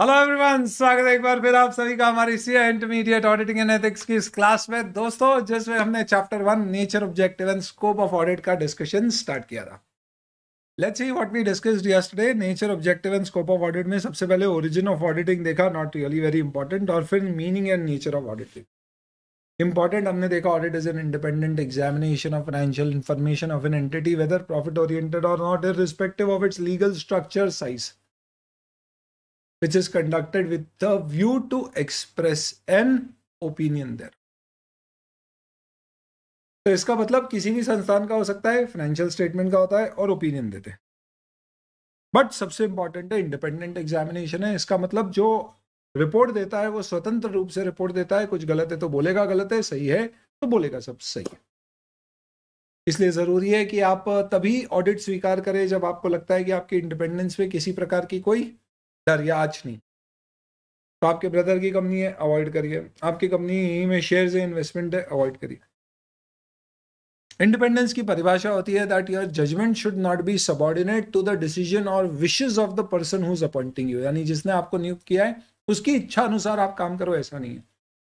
Hello everyone स्वागत है एक बार फिर आप सभी का हमारी C intermediate auditing and ethics की इस क्लास में दोस्तों जिसमें हमने chapter one nature objective and scope of audit का डिस्कशन स्टार्ट किया था let's see what we discussed yesterday nature objective and scope of audit में सबसे पहले ओरिजिन ऑफ ऑडिटिंग देखा नॉट रियली वेरी इंपॉर्टेंट और फिर meaning and nature of auditing important हमने देखा audit is an independent examination of financial information of an entity whether profit oriented और not in of its legal structure size which is conducted with the view to express an opinion there. तो इसका मतलब किसी भी संस्थान का हो सकता है फाइनेंशियल स्टेटमेंट का होता है और ओपिनियन देते हैं बट सबसे इंपॉर्टेंट है इंडिपेंडेंट एग्जामिनेशन है इसका मतलब जो रिपोर्ट देता है वो स्वतंत्र रूप से रिपोर्ट देता है कुछ गलत है तो बोलेगा गलत है सही है तो बोलेगा सब सही है इसलिए ज़रूरी है कि आप तभी ऑडिट स्वीकार करें जब आपको लगता है कि आपकी इंडिपेंडेंस पे किसी प्रकार की कोई डर या तो आपके ब्रदर की कंपनी है अवॉइड करिए आपकी कंपनी में शेयर है इन्वेस्टमेंट है अवॉइड करिए इंडिपेंडेंस की परिभाषा होती है that your judgement should not be subordinate to the decision और wishes of the person whose appointing you यानी जिसने आपको नियुक्त किया है उसकी इच्छा अनुसार आप काम करो ऐसा नहीं है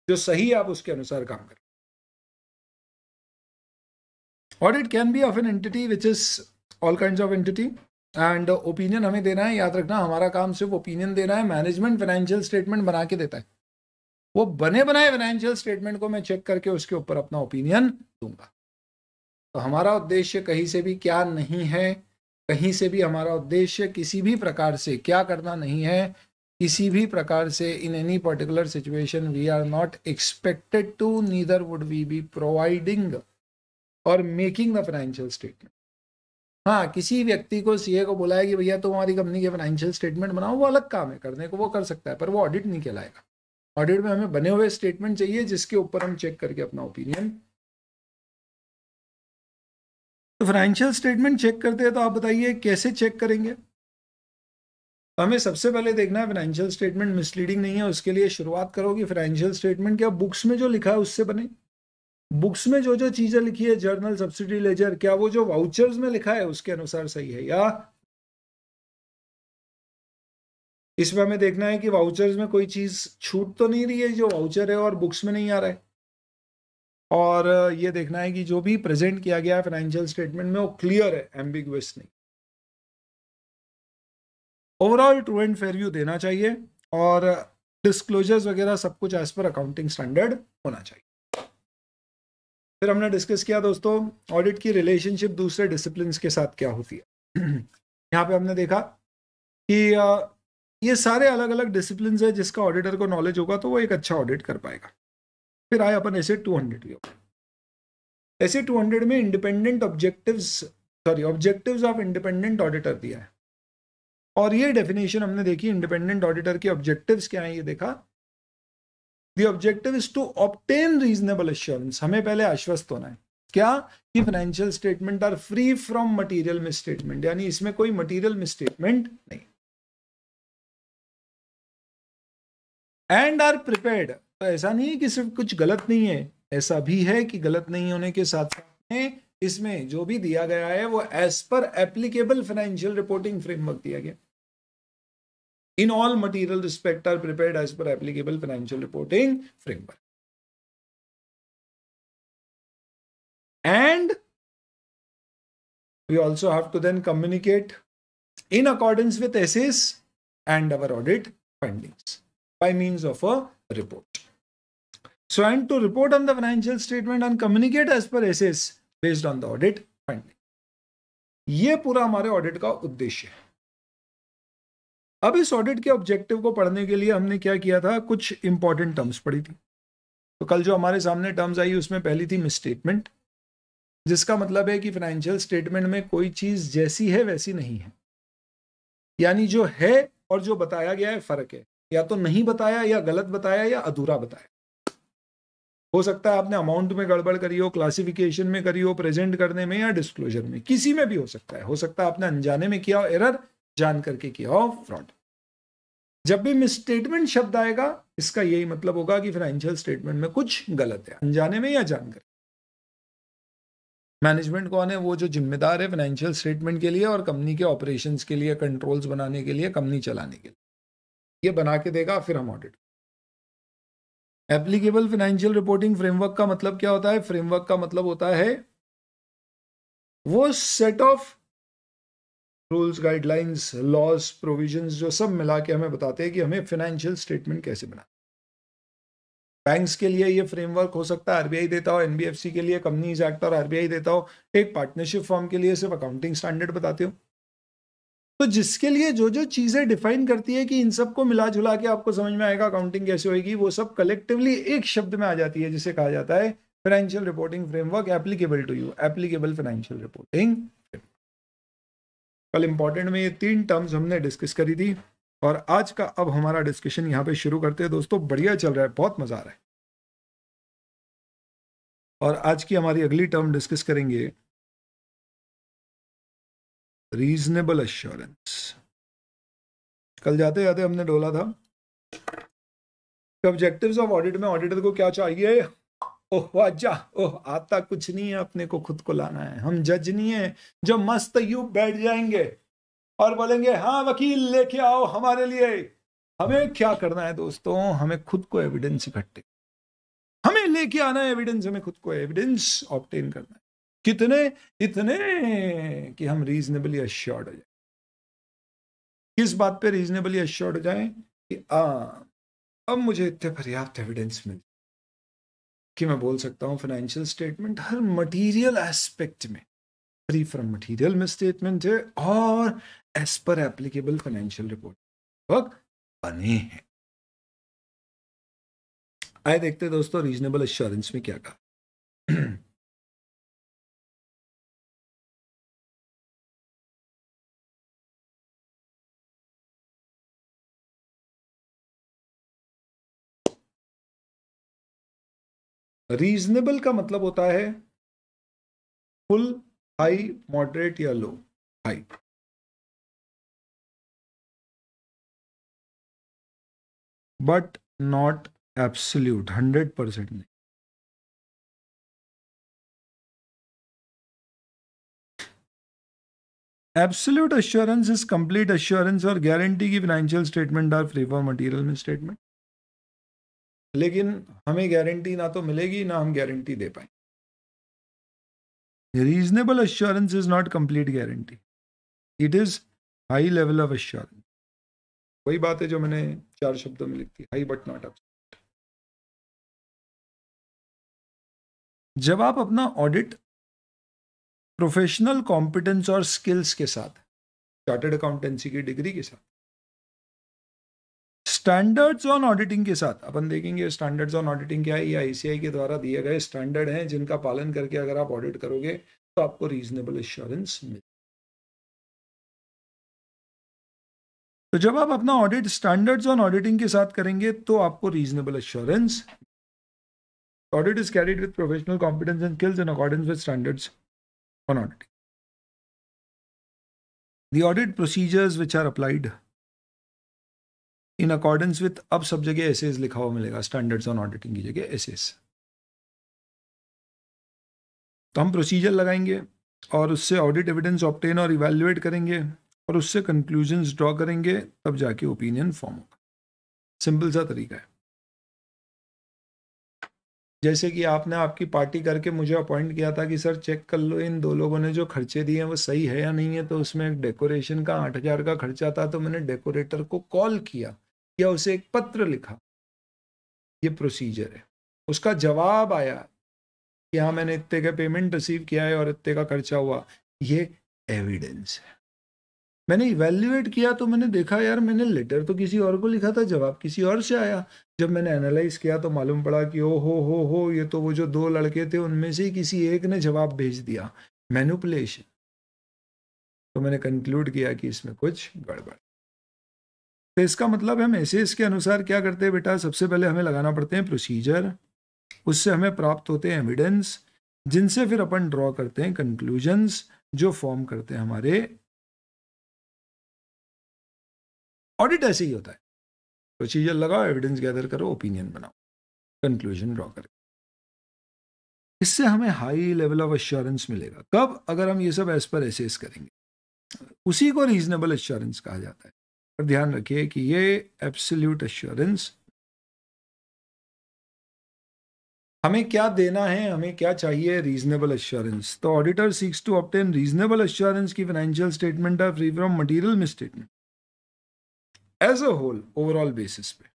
जो सही है आप उसके अनुसार काम करो audit can be of an entity which is all kind of entity and opinion हमें देना है याद रखना हमारा काम सिर्फ ओपिनियन देना है मैनेजमेंट फाइनेंशियल स्टेटमेंट बना के देता है वो बने बनाए फाइनेंशियल स्टेटमेंट को मैं चेक करके उसके ऊपर अपना ओपिनियन दूंगा तो हमारा उद्देश्य कहीं से भी क्या नहीं है कहीं से भी हमारा उद्देश्य किसी भी प्रकार से क्या करना नहीं है किसी भी प्रकार से in any particular situation we are not expected to neither would we be providing और मेकिंग द फाइनेंशियल स्टेटमेंट हाँ किसी व्यक्ति को सीए को बुलाया कि भैया तो हमारी कंपनी के फाइनेंशियल स्टेटमेंट बनाओ वो अलग काम है करने को वो कर सकता है पर वो ऑडिट नहीं कहलाएगा ऑडिट में हमें बने हुए स्टेटमेंट चाहिए जिसके ऊपर हम चेक करके अपना ओपिनियन तो फाइनेंशियल स्टेटमेंट चेक करते हैं तो आप बताइए कैसे चेक करेंगे तो हमें सबसे पहले देखना है फाइनेंशियल स्टेटमेंट मिसलीडिंग नहीं है उसके लिए शुरुआत करो कि फाइनेंशियल स्टेटमेंट क्या बुक्स में जो लिखा है उससे बने बुक्स में जो जो चीजें लिखी है जर्नल सब्सिडी लेजर क्या वो जो वाउचर्स में लिखा है उसके अनुसार सही है या इसमें हमें देखना है कि वाउचर्स में कोई चीज छूट तो नहीं रही है जो वाउचर है और बुक्स में नहीं आ रहा है और ये देखना है कि जो भी प्रेजेंट किया गया है फाइनेंशियल स्टेटमेंट में वो क्लियर है एम्बिगस नहीं overall true and fair view देना चाहिए और डिस्क्लोजर्स वगैरह सब कुछ एज पर अकाउंटिंग स्टैंडर्ड होना चाहिए फिर हमने डिस्कस किया दोस्तों ऑडिट की रिलेशनशिप दूसरे डिसिप्लिन के साथ क्या होती है यहाँ पे हमने देखा कि ये सारे अलग अलग डिसिप्लिन है जिसका ऑडिटर को नॉलेज होगा तो वो एक अच्छा ऑडिट कर पाएगा फिर आए अपन ऐसे टू हंड्रेड के ऐसे टू हंड्रेड में independent objective sorry objective of independent auditor दिया है और ये डेफिनेशन हमने देखी इंडिपेंडेंट ऑडिटर के ऑब्जेक्टिव क्या हैं ये देखा the objective is to obtain reasonable assurance हमें पहले आश्वस्त होना है क्या कि financial statement are free from material misstatement यानी इसमें कोई मटेरियल मिसस्टेटमेंट नहीं एंड आर प्रिपेयर्ड तो ऐसा नहीं है कि सिर्फ कुछ गलत नहीं है ऐसा भी है कि गलत नहीं होने के साथ साथ इसमें जो भी दिया गया है वो as per applicable financial reporting framework दिया गया in all material respect are prepared as per applicable financial reporting framework. And we also have to then communicate in accordance with SAs and our audit findings by means of a report. So, and to report on the financial statement and communicate as per SAs based on the audit finding. ये पूरा हमारे audit का उद्देश्य है अब इस audit के objective को पढ़ने के लिए हमने क्या किया था कुछ इंपॉर्टेंट टर्म्स पढ़ी थी तो कल जो हमारे सामने टर्म्स आई उसमें पहली थी मिसस्टेटमेंट जिसका मतलब है कि फाइनेंशियल स्टेटमेंट में कोई चीज़ जैसी है वैसी नहीं है यानी जो है और जो बताया गया है फ़र्क है या तो नहीं बताया या गलत बताया या अधूरा बताया हो सकता है आपने अमाउंट में गड़बड़ करी हो क्लासिफिकेशन में करी हो प्रेजेंट करने में या डिस्क्लोजर में किसी में भी हो सकता है हो सकता है आपने अनजाने में किया हो एरर जान करके किया हो फ्रॉड जब भी मिसस्टेटमेंट शब्द आएगा इसका यही मतलब होगा कि फाइनेंशियल स्टेटमेंट में कुछ गलत है अनजाने में या जानकर मैनेजमेंट कौन है वो जो जिम्मेदार है फाइनेंशियल स्टेटमेंट के लिए और कंपनी के ऑपरेशन के लिए कंट्रोल्स बनाने के लिए कंपनी चलाने के लिए ये बना के देगा फिर हम audit applicable financial reporting framework का मतलब क्या होता है फ्रेमवर्क का मतलब होता है वो set of rules guidelines laws provisions जो सब मिला के हमें बताते हैं कि हमें फाइनेंशियल स्टेटमेंट कैसे बना बैंक्स के लिए ये फ्रेमवर्क हो सकता है आरबीआई देता हो एनबीएफसी के लिए कंपनीज एक्ट और आरबीआई देता हो एक पार्टनरशिप फॉर्म के लिए सिर्फ अकाउंटिंग स्टैंडर्ड बताते हो तो जिसके लिए जो जो चीज़ें डिफाइन करती है कि इन सबको मिला जुला के आपको समझ में आएगा अकाउंटिंग कैसे होगी वो सब कलेक्टिवली एक शब्द में आ जाती है जिसे कहा जाता है financial reporting framework applicable to you applicable financial reporting कल इंपॉर्टेंट में ये तीन टर्म्स हमने डिस्कस करी थी और आज का अब हमारा डिस्कशन यहाँ पे शुरू करते हैं दोस्तों बढ़िया चल रहा है बहुत मज़ा आ रहा है और आज की हमारी अगली टर्म डिस्कस करेंगे रीजनेबल एश्योरेंस कल जाते जाते हमने डोला था ऑब्जेक्टिव्स ऑफ ऑडिट में ऑडिटर को क्या चाहिए ओह जा ओह आता कुछ नहीं है अपने को खुद को लाना है हम जज नहीं है जो मस्त यू बैठ जाएंगे और बोलेंगे हाँ वकील लेके आओ हमारे लिए हमें क्या करना है दोस्तों हमें खुद को एविडेंस इकट्ठे हमें लेके आना है एविडेंस हमें खुद को एविडेंस ऑप्टेन करना है कितने इतने कि हम रीजनेबली अश्योर्ड हो जाए किस बात पे रीजनेबली अश्योर्ड हो जाए कि आ, हाँ, अब मुझे इतने पर्याप्त एविडेंस मिल कि मैं बोल सकता हूँ फाइनेंशियल स्टेटमेंट हर मटेरियल एस्पेक्ट में फ्री फ्रॉम मटेरियल में स्टेटमेंट है और as per applicable financial report बने हैं आए देखते दोस्तों रीजनेबल एश्योरेंस में क्या कहा रीजनेबल का मतलब होता है फुल हाई मॉडरेट या low high but not absolute hundred percent नहीं absolute assurance is complete assurance और गारंटी की financial statement are free for material में स्टेटमेंट लेकिन हमें गारंटी ना तो मिलेगी ना हम गारंटी दे पाएंगे reasonable assurance is not complete guarantee it is high level of assurance वही बात है जो मैंने चार शब्दों में लिखती हाई बट नॉट अब जब आप अपना ऑडिट प्रोफेशनल कॉम्पिटेंस और स्किल्स के साथ चार्टर्ड अकाउंटेंसी की डिग्री के साथ स्टैंडर्ड्स ऑन ऑडिटिंग के साथ अपन देखेंगे स्टैंडर्ड्स ऑन ऑडिटिंग क्या है या आईसीआई के द्वारा दिए गए स्टैंडर्ड हैं जिनका पालन करके अगर आप ऑडिट करोगे तो आपको रीजनेबल इश्योरेंस मिले तो जब आप अपना ऑडिट स्टैंडर्ड्स ऑन ऑडिटिंग के साथ करेंगे तो आपको reasonable assurance audit is carried with professional competence and skills in according with standards on auditing The audit procedures which are applied in accordance with अब सब जगह एस लिखा हुआ मिलेगा स्टैंडर्ड्स ऑन ऑडिटिंग की जगह एस तो हम प्रोसीजर लगाएंगे और उससे ऑडिट एविडेंस ऑप्टेन और इवेल्युएट करेंगे और उससे कंक्लूजन ड्रॉ करेंगे तब जाके ओपिनियन फॉर्म होगा सिंपल सा तरीका है जैसे कि आपने आपकी पार्टी करके मुझे अपॉइंट किया था कि सर चेक कर लो इन दो लोगों ने जो खर्चे दिए हैं वो सही है या नहीं है तो उसमें एक डेकोरेशन का आठ हज़ार का खर्चा था तो मैंने डेकोरेटर को कॉल किया या उसे एक पत्र लिखा ये प्रोसीजर है उसका जवाब आया कि हाँ मैंने इतने का पेमेंट रिसीव किया है और इतने का खर्चा हुआ ये एविडेंस है मैंने इवेल्युएट किया तो मैंने देखा यार मैंने लेटर तो किसी और को लिखा था जवाब किसी और से आया जब मैंने एनालाइज किया तो मालूम पड़ा कि ओ हो हो हो ये तो वो जो दो लड़के थे उनमें से ही किसी एक ने जवाब भेज दिया मैनुपलेशन तो मैंने कंक्लूड किया कि इसमें कुछ गड़बड़ तो इसका मतलब हम एसेस के अनुसार क्या करते हैं बेटा सबसे पहले हमें लगाना पड़ते हैं प्रोसीजर उससे हमें प्राप्त होते हैं एविडेंस जिनसे फिर अपन ड्रॉ करते हैं कंक्लूजन्स जो फॉर्म करते हैं हमारे ऑडिट ऐसे ही होता है प्रोसीजर लगाओ एविडेंस गैदर करो ओपिनियन बनाओ कंक्लूजन ड्रॉ करें इससे हमें हाई लेवल ऑफ एश्योरेंस मिलेगा कब अगर हम ये सब एज पर एसेस करेंगे उसी को रीजनेबल एश्योरेंस कहा जाता है पर ध्यान रखिए कि ये एब्सोल्यूट एश्योरेंस हमें क्या देना है हमें क्या चाहिए रीजनेबल एश्योरेंस तो auditor seeks to obtain reasonable assurance की financial statement are free from material misstatement as a whole overall basis पे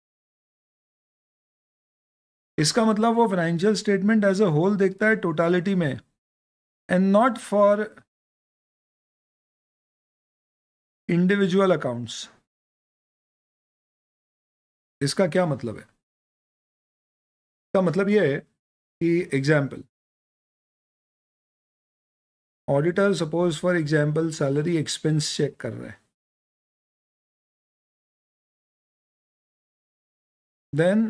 इसका मतलब वो financial statement as a whole देखता है टोटालिटी में and not for individual accounts इसका क्या मतलब है इसका मतलब यह है कि example auditor suppose for example salary expense check कर रहे हैं then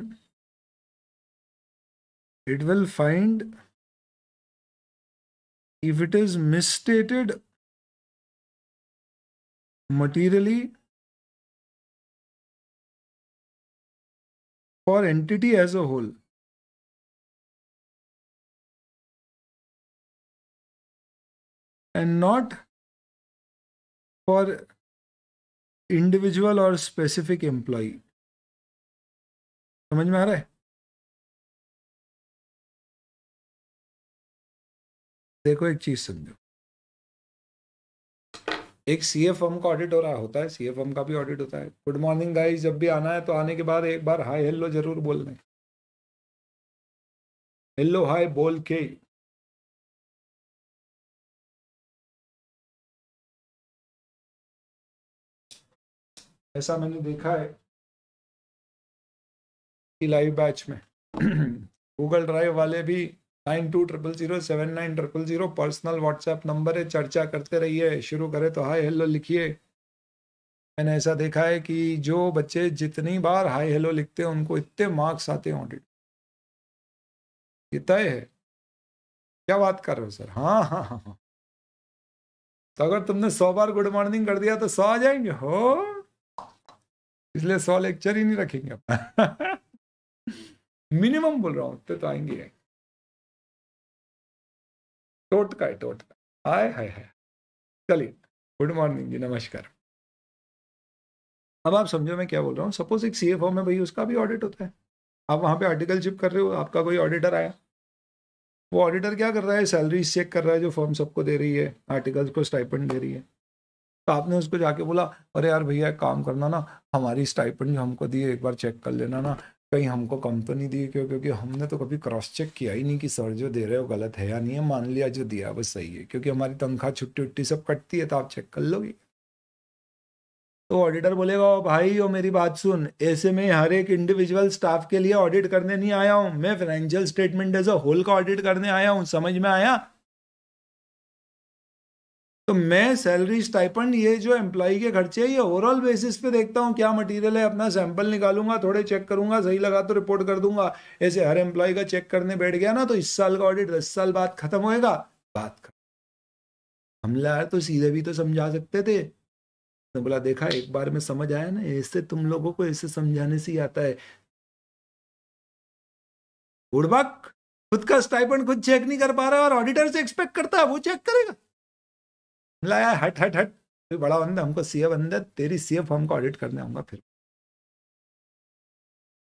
it will find if it is misstated materially for entity as a whole and not for individual or specific employee समझ में आ रहा है देखो एक चीज समझो एक सी एफ एम का ऑडिट हो रहा होता है सी एफ एम का भी ऑडिट होता है गुड मॉर्निंग गाइस जब भी आना है तो आने के बाद एक बार हाय हेलो जरूर बोलने हेलो हाय बोल के ऐसा मैंने देखा है कि लाइव बैच में गूगल ड्राइव वाले भी nine two triple zero seven nine triple zero personal WhatsApp number है चर्चा करते रहिए शुरू करें तो हाय हेलो लिखिए मैंने ऐसा देखा है कि जो बच्चे जितनी बार हाय हेलो लिखते हैं उनको इतने मार्क्स आते हैं ऑडिट ये तय है क्या बात कर रहे हो सर हाँ हाँ हाँ हाँ तो अगर तुमने सौ बार गुड मॉर्निंग कर दिया तो सौ आ जाएंगे हो इसलिए सौ लेक्चर ही नहीं रखेंगे मिनिमम बोल रहा हूँ उतने तो आएंगे टोटका है टोटका हाय हाय हाय चलिए गुड मॉर्निंग जी नमस्कार अब आप समझो मैं क्या बोल रहा हूँ सपोज एक सी एफ में भाई उसका भी ऑडिट होता है आप वहाँ पे आर्टिकल चिप कर रहे हो आपका कोई ऑडिटर आया वो ऑडिटर क्या कर रहा है सैलरीज चेक कर रहा है जो फॉर्म सबको दे रही है आर्टिकल्स को स्टाइपेंड दे रही है तो आपने उसको जाके बोला अरे यार भैया काम करना ना हमारी स्टाइपेंड जो हमको दी है एक बार चेक कर लेना ना कहीं हमको कम तो नहीं दिए क्यों क्योंकि हमने तो कभी क्रॉस चेक किया ही नहीं कि सर जो दे रहे हो गलत है या नहीं है मान लिया जो दिया वो सही है क्योंकि हमारी तनख्वाह छुट्टी उट्टी सब कटती है तो आप चेक कर लोगे तो ऑडिटर बोलेगा ओ भाई ओ मेरी बात सुन ऐसे में हर एक इंडिविजुअल स्टाफ के लिए ऑडिट करने नहीं आया हूँ मैं financial statement as a whole का ऑडिट करने आया हूँ समझ में आया तो मैं सैलरी स्टाइपन ये जो एम्प्लॉय के खर्चे ये ओवरऑल बेसिस पे देखता हूँ क्या मटेरियल है अपना सैंपल निकालूंगा थोड़े चेक करूंगा सही लगा तो रिपोर्ट कर दूंगा ऐसे हर एम्प्लॉय का चेक करने बैठ गया ना तो इस साल का ऑडिट दस साल बाद खत्म होएगा बात खत्म हमला तो सीधे भी तो समझा सकते थे तो बोला देखा एक बार में समझ आया ना ऐसे तुम लोगों को ऐसे समझाने से ही आता है खुद का स्टाइपन खुद चेक नहीं कर पा रहा और ऑडिटर से एक्सपेक्ट करता है वो चेक करेगा लाया हट हट हट तू बड़ा बंदा हमको सीए बंदा तेरी सीए फॉर्म को ऑडिट करने आऊंगा फिर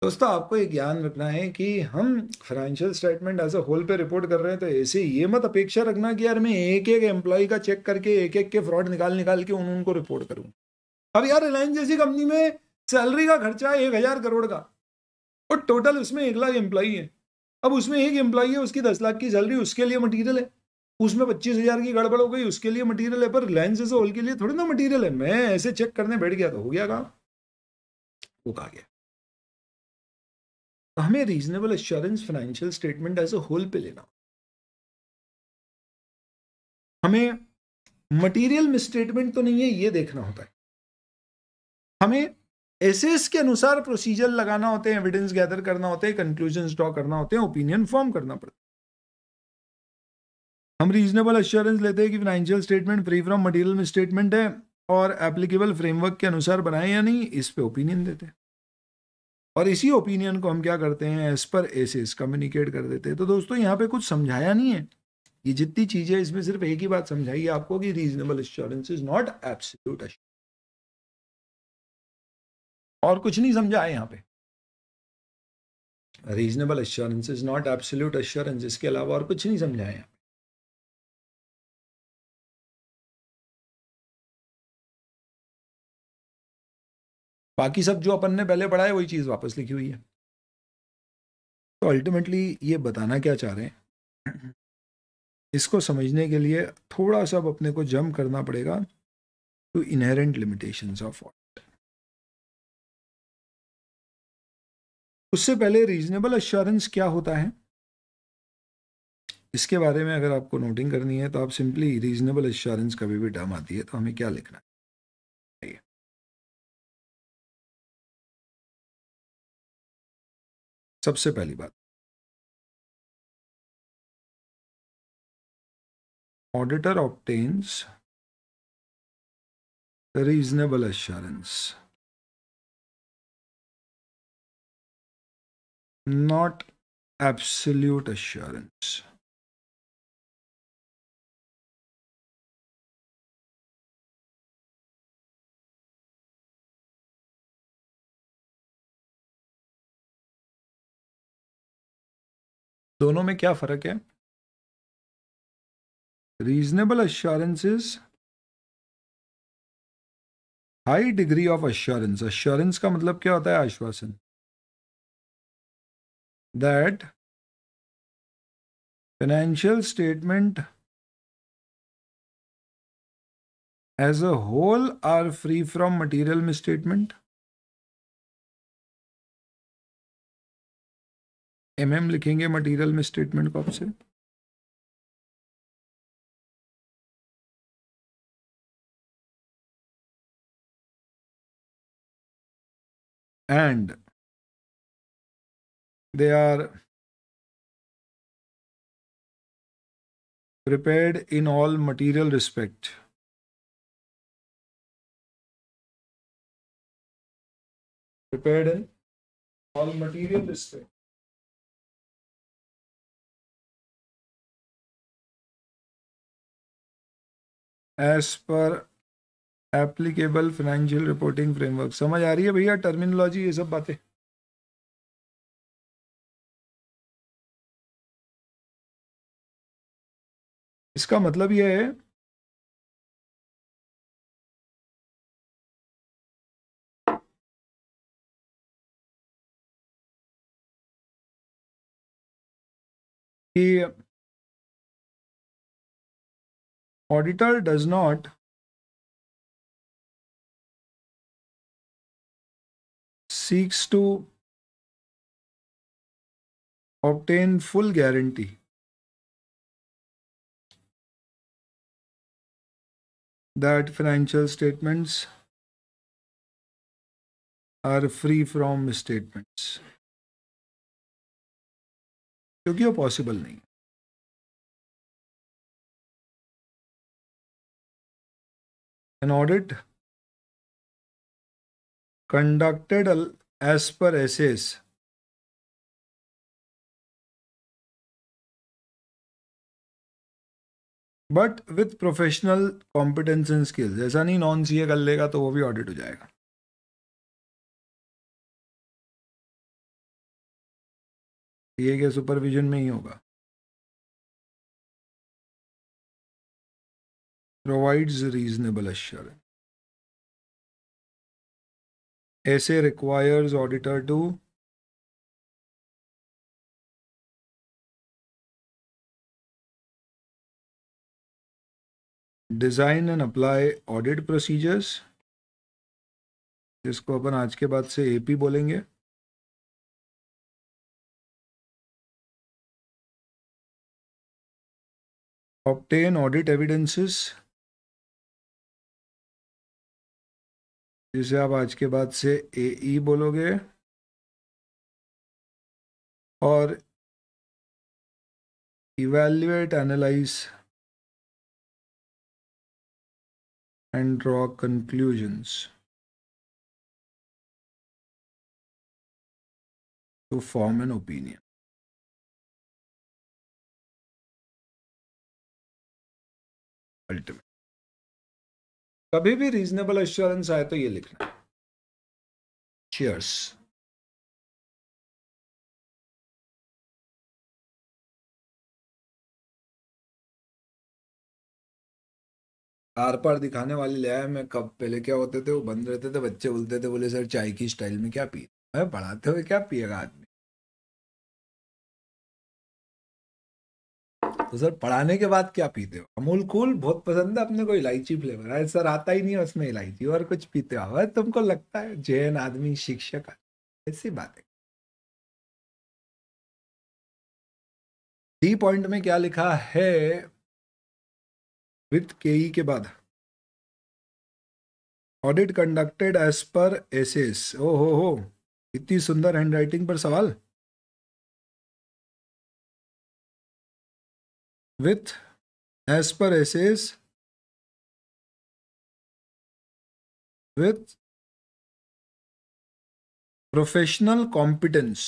दोस्तों आपको ये ज्ञान रखना है कि हम financial statement as a whole पे रिपोर्ट कर रहे हैं तो ऐसे ये मत अपेक्षा रखना कि यार मैं एक एक एम्प्लॉय का चेक करके एक एक के फ्रॉड निकाल निकाल के उन उनको रिपोर्ट करूं अब यार रिलायंस जैसी कंपनी में सैलरी का खर्चा है एक हज़ार करोड़ का और टोटल उसमें एक लाख एम्प्लॉई है अब उसमें एक एम्प्लॉई है उसकी दस लाख की सैलरी उसके लिए मटीरियल है उसमें पच्चीस हजार की गड़बड़ हो गई उसके लिए मटेरियल है पर रिलायंस जैसे ऑल के लिए थोड़ी ना मटेरियल है मैं ऐसे चेक करने बैठ गया तो हो गया काम वो कहा गया तो हमें reasonable assurance financial statement as a whole पे लेना हमें मटेरियल मिसस्टेटमेंट तो नहीं है ये देखना होता है हमें एसेस के अनुसार प्रोसीजर लगाना होते हैं एविडेंस गैदर करना होते हैं कंक्लूजन ड्रॉ करना होते हैं ओपिनियन फॉर्म करना पड़ता है हम रीजनेबल एश्योरेंस लेते हैं कि financial statement free from material statement है और एप्लीकेबल फ्रेमवर्क के अनुसार बनाए या नहीं इस पे ओपिनियन देते हैं और इसी ओपिनियन को हम क्या करते हैं एज पर एसेस कम्युनिकेट कर देते हैं तो दोस्तों यहाँ पे कुछ समझाया नहीं है ये जितनी चीज़ें इसमें सिर्फ एक ही बात समझाई है आपको कि reasonable assurance is not absolute और कुछ नहीं समझा है यहाँ पे reasonable assurance is not absolute assurance इसके अलावा और कुछ नहीं समझाया बाकी सब जो अपन ने पहले पढ़ा है वही चीज़ वापस लिखी हुई है तो अल्टीमेटली ये बताना क्या चाह रहे हैं इसको समझने के लिए थोड़ा सा अपने को जम करना पड़ेगा to inherent limitation of order उससे पहले रीजनेबल एश्योरेंस क्या होता है इसके बारे में अगर आपको नोटिंग करनी है तो आप सिंपली रीजनेबल एश्योरेंस कभी भी डम आती है तो हमें क्या लिखना सबसे पहली बात auditor obtains reasonable assurance not absolute assurance दोनों में क्या फ़र्क है reasonable assurances high degree of assurance assurance का मतलब क्या होता है आश्वासन that financial statement as a whole are free from material misstatement um mm लिखेंगे मटेरियल में स्टेटमेंट को आपसे and they are prepared in all material respect prepared in all material respect as per applicable financial reporting framework समझ आ रही है भैया terminology ये सब बातें इसका मतलब यह है कि auditor does not seeks to obtain full guarantee that financial statements are free from misstatements क्योंकि वो पॉसिबल नहीं an audit conducted as per SS but with professional competence and skills ऐसा नहीं नॉन सीए कर लेगा तो वो भी ऑडिट हो जाएगा सीए के सुपरविजन में ही होगा provides reasonable assurance. Essay requires auditor to design and apply audit procedures जिसको अपन आज के बाद से एपी बोलेंगे ऑप्टेन ऑडिट एविडेंसेस जिसे आप आज के बाद से ए ई e बोलोगे और evaluate analyse and draw conclusions to form an opinion ultimate कभी भी रीजनेबल एश्योरेंस आए तो ये लिखना चेयर्स आर पार दिखाने वाले ले आए मैं कब पहले क्या होते थे वो बंद रहते थे बच्चे बोलते थे बोले सर चाय की स्टाइल में क्या पिए पढ़ाते हुए क्या पिएगा आदमी तो सर पढ़ाने के बाद क्या पीते हो अमूल कूल बहुत पसंद है अपने को इलायची फ्लेवर है सर आता ही नहीं है उसमें इलायची और कुछ पीते हो तुमको लगता है जैन आदमी शिक्षक ऐसी बात है डी पॉइंट में क्या लिखा है विथ के ई के बाद audit conducted as per SAs ओ हो हो इतनी सुंदर हैंडराइटिंग पर सवाल with as per essays with professional competence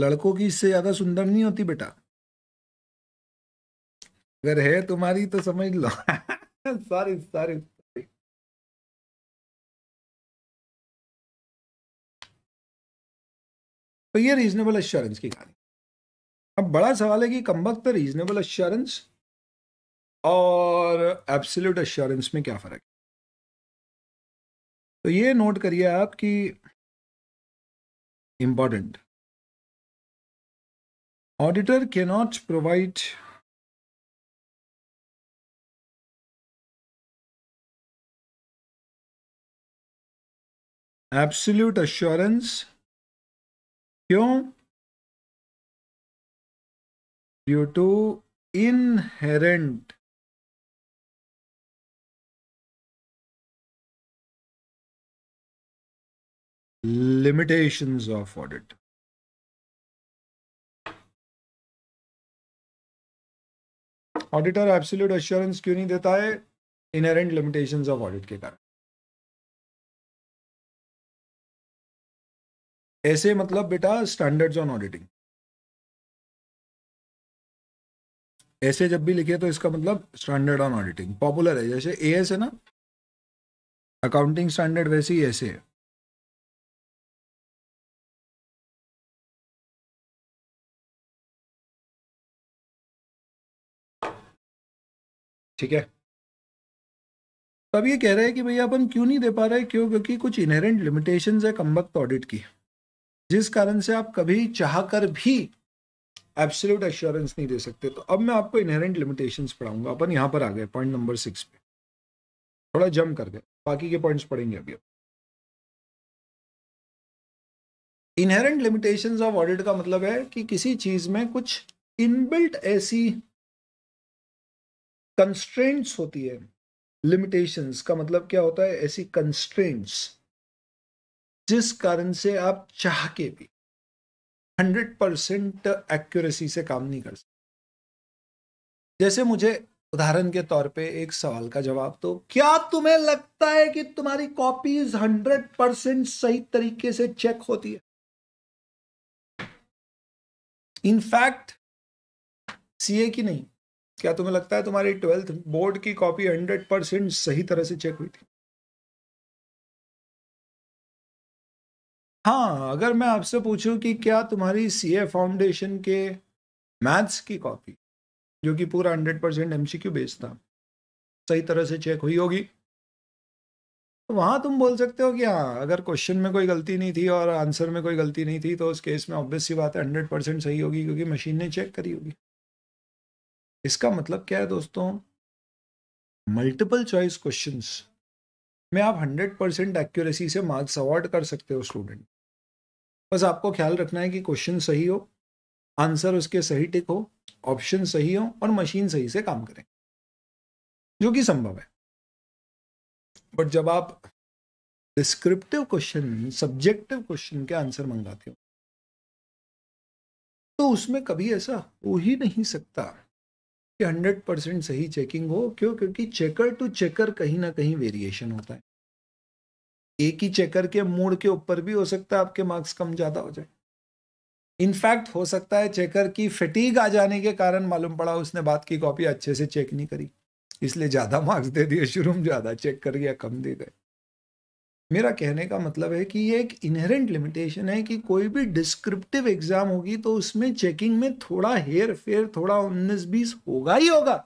लड़कों की इससे ज्यादा सुंदर नहीं होती बेटा अगर है तुम्हारी तो समझ लो सॉरी सॉरी तो ये रीजनेबल एश्योरेंस की कहानी अब बड़ा सवाल है कि कम वक्त रीजनेबल अश्योरेंस और एब्सोल्यूट अश्योरेंस में क्या फ़र्क है तो ये नोट करिए आप कि important auditor cannot provide absolute assurance क्यों due to inherent limitations of audit. Auditor absolute assurance क्यों नहीं देता है इनहेरेंट लिमिटेशंस ऑफ ऑडिट के कारण ऐसे मतलब बेटा स्टैंडर्ड्स ऑन ऑडिटिंग ऐसे जब भी लिखे तो इसका मतलब स्टैंडर्ड ऑन ऑडिटिंग पॉपुलर है जैसे ए एस है ना अकाउंटिंग स्टैंडर्ड वैसे ही ऐसे है ठीक है तब ये कह रहे हैं कि भैया अपन क्यों नहीं दे पा रहे क्यों क्योंकि कुछ इनहेरेंट लिमिटेशंस है कम वक्त ऑडिट की जिस कारण से आप कभी चाह कर भी एब्सोल्यूट एश्योरेंस नहीं दे सकते तो अब मैं आपको इनहेरेंट लिमिटेशन पढ़ाऊंगा अपन यहाँ पर आ गए पॉइंट नंबर सिक्स पे थोड़ा जम कर गए बाकी के पॉइंट्स पढ़ेंगे अभी इनहेरेंट लिमिटेशन ऑफ ऑडिट का मतलब है कि किसी चीज में कुछ इनबिल्ट ऐसी कंस्ट्रेंट्स होती है लिमिटेशंस का मतलब क्या होता है ऐसी कंस्ट्रेंट्स जिस कारण से आप चाह के भी हंड्रेड परसेंट एक्यूरेसी से काम नहीं कर सकते जैसे मुझे उदाहरण के तौर पे एक सवाल का जवाब तो क्या तुम्हें लगता है कि तुम्हारी कॉपीज हंड्रेड परसेंट सही तरीके से चेक होती है इनफैक्ट सीए की नहीं क्या तुम्हें लगता है तुम्हारी ट्वेल्थ बोर्ड की कॉपी हंड्रेड परसेंट सही तरह से चेक हुई थी हाँ अगर मैं आपसे पूछूं कि क्या तुम्हारी सी ए फाउंडेशन के मैथ्स की कॉपी जो कि पूरा hundred percent M C Q based था सही तरह से चेक हुई होगी तो वहाँ तुम बोल सकते हो कि हाँ अगर क्वेश्चन में कोई गलती नहीं थी और आंसर में कोई गलती नहीं थी तो उस केस में ऑब्वियस सी बात है हंड्रेड परसेंट सही होगी क्योंकि मशीन ने चेक करी होगी इसका मतलब क्या है दोस्तों मल्टीपल चॉइस क्वेश्चंस में आप हंड्रेड परसेंट एक्यूरेसी से मार्क्स अवॉर्ड कर सकते हो स्टूडेंट बस आपको ख्याल रखना है कि क्वेश्चन सही हो आंसर उसके सही टिक हो ऑप्शन सही हो और मशीन सही से काम करें जो कि संभव है बट जब आप डिस्क्रिप्टिव क्वेश्चन सब्जेक्टिव क्वेश्चन के आंसर मंगाते हो तो उसमें कभी ऐसा हो ही नहीं सकता कि 100 परसेंट सही चेकिंग हो क्यों क्योंकि चेकर टू चेकर कहीं ना कहीं वेरिएशन होता है एक ही चेकर के मूड के ऊपर भी हो सकता है आपके मार्क्स कम ज़्यादा हो जाए इनफैक्ट हो सकता है चेकर की फिटीक आ जाने के कारण मालूम पड़ा उसने बात की कॉपी अच्छे से चेक नहीं करी इसलिए ज़्यादा मार्क्स दे दिए शुरू में ज़्यादा चेक कर या कम दे गए मेरा कहने का मतलब है कि ये एक इनहेरेंट लिमिटेशन है कि कोई भी डिस्क्रिप्टिव एग्ज़ाम होगी तो उसमें चेकिंग में थोड़ा हेर फेर थोड़ा उन्नीस बीस होगा ही होगा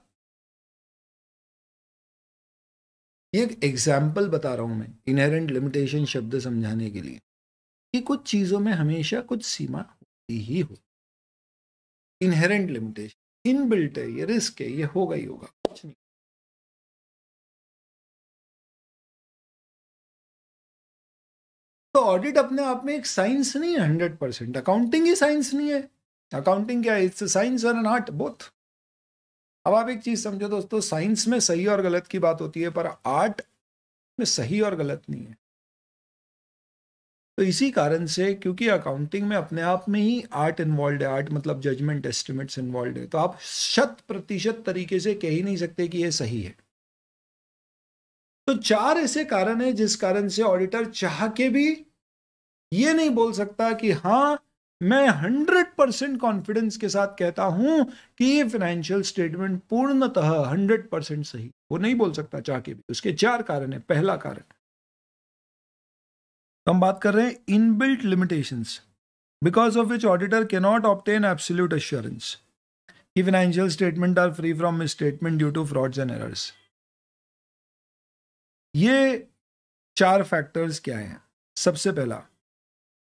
एक एग्जाम्पल बता रहा हूँ मैं इनहेरेंट लिमिटेशन शब्द समझाने के लिए कि कुछ चीज़ों में हमेशा कुछ सीमा होती ही हो इनहेरेंट लिमिटेशन इनबिल्ट है ये रिस्क है ये होगा ही होगा कुछ नहीं तो ऑडिट अपने आप में एक साइंस नहीं है हंड्रेड परसेंट अकाउंटिंग ही साइंस नहीं है अकाउंटिंग क्या है इट्स साइंस और एन आर्ट बोथ अब आप एक चीज समझो दोस्तों साइंस में सही और गलत की बात होती है पर आर्ट में सही और गलत नहीं है तो इसी कारण से क्योंकि अकाउंटिंग में अपने आप में ही आर्ट इन्वॉल्व है आर्ट मतलब जजमेंट एस्टिमेट्स इन्वॉल्व है तो आप शत प्रतिशत तरीके से कह ही नहीं सकते कि यह सही है तो चार ऐसे कारण है जिस कारण से ऑडिटर चाह के भी ये नहीं बोल सकता कि हाँ मैं हंड्रेड परसेंट कॉन्फिडेंस के साथ कहता हूं कि ये फाइनेंशियल स्टेटमेंट पूर्णतः 100% परसेंट सही वो नहीं बोल सकता चाह के भी उसके चार कारण है पहला कारण हम बात कर रहे हैं inbuilt limitations because of which auditor can not obtain absolute assurance कि financial statement are free from misstatement due to frauds and errors ये चार फैक्टर्स क्या हैं सबसे पहला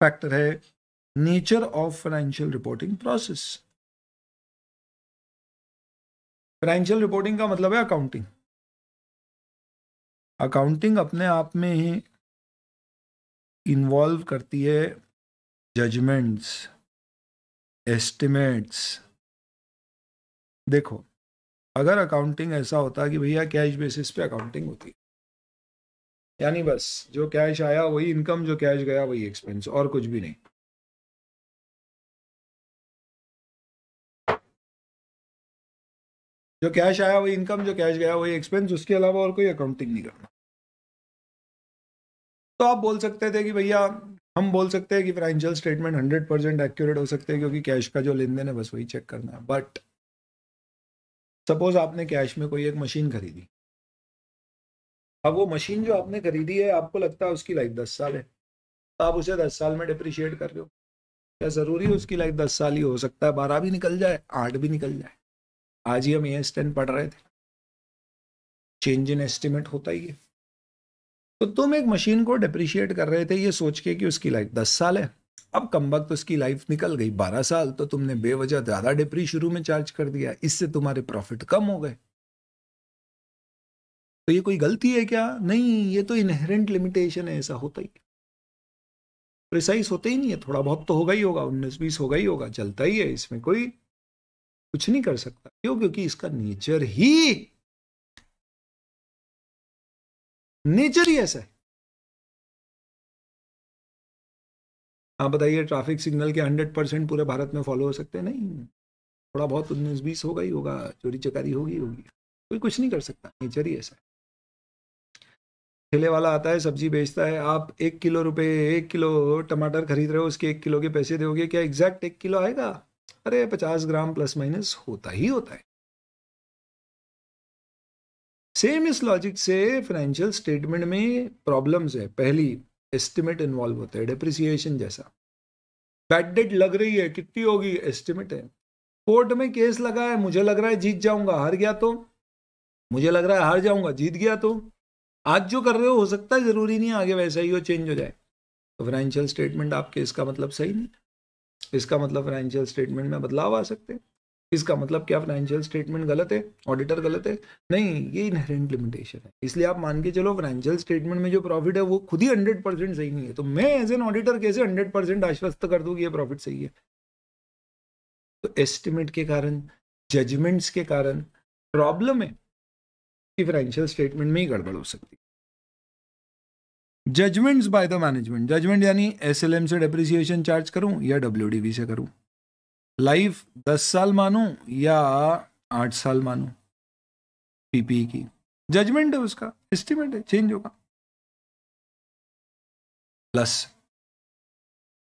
फैक्टर है nature of financial reporting process financial reporting का मतलब है अकाउंटिंग अकाउंटिंग अपने आप में ही इन्वॉल्व करती है जजमेंट्स एस्टिमेट्स देखो अगर अकाउंटिंग ऐसा होता कि भैया कैश बेसिस पे अकाउंटिंग होती यानी बस जो कैश आया वही इनकम जो कैश गया वही एक्सपेंस और कुछ भी नहीं जो कैश आया वही इनकम जो कैश गया वही एक्सपेंस उसके अलावा और कोई अकाउंटिंग नहीं करना तो आप बोल सकते थे कि भैया हम बोल सकते हैं कि financial statement hundred percent accurate हो सकते हैं क्योंकि कैश का जो लेन देन है बस वही चेक करना है बट सपोज आपने कैश में कोई एक मशीन खरीदी अब वो मशीन जो आपने खरीदी है आपको लगता है उसकी लाइफ दस साल है तो आप उसे दस साल में डिप्रिशिएट कर रहे हो क्या ज़रूरी है उसकी लाइफ दस साल ही हो सकता है बारह भी निकल जाए आठ भी निकल जाए आज ही हम ए एस टेन पढ़ रहे थे चेंज इन एस्टिमेट होता ही है तो तुम एक मशीन को डिप्रिशिएट कर रहे थे ये सोच के कि उसकी लाइफ दस साल है अब कम वक्त उसकी लाइफ निकल गई बारह साल तो तुमने बेवजह ज्यादा डिप्री शुरू में चार्ज कर दिया इससे तुम्हारे प्रॉफिट कम हो गए तो ये कोई गलती है क्या नहीं ये तो इनहेरेंट लिमिटेशन है ऐसा होता ही प्रिसाइज होता ही नहीं है थोड़ा बहुत तो होगा ही होगा उन्नीस बीस होगा ही होगा चलता ही है इसमें कोई कुछ नहीं कर सकता क्यों क्योंकि इसका नेचर ही नेचर ही ऐसा है आप बताइए ट्रैफिक सिग्नल के हंड्रेड परसेंट पूरे भारत में फॉलो हो सकते नहीं थोड़ा बहुत तो उन्नीस बीस होगा ही होगा चोरी चकारी होगी होगी कोई कुछ नहीं कर सकता नेचर ही ऐसा है ठेले वाला आता है सब्जी बेचता है आप एक किलो रुपए एक किलो टमाटर खरीद रहे हो उसके एक किलो के पैसे दोगे क्या एग्जैक्ट एक किलो आएगा अरे पचास ग्राम प्लस माइनस होता ही होता है सेम इस लॉजिक से फाइनेंशियल स्टेटमेंट में प्रॉब्लम्स है पहली एस्टिमेट इन्वॉल्व होता है डिप्रिसिएशन जैसा बैड डेट लग रही है कितनी होगी एस्टिमेट है कोर्ट में केस लगा है मुझे लग रहा है जीत जाऊंगा हार गया तो मुझे लग रहा है हार जाऊंगा जीत गया तो आज जो कर रहे हो हो सकता है जरूरी नहीं आगे वैसा ही हो चेंज हो जाए तो फाइनेंशियल स्टेटमेंट आपके इसका मतलब सही नहीं इसका मतलब फाइनेंशियल स्टेटमेंट में बदलाव आ सकते हैं इसका मतलब क्या फाइनेंशियल स्टेटमेंट गलत है ऑडिटर गलत है नहीं ये इनहेरेंट लिमिटेशन है इसलिए आप मान के चलो फाइनेंशियल स्टेटमेंट में जो प्रॉफिट है वो खुद ही हंड्रेड परसेंट सही नहीं है तो मैं एज एन ऑडिटर कैसे हंड्रेड परसेंट आश्वस्त कर दूँ कि ये प्रॉफिट सही है तो एस्टिमेट के कारण जजमेंट्स के कारण प्रॉब्लम है कि फाइनेंशियल स्टेटमेंट में ही गड़बड़ हो सकती है judgements by the management judgement यानी एस एल एम से डेप्रिसिएशन चार्ज करूं या डब्ल्यू डी बी से करूं लाइफ दस साल मानूं या आठ साल मानूं पीपी e की जजमेंट है उसका एस्टिमेट है चेंज होगा प्लस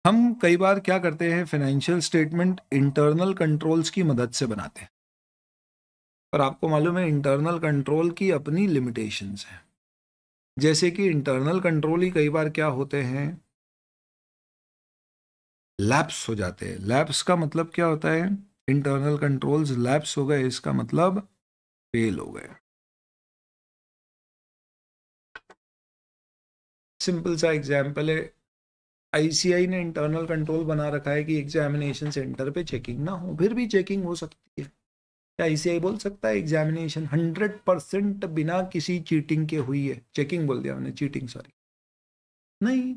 हम कई बार क्या करते हैं फाइनेंशियल स्टेटमेंट इंटरनल कंट्रोल्स की मदद से बनाते हैं पर आपको मालूम है इंटरनल कंट्रोल की अपनी लिमिटेशंस हैं जैसे कि इंटरनल कंट्रोल ही कई बार क्या होते हैं लैप्स हो जाते हैं लैप्स का मतलब क्या होता है इंटरनल कंट्रोल्स लैप्स हो गए इसका मतलब फेल हो गए सिंपल सा एग्जाम्पल है आईसीआई ने इंटरनल कंट्रोल बना रखा है कि एग्जामिनेशन सेंटर पे चेकिंग ना हो फिर भी चेकिंग हो सकती है क्या ही बोल सकता है एग्जामिनेशन हंड्रेड परसेंट बिना किसी चीटिंग के हुई है चेकिंग बोल दिया हमने चीटिंग सॉरी नहीं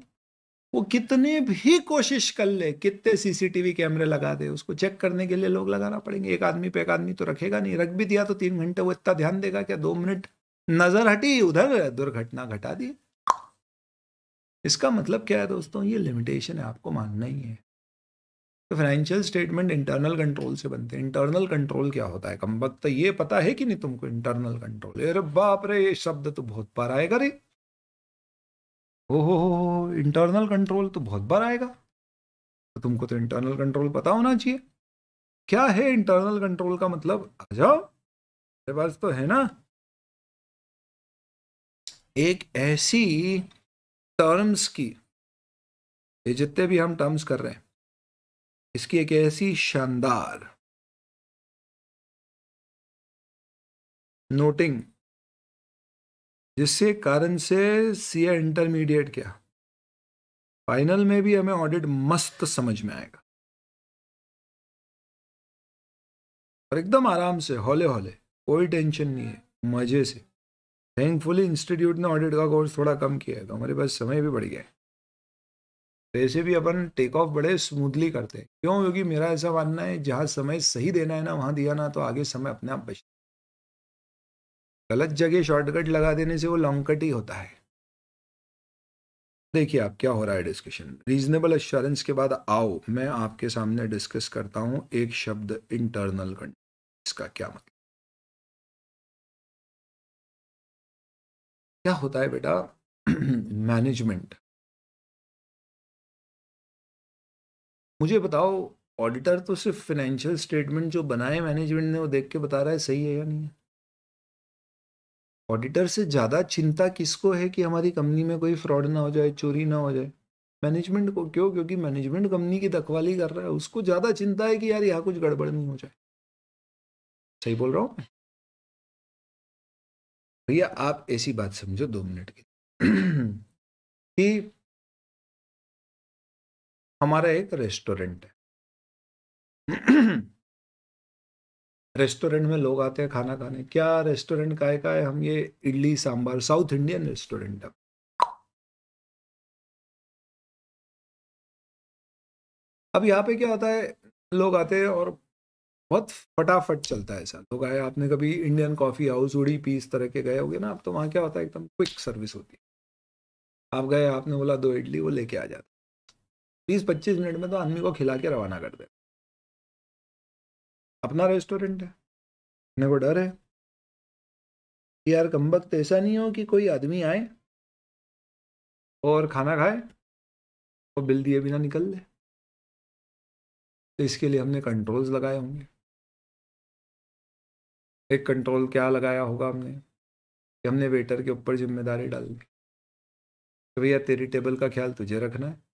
वो कितने भी कोशिश कर ले कितने सीसीटीवी कैमरे लगा दे उसको चेक करने के लिए लोग लगाना पड़ेंगे एक आदमी पे एक आदमी तो रखेगा नहीं रख भी दिया तो तीन घंटे वो इतना ध्यान देगा क्या दो मिनट नजर हटी उधर दुर्घटना घटा दी इसका मतलब क्या है दोस्तों ये लिमिटेशन है आपको मानना ही है तो फाइनेंशियल स्टेटमेंट इंटरनल कंट्रोल से बनते हैं इंटरनल कंट्रोल क्या होता है कम वक्त तो ये पता है कि नहीं तुमको इंटरनल कंट्रोल अरे बाप रे ये शब्द तो बहुत बार आएगा रे ओ हो इंटरनल कंट्रोल तो बहुत बार आएगा तो तुमको तो इंटरनल कंट्रोल पता होना चाहिए क्या है इंटरनल कंट्रोल का मतलब आ जाओ मेरे पास तो है ना एक ऐसी टर्म्स की ये जितने भी हम टर्म्स कर रहे हैं इसकी एक ऐसी शानदार नोटिंग जिससे कारण से सीए इंटरमीडिएट क्या फाइनल में भी हमें ऑडिट मस्त समझ में आएगा और एकदम आराम से हौले हौले कोई टेंशन नहीं है मजे से थैंकफुली इंस्टीट्यूट ने ऑडिट का कोर्स थोड़ा कम किया है तो हमारे पास समय भी बढ़ गया है वैसे भी अपन टेक ऑफ बड़े स्मूथली करते हैं क्यों क्योंकि मेरा ऐसा मानना है जहाँ समय सही देना है ना वहाँ दिया ना तो आगे समय अपने आप बच गलत जगह शॉर्टकट लगा देने से वो लॉन्ग कट ही होता है देखिए आप क्या हो रहा है डिस्कशन रीजनेबल एश्योरेंस के बाद आओ मैं आपके सामने डिस्कस करता हूँ एक शब्द इंटरनल कंट्रोल इसका क्या मतलब क्या होता है बेटा मैनेजमेंट मुझे बताओ ऑडिटर तो सिर्फ फाइनेंशियल स्टेटमेंट जो बनाए मैनेजमेंट ने वो देख के बता रहा है सही है या नहीं है ऑडिटर से ज़्यादा चिंता किसको है कि हमारी कंपनी में कोई फ्रॉड ना हो जाए चोरी ना हो जाए मैनेजमेंट को क्यों क्योंकि मैनेजमेंट कंपनी की दखवाली कर रहा है उसको ज़्यादा चिंता है कि यार यहाँ कुछ गड़बड़ नहीं हो जाए सही बोल रहा हूँ मैं भैया आप ऐसी बात समझो दो मिनट की कि हमारा एक रेस्टोरेंट है रेस्टोरेंट में लोग आते हैं खाना खाने क्या रेस्टोरेंट है, का है हम ये idli sambar south Indian restaurant है अब यहाँ पे क्या होता है लोग आते हैं और बहुत फटाफट चलता है ऐसा लोग आए आपने कभी इंडियन कॉफ़ी हाउस उड़ी पी इस तरह के गए होगे ना आप तो वहाँ क्या होता है एकदम क्विक सर्विस होती है आप गए आपने बोला दो इडली वो लेके आ जाता बीस पच्चीस मिनट में तो आदमी को खिला के रवाना कर दे अपना रेस्टोरेंट है अपने को डर है यार कम वक्त ऐसा नहीं हो कि कोई आदमी आए और खाना खाए और बिल दिए बिना निकल दे तो इसके लिए हमने कंट्रोल्स लगाए होंगे एक कंट्रोल क्या लगाया होगा हमने कि हमने वेटर के ऊपर जिम्मेदारी डाल दी तो भैया तेरी टेबल का ख्याल तुझे रखना है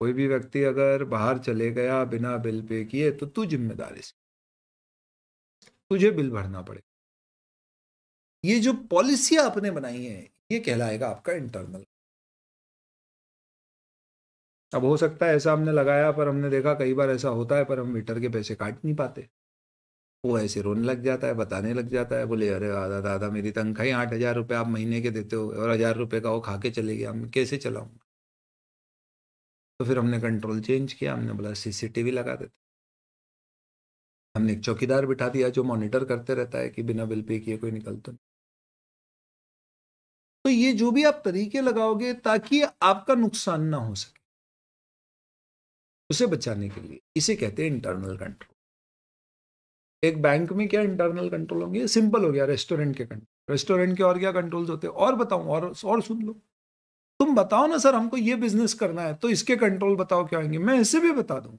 कोई भी व्यक्ति अगर बाहर चले गया बिना बिल पे किए तो तू जिम्मेदारी से तुझे बिल भरना पड़ेगा ये जो पॉलिसी आपने बनाई है ये कहलाएगा आपका इंटरनल अब हो सकता है ऐसा हमने लगाया पर हमने देखा कई बार ऐसा होता है पर हम मीटर के पैसे काट नहीं पाते वो ऐसे रोने लग जाता है बताने लग जाता है बोले अरे दादा दादा मेरी तनख्वाही आठ हज़ार रुपये आप महीने के देते हो और हज़ार रुपये का वो खा के चले गया हम कैसे चलाऊंगा तो फिर हमने कंट्रोल चेंज किया हमने बोला सीसीटीवी लगा देते हमने एक चौकीदार बिठा दिया जो मॉनिटर करते रहता है कि बिना बिल पे किए कोई निकल तो नहीं तो ये जो भी आप तरीके लगाओगे ताकि आपका नुकसान ना हो सके उसे बचाने के लिए इसे कहते हैं इंटरनल कंट्रोल एक बैंक में क्या इंटरनल कंट्रोल होंगे सिंपल हो गया रेस्टोरेंट के कंट्रोल रेस्टोरेंट के और क्या कंट्रोल्स होते हैं और बताऊं और और सुन लो तुम बताओ ना सर हमको ये बिजनेस करना है तो इसके कंट्रोल बताओ क्या होंगे मैं इसे भी बता दूंगा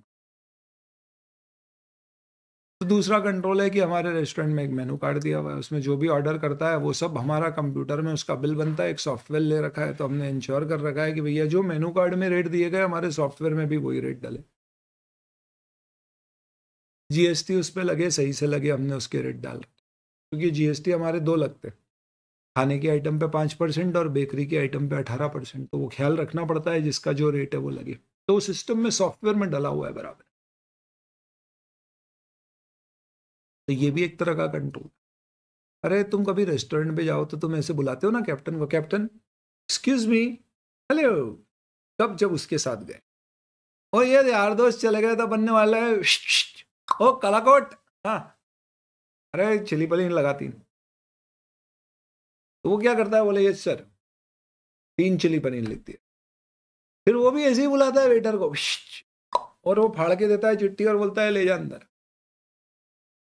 तो दूसरा कंट्रोल है कि हमारे रेस्टोरेंट में एक मेनू कार्ड दिया हुआ है उसमें जो भी ऑर्डर करता है वो सब हमारा कंप्यूटर में उसका बिल बनता है एक सॉफ्टवेयर ले रखा है तो हमने इंश्योर कर रखा है कि भैया जो मेनू कार्ड में रेट दिए गए हमारे सॉफ्टवेयर में भी वही रेट डाले जीएसटी उस पर लगे सही से लगे हमने उसके रेट डाल क्योंकि जीएसटी हमारे दो लगते हैं खाने के आइटम पे पाँच परसेंट और बेकरी के आइटम पे अठारह परसेंट तो वो ख्याल रखना पड़ता है जिसका जो रेट है वो लगे तो सिस्टम में सॉफ्टवेयर में डला हुआ है बराबर तो ये भी एक तरह का कंट्रोल अरे तुम कभी रेस्टोरेंट पे जाओ तो तुम ऐसे बुलाते हो ना कैप्टन को कैप्टन एक्सक्यूज मी हेलो कब जब उसके साथ गए ओ ये यार दोस्त चले गए तो बनने वाला है ओ कलाकोट हाँ अरे चिली पली नहीं लगाती तो वो क्या करता है बोले यस सर तीन चिली पनीर लिख दिया फिर वो भी ऐसे ही बुलाता है वेटर को और वो फाड़ के देता है चिट्ठी और बोलता है ले जा अंदर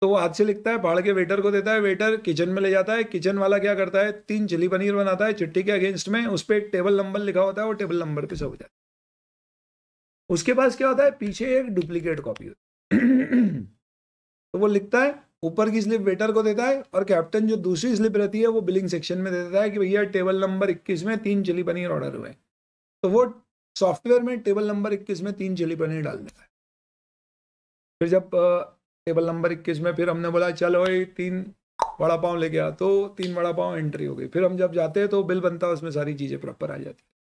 तो वो हाथ से लिखता है फाड़ के वेटर को देता है वेटर किचन में ले जाता है किचन वाला क्या करता है तीन चिली पनीर बनाता है चिट्ठी के अगेंस्ट में उस पर एक टेबल नंबर लिखा होता है वो टेबल नंबर पे सब हो जाता है उसके पास क्या होता है पीछे एक डुप्लीकेट कॉपी होती है तो वो लिखता है ऊपर की स्लिप वेटर को देता है और कैप्टन जो दूसरी स्लिप रहती है वो बिलिंग सेक्शन में दे देता है कि भैया टेबल नंबर 21 में तीन चिली पनीर ऑर्डर हुए तो वो सॉफ्टवेयर में टेबल नंबर 21 में तीन चिली पनीर डाल देता है फिर जब टेबल नंबर 21 में फिर हमने बोला चलो ये तीन वड़ा पाँव ले गया तो तीन वड़ा पाँव एंट्री हो गई फिर हम जब जाते हैं तो बिल बनता है उसमें सारी चीज़ें प्रॉपर आ जाती है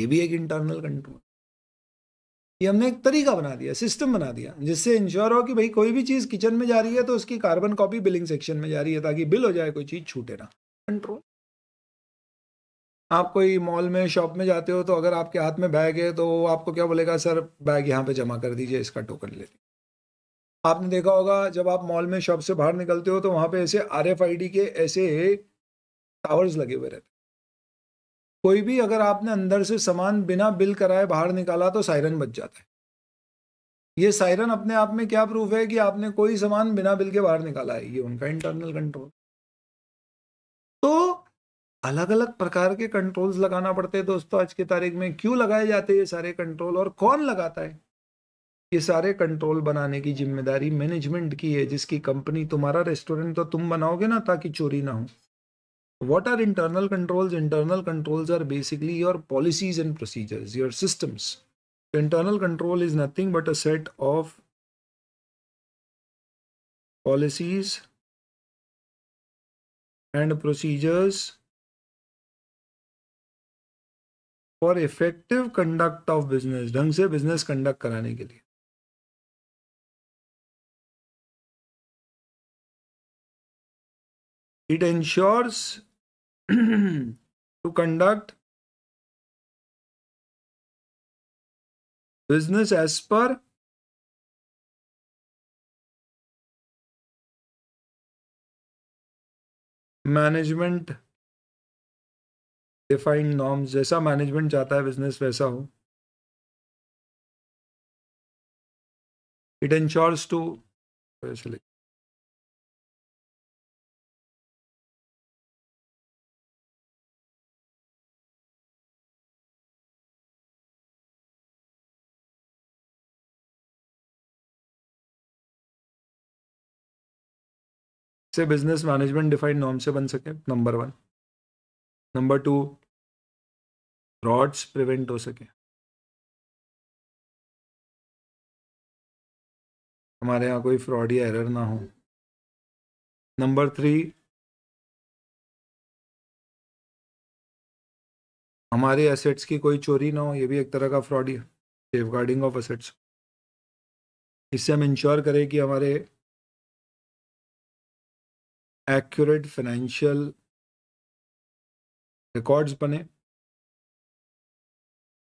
ये भी एक इंटरनल कंट्रोल ये हमने एक तरीका बना दिया सिस्टम बना दिया जिससे इंश्योर हो कि भाई कोई भी चीज़ किचन में जा रही है तो उसकी कार्बन कॉपी बिलिंग सेक्शन में जा रही है ताकि बिल हो जाए कोई चीज़ छूटे ना कंट्रोल आप कोई मॉल में शॉप में जाते हो तो अगर आपके हाथ में बैग है तो आपको क्या बोलेगा सर बैग यहाँ पे जमा कर दीजिए इसका टोकन ले लीजिए आपने देखा होगा जब आप मॉल में शॉप से बाहर निकलते हो तो वहाँ पे ऐसे आर के ऐसे टावर्स लगे हुए रहते कोई भी अगर आपने अंदर से सामान बिना बिल कराए बाहर निकाला तो सायरन बच जाता है ये सायरन अपने आप में क्या प्रूफ है कि आपने कोई सामान बिना बिल के बाहर निकाला है ये उनका इंटरनल कंट्रोल तो अलग अलग प्रकार के कंट्रोल्स लगाना पड़ते हैं दोस्तों आज की तारीख में क्यों लगाए जाते हैं ये सारे कंट्रोल और कौन लगाता है ये सारे कंट्रोल बनाने की जिम्मेदारी मैनेजमेंट की है जिसकी कंपनी तुम्हारा रेस्टोरेंट तो तुम बनाओगे ना ताकि चोरी ना हो What are internal controls? Internal controls are basically your policies and procedures, your systems. internal control is nothing but a set of policies and procedures for effective conduct of business, ढंग se business conduct कराने ke liye. it ensures to conduct business as per management defined norms जैसा management चाहता है business वैसा हो it ensures to से business management defined norm से बन सके number one number two frauds prevent हो सके हमारे यहाँ कोई फ्रॉड या एरर ना हो नंबर थ्री हमारे एसेट्स की कोई चोरी ना हो ये भी एक तरह का फ्रॉड ही है सेफ गार्डिंग ऑफ एसेट्स इससे हम इंश्योर करें कि हमारे एक्यूरेट फाइनेंशियल रिकॉर्ड्स बने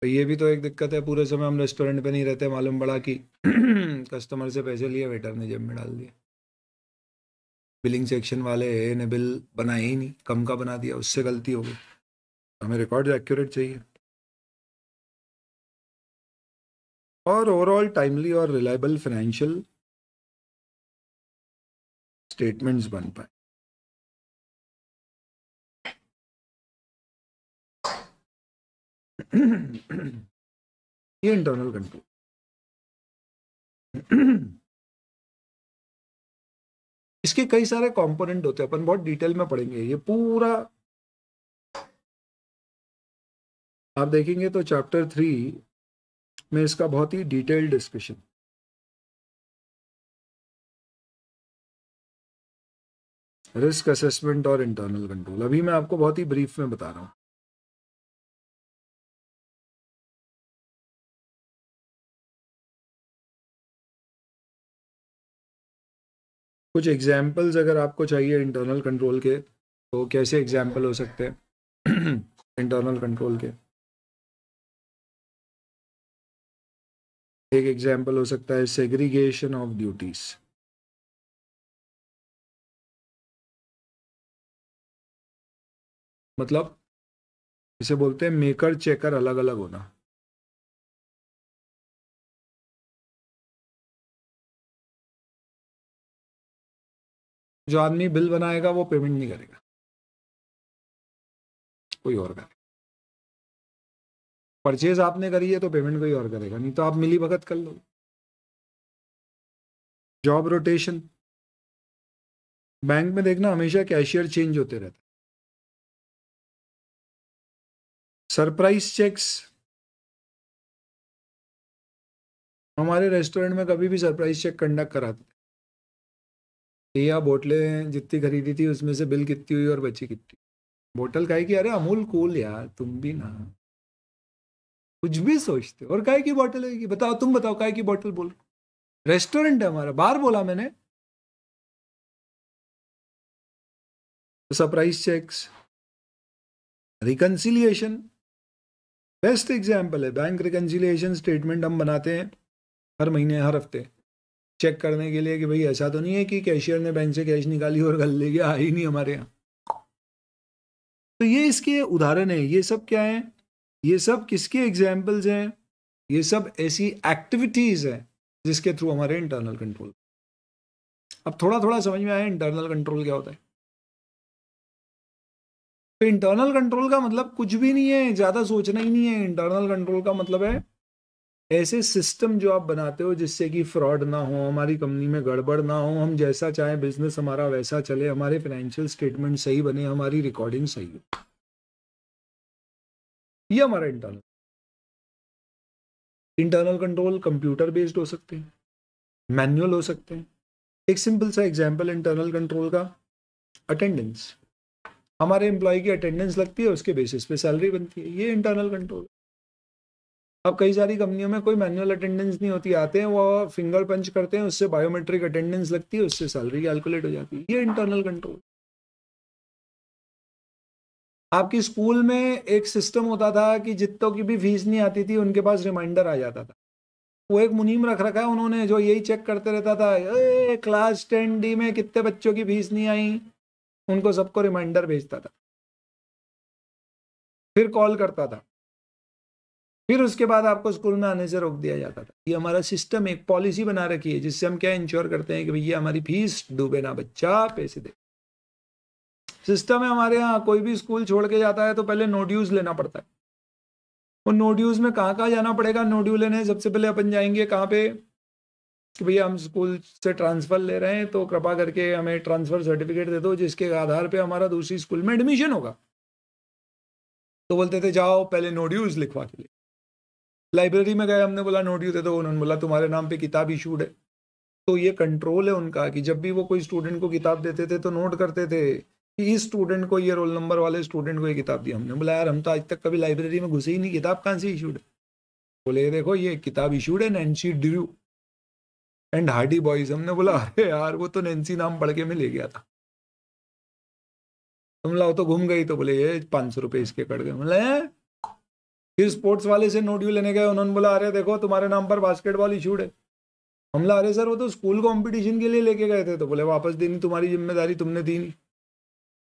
तो ये भी तो एक दिक्कत है पूरे समय हम रेस्टोरेंट पे नहीं रहते मालूम पड़ा कि कस्टमर से पैसे लिए वेटर ने जेब में डाल दिया बिलिंग सेक्शन वाले ने बिल बनाया ही नहीं कम का बना दिया उससे गलती हो गई हमें रिकॉर्ड एक्यूरेट चाहिए और ओवरऑल टाइमली और रिलायबल फाइनेंशियल स्टेटमेंट्स बन पाए इंटरनल कंट्रोल इसके कई सारे कंपोनेंट होते हैं अपन बहुत डिटेल में पढ़ेंगे ये पूरा आप देखेंगे तो चैप्टर थ्री में इसका बहुत ही डिटेल डिस्कशन रिस्क असेसमेंट और इंटरनल कंट्रोल अभी मैं आपको बहुत ही ब्रीफ में बता रहा हूँ कुछ एग्जाम्पल्स अगर आपको चाहिए इंटरनल कंट्रोल के तो कैसे एग्जाम्पल हो सकते हैं इंटरनल कंट्रोल के एक एग्जाम्पल हो सकता है सेग्रीगेशन ऑफ ड्यूटीज मतलब इसे बोलते हैं मेकर चेकर अलग अलग होना जो आदमी बिल बनाएगा वो पेमेंट नहीं करेगा कोई और करेगा परचेज आपने करी है तो पेमेंट कोई और करेगा नहीं तो आप मिली भगत कर लो जॉब रोटेशन बैंक में देखना हमेशा कैशियर चेंज होते रहते सरप्राइज चेक्स हमारे रेस्टोरेंट में कभी भी सरप्राइज चेक कंडक्ट कराते या बोतलें जितनी खरीदी थी उसमें से बिल कितनी हुई और बची कितनी बोटल कहे कि अरे अमूल कूल यार तुम भी ना कुछ भी सोचते और काय की बोतल है बताओ तुम बताओ काय की बोतल बोल रेस्टोरेंट है हमारा बाहर बोला मैंने surprise checks reconciliation best example है बैंक रिकन्सिलिएशन स्टेटमेंट हम बनाते हैं हर महीने हर हफ्ते चेक करने के लिए कि भाई ऐसा तो नहीं है कि कैशियर ने बैंक से कैश निकाली और गल गया ही नहीं हमारे यहाँ तो ये इसके उदाहरण है ये सब क्या है ये सब किसके एग्जाम्पल्स हैं ये सब ऐसी एक्टिविटीज़ हैं जिसके थ्रू हमारे इंटरनल कंट्रोल अब थोड़ा थोड़ा समझ में आया इंटरनल कंट्रोल क्या होता है तो इंटरनल कंट्रोल का मतलब कुछ भी नहीं है ज़्यादा सोचना ही नहीं है इंटरनल कंट्रोल का मतलब है ऐसे सिस्टम जो आप बनाते हो जिससे कि फ्रॉड ना हो हमारी कंपनी में गड़बड़ ना हो हम जैसा चाहें बिजनेस हमारा वैसा चले हमारे फाइनेंशियल स्टेटमेंट सही बने हमारी रिकॉर्डिंग सही हो ये हमारा internal internal control computer based हो सकते हैं मैनुअल हो सकते हैं एक सिंपल सा एग्जाम्पल इंटरनल कंट्रोल का अटेंडेंस हमारे एम्प्लॉय की अटेंडेंस लगती है उसके बेसिस पे सैलरी बनती है ये इंटरनल कंट्रोल अब कई सारी कंपनियों में कोई मैनुअल अटेंडेंस नहीं होती आते हैं वो फिंगर पंच करते हैं उससे बायोमेट्रिक अटेंडेंस लगती है उससे सैलरी कैलकुलेट हो जाती है ये इंटरनल कंट्रोल आपकी स्कूल में एक सिस्टम होता था कि जितों की भी फीस नहीं आती थी उनके पास रिमाइंडर आ जाता था वो एक मुनीम रख रखा है उन्होंने जो यही चेक करते रहता था ए, क्लास टेन डी में कितने बच्चों की फीस नहीं आई उनको सबको रिमाइंडर भेजता था फिर कॉल करता था फिर उसके बाद आपको स्कूल में आने से रोक दिया जाता था ये हमारा सिस्टम एक पॉलिसी बना रखी है जिससे हम क्या इंश्योर करते हैं कि भैया हमारी फीस डूबे ना बच्चा पैसे दे सिस्टम है हमारे यहाँ कोई भी स्कूल छोड़ के जाता है तो पहले नो यूज़ लेना पड़ता है और नोट यूज़ में कहाँ कहाँ जाना पड़ेगा नो यू लेने सबसे पहले अपन जाएंगे कहाँ पे कि भैया हम स्कूल से ट्रांसफ़र ले रहे हैं तो कृपा करके हमें ट्रांसफ़र सर्टिफिकेट दे दो जिसके आधार पर हमारा दूसरी स्कूल में एडमिशन होगा तो बोलते थे जाओ पहले नो यूज लिखवा के लिए लाइब्रेरी में गए हमने बोला नोट यू दे दो उन्होंने बोला तुम्हारे नाम पे किताब इशूड है तो ये कंट्रोल है उनका कि जब भी वो कोई स्टूडेंट को किताब देते थे तो नोट करते थे कि इस स्टूडेंट को ये रोल नंबर वाले स्टूडेंट को ये किताब दी हमने बोला यार हम तो आज तक कभी लाइब्रेरी में घुसे ही नहीं किताब कहाँ से इशूड है बोले देखो ये किताब इशूड है Nancy Drew and Hardy Boys हमने बोला अरे यार वो तो नैन्सी नाम पढ़ के मैं ले गया था तुम लाओ तो घूम गई तो बोले ये पाँच सौ रुपये इसके कट गए बोले फिर स्पोर्ट्स वाले से नोट यू लेने गए उन्होंने बोला अरे देखो तुम्हारे नाम पर बास्केटबॉल इशूड है हमला अरे सर वो तो स्कूल कॉम्पिटिशन के लिए लेके गए थे तो बोले वापस देनी तुम्हारी जिम्मेदारी तुमने दी नहीं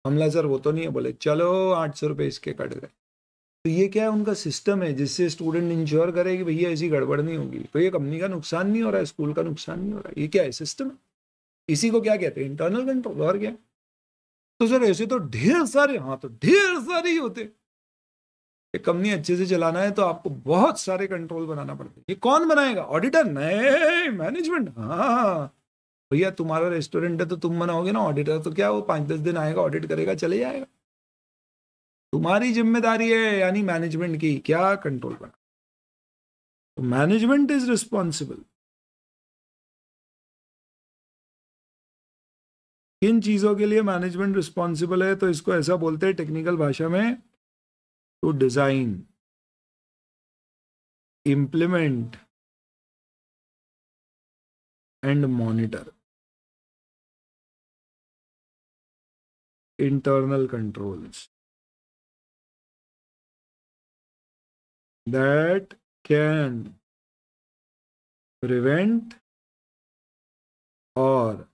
हमला सर वो तो नहीं है बोले चलो आठ सौ रुपये इसके कट गए तो ये क्या है उनका सिस्टम है जिससे स्टूडेंट इंश्योर करे कि भैया ऐसी गड़बड़ नहीं होगी तो ये कंपनी का नुकसान नहीं हो रहा है स्कूल का नुकसान नहीं हो रहा है ये क्या है सिस्टम है इसी को क्या कहते हैं इंटरनल कंट्रोल और क्या तो सर ऐसे तो ढेर सारे हाँ तो ढेर सारे ही होते हैं कंपनी अच्छे से चलाना है तो आपको बहुत सारे कंट्रोल बनाना पड़ते हैं ये कौन बनाएगा ऑडिटर नहीं मैनेजमेंट हाँ भैया तुम्हारा रेस्टोरेंट है तो तुम बनाओगे ना ऑडिटर तो क्या वो पाँच दस दिन आएगा ऑडिट करेगा चले जाएगा तुम्हारी जिम्मेदारी है यानी मैनेजमेंट की क्या कंट्रोल बना मैनेजमेंट इज रिस्पॉन्सिबल किन चीज़ों के लिए मैनेजमेंट रिस्पॉन्सिबल है तो इसको ऐसा बोलते हैं टेक्निकल भाषा में to design, implement, and monitor internal controls that can prevent or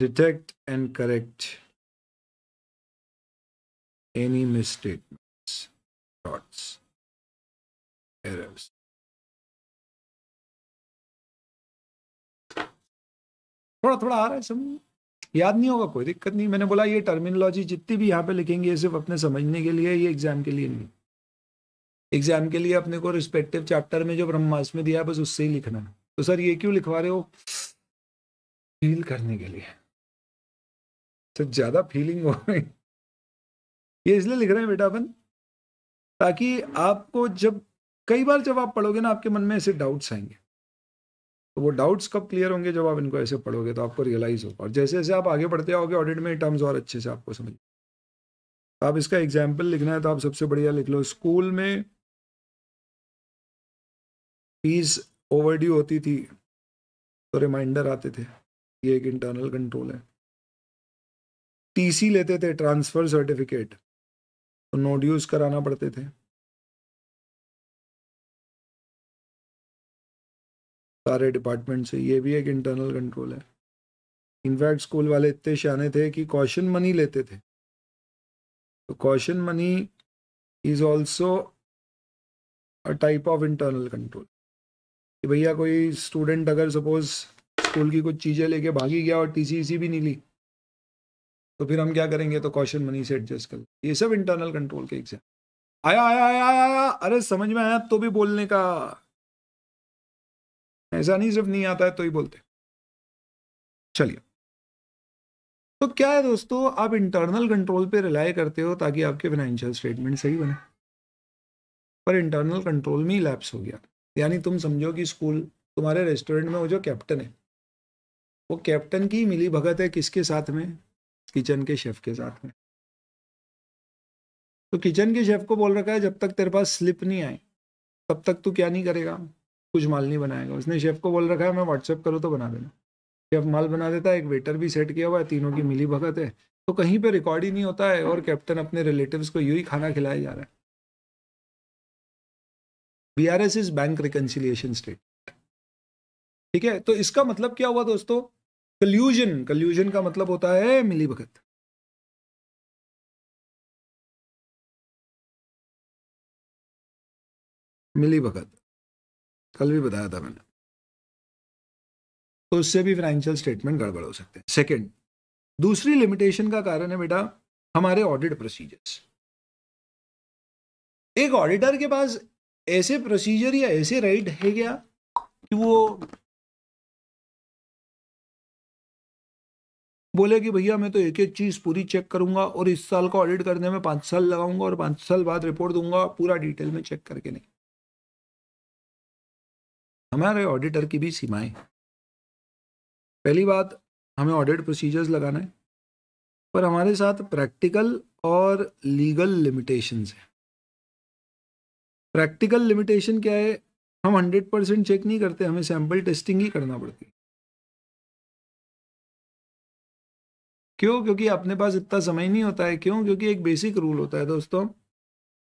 detect and correct any misstatements, thoughts, errors. थोड़ा थोड़ा आ रहा है समझ याद नहीं होगा कोई दिक्कत नहीं मैंने बोला ये टर्मिनोलॉजी जितनी भी यहाँ पे लिखेंगे ये सिर्फ अपने समझने के लिए ये एग्जाम के लिए नहीं एग्जाम के लिए अपने को रिस्पेक्टिव चैप्टर में जो ब्रह्मास में दिया है बस उससे ही लिखना है तो सर ये क्यों लिखवा रहे हो फील करने के लिए तो ज़्यादा फीलिंग हो रही ये इसलिए लिख रहे हैं बेटा अपन ताकि आपको जब कई बार जब आप पढ़ोगे ना आपके मन में ऐसे डाउट्स आएंगे तो वो डाउट्स कब क्लियर होंगे जब आप इनको ऐसे पढ़ोगे तो आपको रियलाइज होगा और जैसे जैसे आप आगे बढ़ते आओगे ऑडिट में टर्म्स और अच्छे से आपको समझ तो आप इसका एग्जाम्पल लिखना है तो आप सबसे बढ़िया लिख लो स्कूल में फीस ओवरड्यू होती थी तो रिमाइंडर आते थे ये एक इंटरनल कंट्रोल है टीसी लेते थे ट्रांसफ़र सर्टिफिकेट तो नोड यूज़ कराना पड़ते थे सारे डिपार्टमेंट से ये भी एक इंटरनल कंट्रोल है इनफैक्ट स्कूल वाले इतने शाने थे कि कॉशन मनी लेते थे तो caution money is also a type of internal control कि भैया कोई स्टूडेंट अगर सपोज़ स्कूल की कुछ चीज़ें लेके भागी गया और टीसीसी भी नहीं ली तो फिर हम क्या करेंगे तो कौशन मनी से एडजस्ट कर ये सब इंटरनल कंट्रोल के एग्जाम आया आया आया आया अरे समझ में आया तो भी बोलने का ऐसा नहीं सिर्फ नहीं आता है तो ही बोलते चलिए तो क्या है दोस्तों आप इंटरनल कंट्रोल पे रिलाई करते हो ताकि आपके फाइनेंशियल स्टेटमेंट सही बने पर इंटरनल कंट्रोल में ही लैप्स हो गया यानी तुम समझो कि स्कूल तुम्हारे रेस्टोरेंट में वो जो कैप्टन है वो कैप्टन की मिली भगत है किसके साथ में किचन के शेफ के साथ में तो किचन के शेफ को बोल रखा है जब तक तेरे पास स्लिप नहीं आए तब तक तू क्या नहीं करेगा कुछ माल नहीं बनाएगा उसने शेफ को बोल रखा है मैं व्हाट्सएप करूँ तो बना देना शेफ माल बना देता है एक वेटर भी सेट किया हुआ है तीनों की मिली भगत है तो कहीं पे रिकॉर्ड ही नहीं होता है और कैप्टन अपने रिलेटिव्स को यू ही खाना खिलाया जा रहा है B R S is bank reconciliation state ठीक है तो इसका मतलब क्या हुआ दोस्तों कल्यूजन कल्यूजन का मतलब होता है मिली भगत मिली भगत कल भी बताया था मैंने तो उससे भी फाइनेंशियल स्टेटमेंट गड़बड़ हो सकते हैं सेकंड दूसरी लिमिटेशन का कारण है बेटा हमारे ऑडिट प्रोसीजर्स एक ऑडिटर के पास ऐसे प्रोसीजर या ऐसे राइट है क्या कि वो बोले कि भैया मैं तो एक एक चीज़ पूरी चेक करूंगा और इस साल का ऑडिट करने में पाँच साल लगाऊंगा और पाँच साल बाद रिपोर्ट दूंगा पूरा डिटेल में चेक करके नहीं हमारे ऑडिटर की भी सीमाएं पहली बात हमें ऑडिट प्रोसीजर्स लगाना है पर हमारे साथ प्रैक्टिकल और लीगल लिमिटेशंस हैं प्रैक्टिकल लिमिटेशन क्या है हम हंड्रेड परसेंट चेक नहीं करते हमें सैम्पल टेस्टिंग ही करना पड़ती क्यों क्योंकि अपने पास इतना समय नहीं होता है क्यों क्योंकि एक बेसिक रूल होता है दोस्तों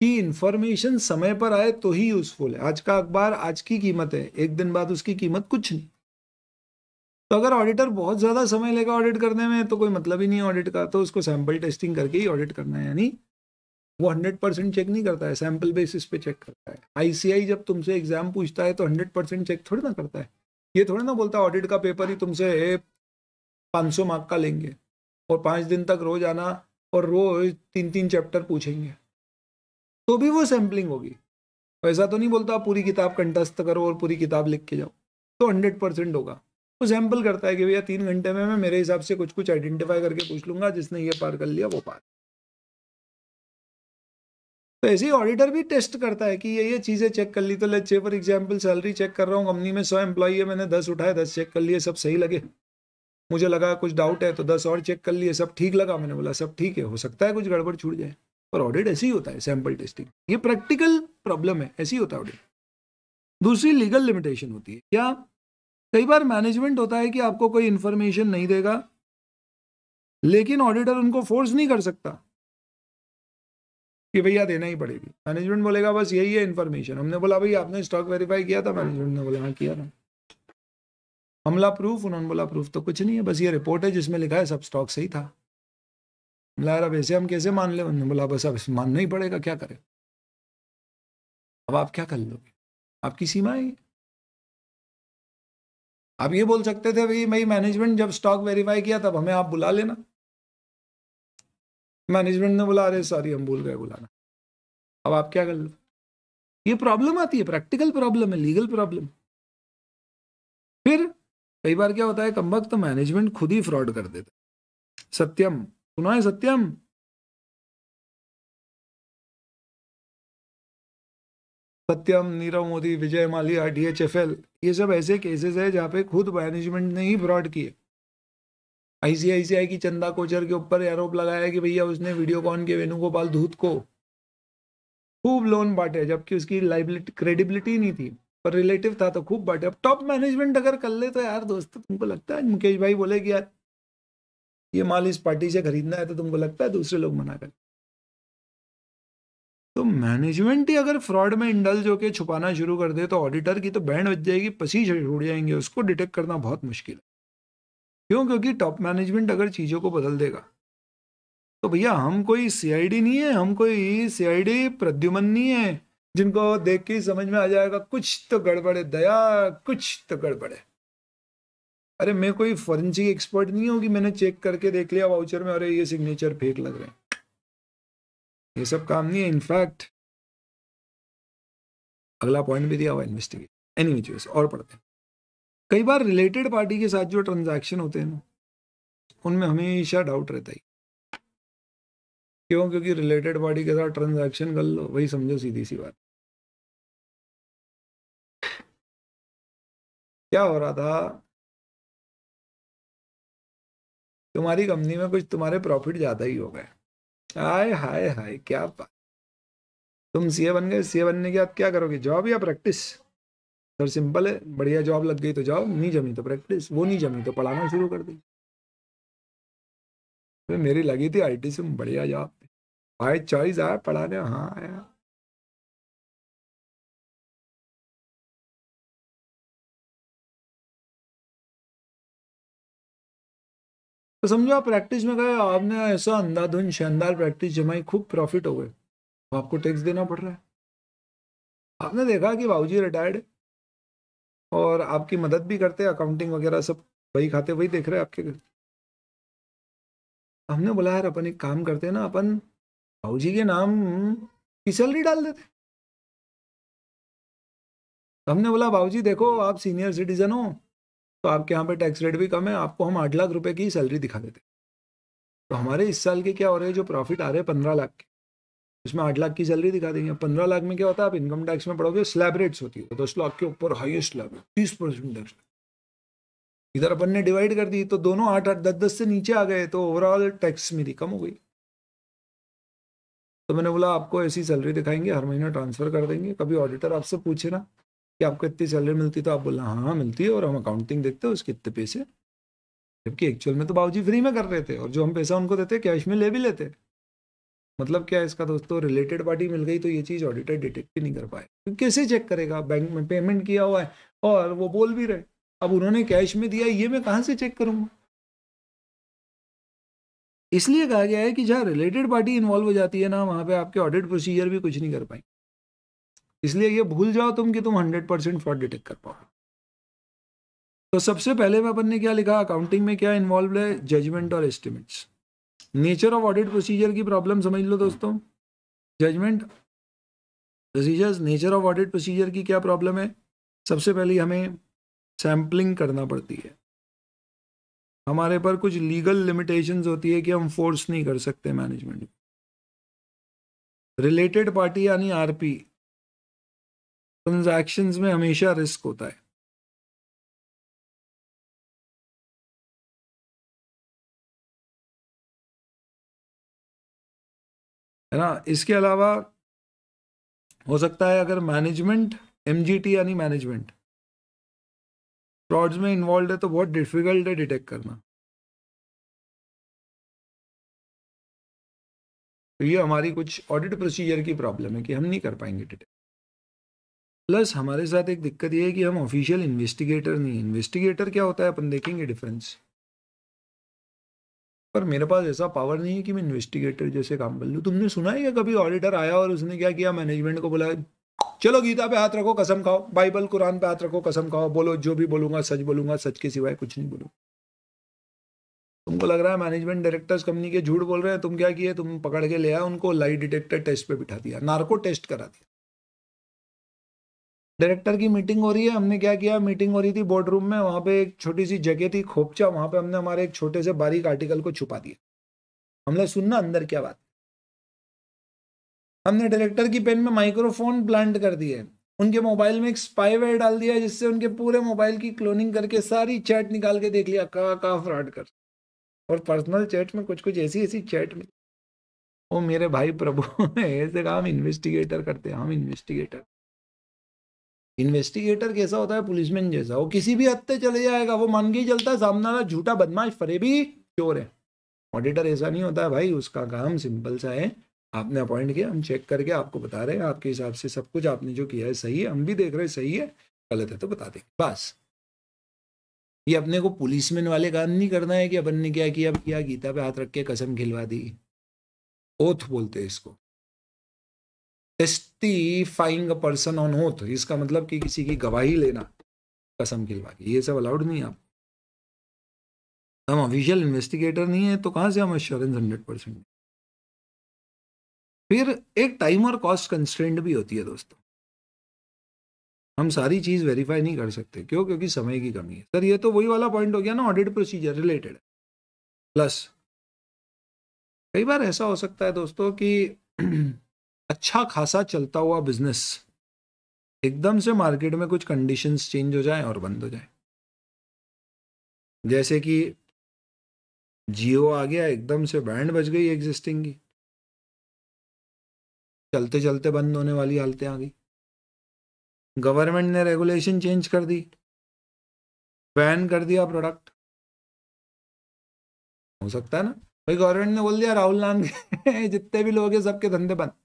कि इन्फॉर्मेशन समय पर आए तो ही यूजफुल है आज का अखबार आज की कीमत है एक दिन बाद उसकी कीमत कुछ नहीं तो अगर ऑडिटर बहुत ज़्यादा समय लेगा ऑडिट करने में तो कोई मतलब ही नहीं ऑडिट का तो उसको सैम्पल टेस्टिंग करके ही ऑडिट करना है यानी वो हंड्रेड परसेंट चेक नहीं करता है सैम्पल बेसिस पे चेक करता है आईसीआई जब तुमसे एग्जाम पूछता है तो हंड्रेड परसेंट चेक थोड़ी ना करता है ये थोड़ा ना बोलता ऑडिट का पेपर ही तुमसे पाँच सौ मार्क का लेंगे और पाँच दिन तक रोज आना और रोज तीन तीन चैप्टर पूछेंगे तो भी वो सैम्पलिंग होगी ऐसा तो नहीं बोलता पूरी किताब कंटस्थ करो और पूरी किताब लिख के जाओ तो हंड्रेड परसेंट होगा वो सैम्पल करता है कि भैया तीन घंटे में मैं मेरे हिसाब से कुछ कुछ आइडेंटिफाई करके पूछ लूंगा जिसने ये पार कर लिया वो पार तो ऐसे ही ऑडिटर भी टेस्ट करता है कि ये ये चीज़ें चेक कर ली तो ले फॉर एग्जाम्पल सैलरी चेक कर रहा हूँ कंपनी में सौ एम्प्लॉई है मैंने दस उठाए दस चेक कर लिए सब सही लगे मुझे लगा कुछ डाउट है तो दस और चेक कर लिए सब ठीक लगा मैंने बोला सब ठीक है हो सकता है कुछ गड़बड़ छूट जाए पर ऑडिट ऐसे ही होता है सैंपल टेस्टिंग ये प्रैक्टिकल प्रॉब्लम है ऐसे ही होता है ऑडिट दूसरी लीगल लिमिटेशन होती है क्या कई बार मैनेजमेंट होता है कि आपको कोई इन्फॉर्मेशन नहीं देगा लेकिन ऑडिटर उनको फोर्स नहीं कर सकता कि भैया देना ही पड़ेगी मैनेजमेंट बोलेगा बस यही है इन्फॉर्मेशन हमने बोला भाई आपने स्टॉक वेरीफाई किया था मैनेजमेंट ने बोला हाँ किया था हमला प्रूफ उन्होंने बोला प्रूफ तो कुछ नहीं है बस ये रिपोर्ट है जिसमें लिखा है सब स्टॉक सही था लारा वैसे हम कैसे मान ले उन्होंने बोला बस अब मानना ही पड़ेगा क्या करें अब आप क्या कर लोगे आपकी सीमा है आप ये बोल सकते थे भाई भाई मैनेजमेंट जब स्टॉक वेरीफाई किया तब हमें आप बुला लेना मैनेजमेंट ने बुला अरे सॉरी हम भूल गए बुलाना अब आप क्या कर लो ये प्रॉब्लम आती है प्रैक्टिकल प्रॉब्लम है लीगल प्रॉब्लम है कई बार क्या होता है कम वक्त मैनेजमेंट खुद ही फ्रॉड कर देता सत्यम सुना है सत्यम सत्यम नीरव मोदी विजय मालिया डीएचएफएल ये सब ऐसे केसेस है जहां पे खुद मैनेजमेंट ने ही फ्रॉड किए आईसीआईसीआई की चंदा कोचर के ऊपर आरोप लगाया कि भैया उसने वीडियोकॉन के वेणुगोपाल धूत को खूब लोन बांटे जबकि उसकी लाइबिलिटी क्रेडिबिलिटी नहीं थी पर रिलेटिव था तो खूब बाटे अब टॉप मैनेजमेंट अगर कर ले तो यार दोस्त तुमको लगता है मुकेश भाई बोले कि यार ये माल इस पार्टी से खरीदना है तो तुमको लगता है दूसरे लोग मना कर तो मैनेजमेंट ही अगर फ्रॉड में इंडल्ज के छुपाना शुरू कर दे तो ऑडिटर की तो बैंड बच जाएगी पसी छोड़ जाएंगे उसको डिटेक्ट करना बहुत मुश्किल है क्यों क्योंकि टॉप मैनेजमेंट अगर चीज़ों को बदल देगा तो भैया हम कोई सीआईडी नहीं है हम कोई सीआईडी प्रद्युमन नहीं है जिनको देख के समझ में आ जाएगा कुछ तो गड़बड़े दया कुछ तो गड़बड़े अरे मैं कोई फॉरेंसिक एक्सपर्ट नहीं होगी मैंने चेक करके देख लिया वाउचर में अरे ये सिग्नेचर फेक लग रहे हैं ये सब काम नहीं है इनफैक्ट अगला पॉइंट भी दिया हुआ इन्वेस्टिगेट एनी anyway, और पढ़ते हैं कई बार रिलेटेड पार्टी के साथ जो ट्रांजैक्शन होते हैं ना उनमें हमेशा डाउट रहता है क्यों क्योंकि रिलेटेड पार्टी के साथ ट्रांजैक्शन कर लो वही समझो सीधी सी बात क्या हो रहा था तुम्हारी कंपनी में कुछ तुम्हारे प्रॉफिट ज्यादा ही हो गए हाय हाय हाय क्या बात तुम सीए बन गए सीए बनने के बाद क्या करोगे जॉब या प्रैक्टिस सर सिंपल है बढ़िया जॉब लग गई तो जॉब नहीं जमी तो प्रैक्टिस वो नहीं जमी तो पढ़ाना शुरू कर दी तो मेरी लगी थी आई टी से बढ़िया जॉब आए चॉइस आया पढ़ाने हाँ आया तो समझो आप प्रैक्टिस में गए आपने ऐसा अंधाधुन शानदार प्रैक्टिस जमाई खूब प्रॉफिट हो गए तो आपको टैक्स देना पड़ रहा है आपने देखा कि बाबू रिटायर्ड और आपकी मदद भी करते हैं अकाउंटिंग वगैरह सब वही खाते वही देख रहे हैं आपके घर हमने बोला यार अपन एक काम करते हैं ना अपन बाबूजी के नाम की सैलरी डाल देते हमने बोला बाबूजी देखो आप सीनियर सिटीजन हो तो आपके यहाँ पर टैक्स रेट भी कम है आपको हम आठ लाख रुपये की सैलरी दिखा देते तो हमारे इस साल के क्या हो रहे हैं जो प्रॉफिट आ रहे हैं पंद्रह लाख के उसमें आठ लाख की सैलरी दिखा देंगे पंद्रह लाख में क्या होता है आप इनकम टैक्स में पढ़ोगे स्लैब रेट्स होती है तो दस लाख के ऊपर हाईएस्ट स्लैब तीस परसेंट टैक्स इधर अपन ने डिवाइड कर दी तो दोनों आठ आठ दस दस से नीचे आ गए तो ओवरऑल टैक्स मेरी कम हो गई तो मैंने बोला आपको ऐसी सैलरी दिखाएंगे हर महीना ट्रांसफर कर देंगे कभी ऑडिटर आपसे पूछे ना कि आपको इतनी सैलरी मिलती तो आप बोला हाँ हाँ मिलती है और हम अकाउंटिंग देखते हैं उसके इतने पैसे जबकि एक्चुअल में तो बाबूजी फ्री में कर रहे थे और जो हम पैसा उनको देते कैश में ले भी लेते मतलब क्या है इसका दोस्तों रिलेटेड पार्टी मिल गई तो ये चीज़ ऑडिटर डिटेक्ट भी नहीं कर पाए तो कैसे चेक करेगा बैंक में पेमेंट किया हुआ है और वो बोल भी रहे अब उन्होंने कैश में दिया ये मैं कहाँ से चेक करूँगा इसलिए कहा गया है कि जहाँ रिलेटेड पार्टी इन्वॉल्व हो जाती है ना वहाँ पे आपके ऑडिट प्रोसीजर भी कुछ नहीं कर पाएंगे इसलिए ये भूल जाओ तुम कि तुम हंड्रेड परसेंट फ्रॉड डिटेक्ट कर पाओ तो सबसे पहले मैं अपन ने क्या लिखा अकाउंटिंग में क्या इन्वॉल्व है जजमेंट और estimates nature of audit procedure की प्रॉब्लम समझ लो दोस्तों judgement procedures nature of audit procedure की क्या प्रॉब्लम है सबसे पहले हमें सैम्पलिंग करना पड़ती है हमारे पर कुछ लीगल लिमिटेशंस होती है कि हम फोर्स नहीं कर सकते मैनेजमेंट रिलेटेड पार्टी यानी आरपी ट्रांजैक्शंस में हमेशा रिस्क होता है है ना इसके अलावा हो सकता है अगर मैनेजमेंट एमजीटी यानी मैनेजमेंट फ्रॉड्स में इन्वॉल्व है तो बहुत डिफिकल्ट है डिटेक्ट करना तो ये हमारी कुछ ऑडिट प्रोसीजर की प्रॉब्लम है कि हम नहीं कर पाएंगे डिटेक्ट प्लस हमारे साथ एक दिक्कत यह है कि हम ऑफिशियल इन्वेस्टिगेटर नहीं इन्वेस्टिगेटर क्या होता है अपन देखेंगे डिफरेंस पर मेरे पास ऐसा पावर नहीं है कि मैं इन्वेस्टिगेटर जैसे काम कर लूँ तुमने सुना है कभी ऑडिटर आया और उसने क्या किया मैनेजमेंट को बोला चलो गीता पे हाथ रखो कसम खाओ बाइबल कुरान पे हाथ रखो कसम खाओ बोलो जो भी बोलूंगा सच बोलूंगा सच के सिवाय कुछ नहीं बोलूंगा तुमको लग रहा है मैनेजमेंट डायरेक्टर्स कंपनी के झूठ बोल रहे हैं तुम क्या किए तुम पकड़ के ले आया उनको लाइट डिटेक्टर टेस्ट पे बिठा दिया नार्को टेस्ट करा दिया डायरेक्टर की मीटिंग हो रही है हमने क्या किया मीटिंग हो रही थी बोर्ड रूम में वहाँ पे एक छोटी सी जगह थी खोपचा वहाँ पे हमने हमारे एक छोटे से बारीक आर्टिकल को छुपा दिया हमने सुनना अंदर क्या बात हमने डायरेक्टर की पेन में माइक्रोफोन प्लांट कर दिए उनके मोबाइल में एक स्पाईवेयर डाल दिया जिससे उनके पूरे मोबाइल की क्लोनिंग करके सारी चैट निकाल के देख लिया का का फ्रॉड कर और पर्सनल चैट में कुछ कुछ ऐसी ऐसी चैट में ओ मेरे भाई प्रभु ऐसे काम इन्वेस्टिगेटर करते हैं हम इन्वेस्टिगेटर इन्वेस्टिगेटर कैसा होता है पुलिसमैन जैसा वो किसी भी हद तक चले जाएगा वो मान के ही चलता है सामने वाला झूठा बदमाश फरेबी चोर है ऑडिटर ऐसा नहीं होता है भाई उसका काम सिंपल सा है आपने अपॉइंट किया हम चेक करके आपको बता रहे हैं आपके हिसाब से सब कुछ आपने जो किया है सही है हम भी देख रहे हैं सही है गलत है तो बता देंगे बस ये अपने को पुलिसमैन वाले काम नहीं करना है कि अपन ने क्या किया क्या गीता पे हाथ रख के कसम खिलवा दी ओथ बोलते हैं इसको टेस्टिफाइंग पर्सन ऑन ओथ इसका मतलब कि किसी की गवाही लेना कसम खिलवा के ये सब अलाउड नहीं आप हम ऑफिशियल इन्वेस्टिगेटर नहीं है तो कहाँ से हम एश्योरेंस हंड्रेड परसेंट फिर एक टाइम और कॉस्ट कंस्टेंट भी होती है दोस्तों हम सारी चीज़ वेरीफाई नहीं कर सकते क्यों क्योंकि समय की कमी है सर ये तो वही वाला पॉइंट हो गया ना ऑडिट प्रोसीजर रिलेटेड प्लस कई बार ऐसा हो सकता है दोस्तों कि अच्छा खासा चलता हुआ बिजनेस एकदम से मार्केट में कुछ कंडीशंस चेंज हो जाए और बंद हो जाए जैसे कि जियो आ गया एकदम से बैंड बज गई एग्जिस्टिंग की चलते चलते बंद होने वाली हालतें आ गई गवर्नमेंट ने रेगुलेशन चेंज कर दी बैन कर दिया प्रोडक्ट हो सकता है ना भाई गवर्नमेंट ने बोल दिया राहुल नाम के जितने भी लोग हैं सबके धंधे बंद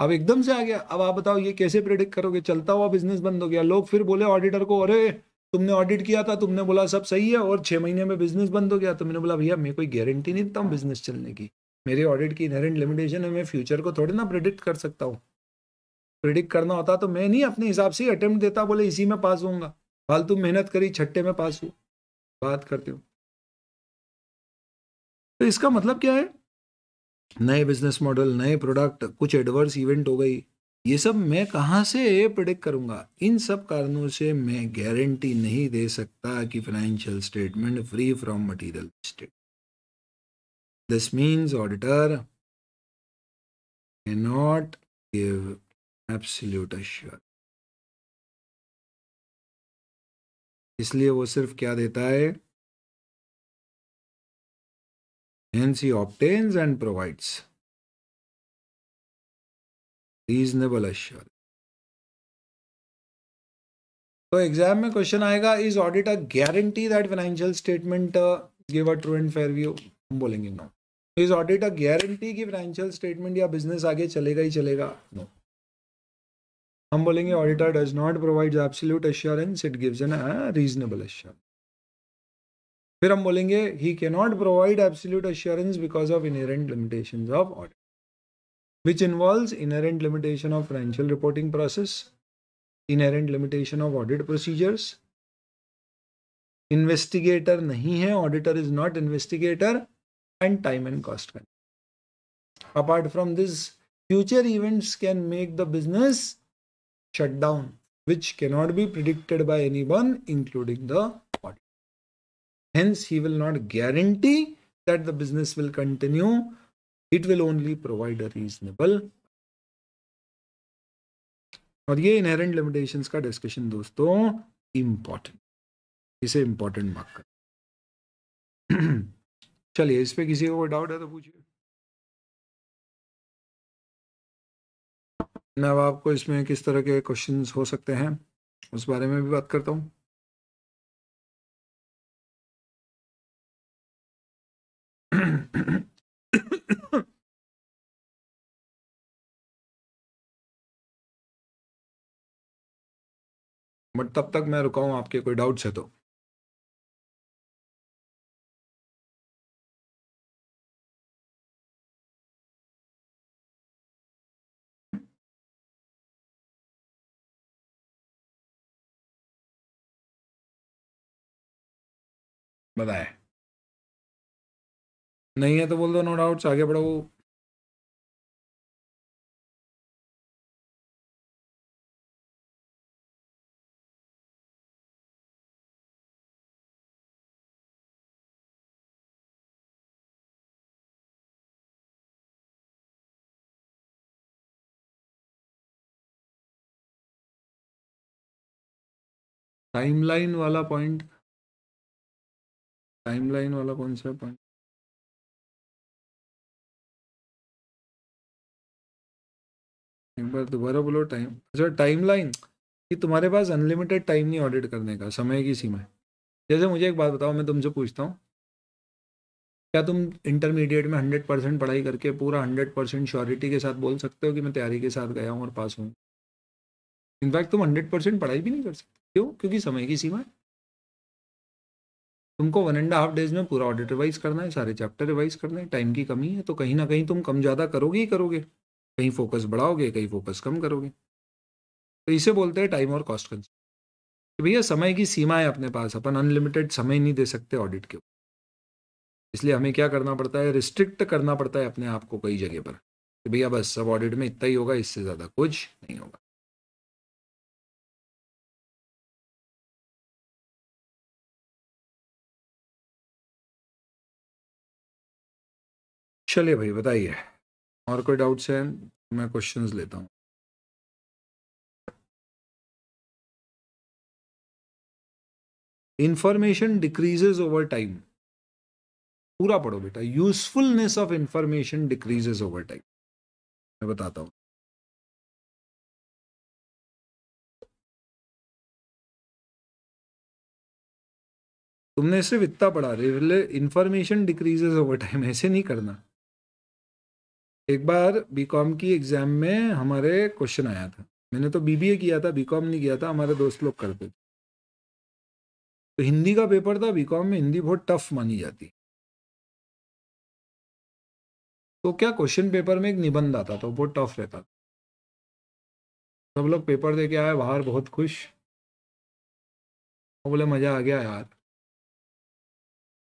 अब एकदम से आ गया अब आप बताओ ये कैसे प्रिडिक्ट करोगे चलता हुआ बिजनेस बंद हो गया लोग फिर बोले ऑडिटर को अरे तुमने ऑडिट किया था तुमने बोला सब सही है और छह महीने में बिजनेस बंद हो गया तो मैंने बोला भैया मैं कोई गारंटी नहीं देता हूँ बिजनेस चलने की मेरे ऑडिट की इनहेरेंट लिमिटेशन है मैं फ्यूचर को थोड़ी ना प्रिडिक्ट कर सकता हूँ प्रिडिक्ट करना होता तो मैं नहीं अपने हिसाब से अटैम्प्ट देता बोले इसी में पास होऊंगा फालतू मेहनत करी छट्टे में पास हुआ बात करते हो तो इसका मतलब क्या है नए बिजनेस मॉडल नए प्रोडक्ट कुछ एडवर्स इवेंट हो गई ये सब मैं कहाँ से प्रिडिक्ट करूँगा इन सब कारणों से मैं गारंटी नहीं दे सकता कि financial statement free from material state this means auditor not give absolute assure इसलिए वो सिर्फ क्या देता है Hence he obtains and provides reasonable assurance. तो एग्जाम में क्वेश्चन आएगा is audit a guarantee that financial statement give a true and fair view हम बोलेंगे no is audit a guarantee कि फाइनेंशियल स्टेटमेंट या बिजनेस आगे चलेगा ही चलेगा नो no. हम बोलेंगे auditor does not provide absolute assurance it gives an reasonable assurance फिर हम बोलेंगे he can not provide absolute assurance because of inherent limitation of audit which involves inherent limitation of financial reporting process, inherent limitation of audit procedures. Investigator नहीं auditor is not investigator, and time and cost. Apart from this, future events can make the business shut down, which cannot be predicted by anyone, including the Hence, he will not guarantee that the business will continue. It will only provide a reasonable. और ये inherent limitation का discussion दोस्तों important इसे important mark कर चलिए इस पर किसी को डाउट है तो पूछिए मैं अब आपको इसमें किस तरह के क्वेश्चंस हो सकते हैं उस बारे में भी बात करता हूँ बट तब तक मैं रुका आपके कोई डाउट्स है तो बताए नहीं है तो बोल दो नो डाउट्स आगे बढ़ो टाइमलाइन वाला पॉइंट टाइमलाइन वाला कौन सा पॉइंट एक बार दोबारा बोलो टाइम अच्छा टाइम लाइन कि तुम्हारे पास अनलिमिटेड टाइम नहीं ऑडिट करने का समय की सीमा है जैसे मुझे एक बात बताओ मैं तुमसे पूछता हूँ क्या तुम इंटरमीडिएट में हंड्रेड परसेंट पढ़ाई करके पूरा हंड्रेड परसेंट श्योरिटी के साथ बोल सकते हो कि मैं तैयारी के साथ गया हूँ और पास हूँ इनफैक्ट तुम हंड्रेड परसेंट पढ़ाई भी नहीं कर सकते क्यों क्योंकि समय की सीमा है तुमको वन एंड हाफ डेज में पूरा ऑडिट रिवाइज करना है सारे चैप्टर रिवाइज करना है टाइम की कमी है तो कहीं ना कहीं तुम कम ज़्यादा करोगे ही करोगे कहीं फोकस बढ़ाओगे कहीं फोकस कम करोगे तो इसे बोलते हैं टाइम और कॉस्ट कंसेप्ट भैया समय की सीमा है अपने पास अपन अनलिमिटेड समय नहीं दे सकते ऑडिट के इसलिए हमें क्या करना पड़ता है रिस्ट्रिक्ट करना पड़ता है अपने आप को कई जगह पर कि भैया बस सब ऑडिट में इतना ही होगा इससे ज़्यादा कुछ नहीं होगा चलिए भाई बताइए और कोई डाउट्स हैं मैं क्वेश्चंस लेता हूँ इंफॉर्मेशन डिक्रीजेज ओवर टाइम पूरा पढ़ो बेटा usefulness of information decreases over time मैं बताता हूँ तुमने सिर्फ इतना पढ़ा रहे इंफॉर्मेशन डिक्रीजेज ओवर टाइम ऐसे नहीं करना एक बार बीकॉम की एग्ज़ाम में हमारे क्वेश्चन आया था मैंने तो बीबीए किया था बीकॉम नहीं किया था हमारे दोस्त लोग करते थे तो हिंदी का पेपर था बीकॉम में हिंदी बहुत टफ मानी जाती तो क्या क्वेश्चन पेपर में एक निबंध आता था बहुत टफ रहता था सब लोग पेपर दे के आए बाहर बहुत खुश बोले मज़ा आ गया यार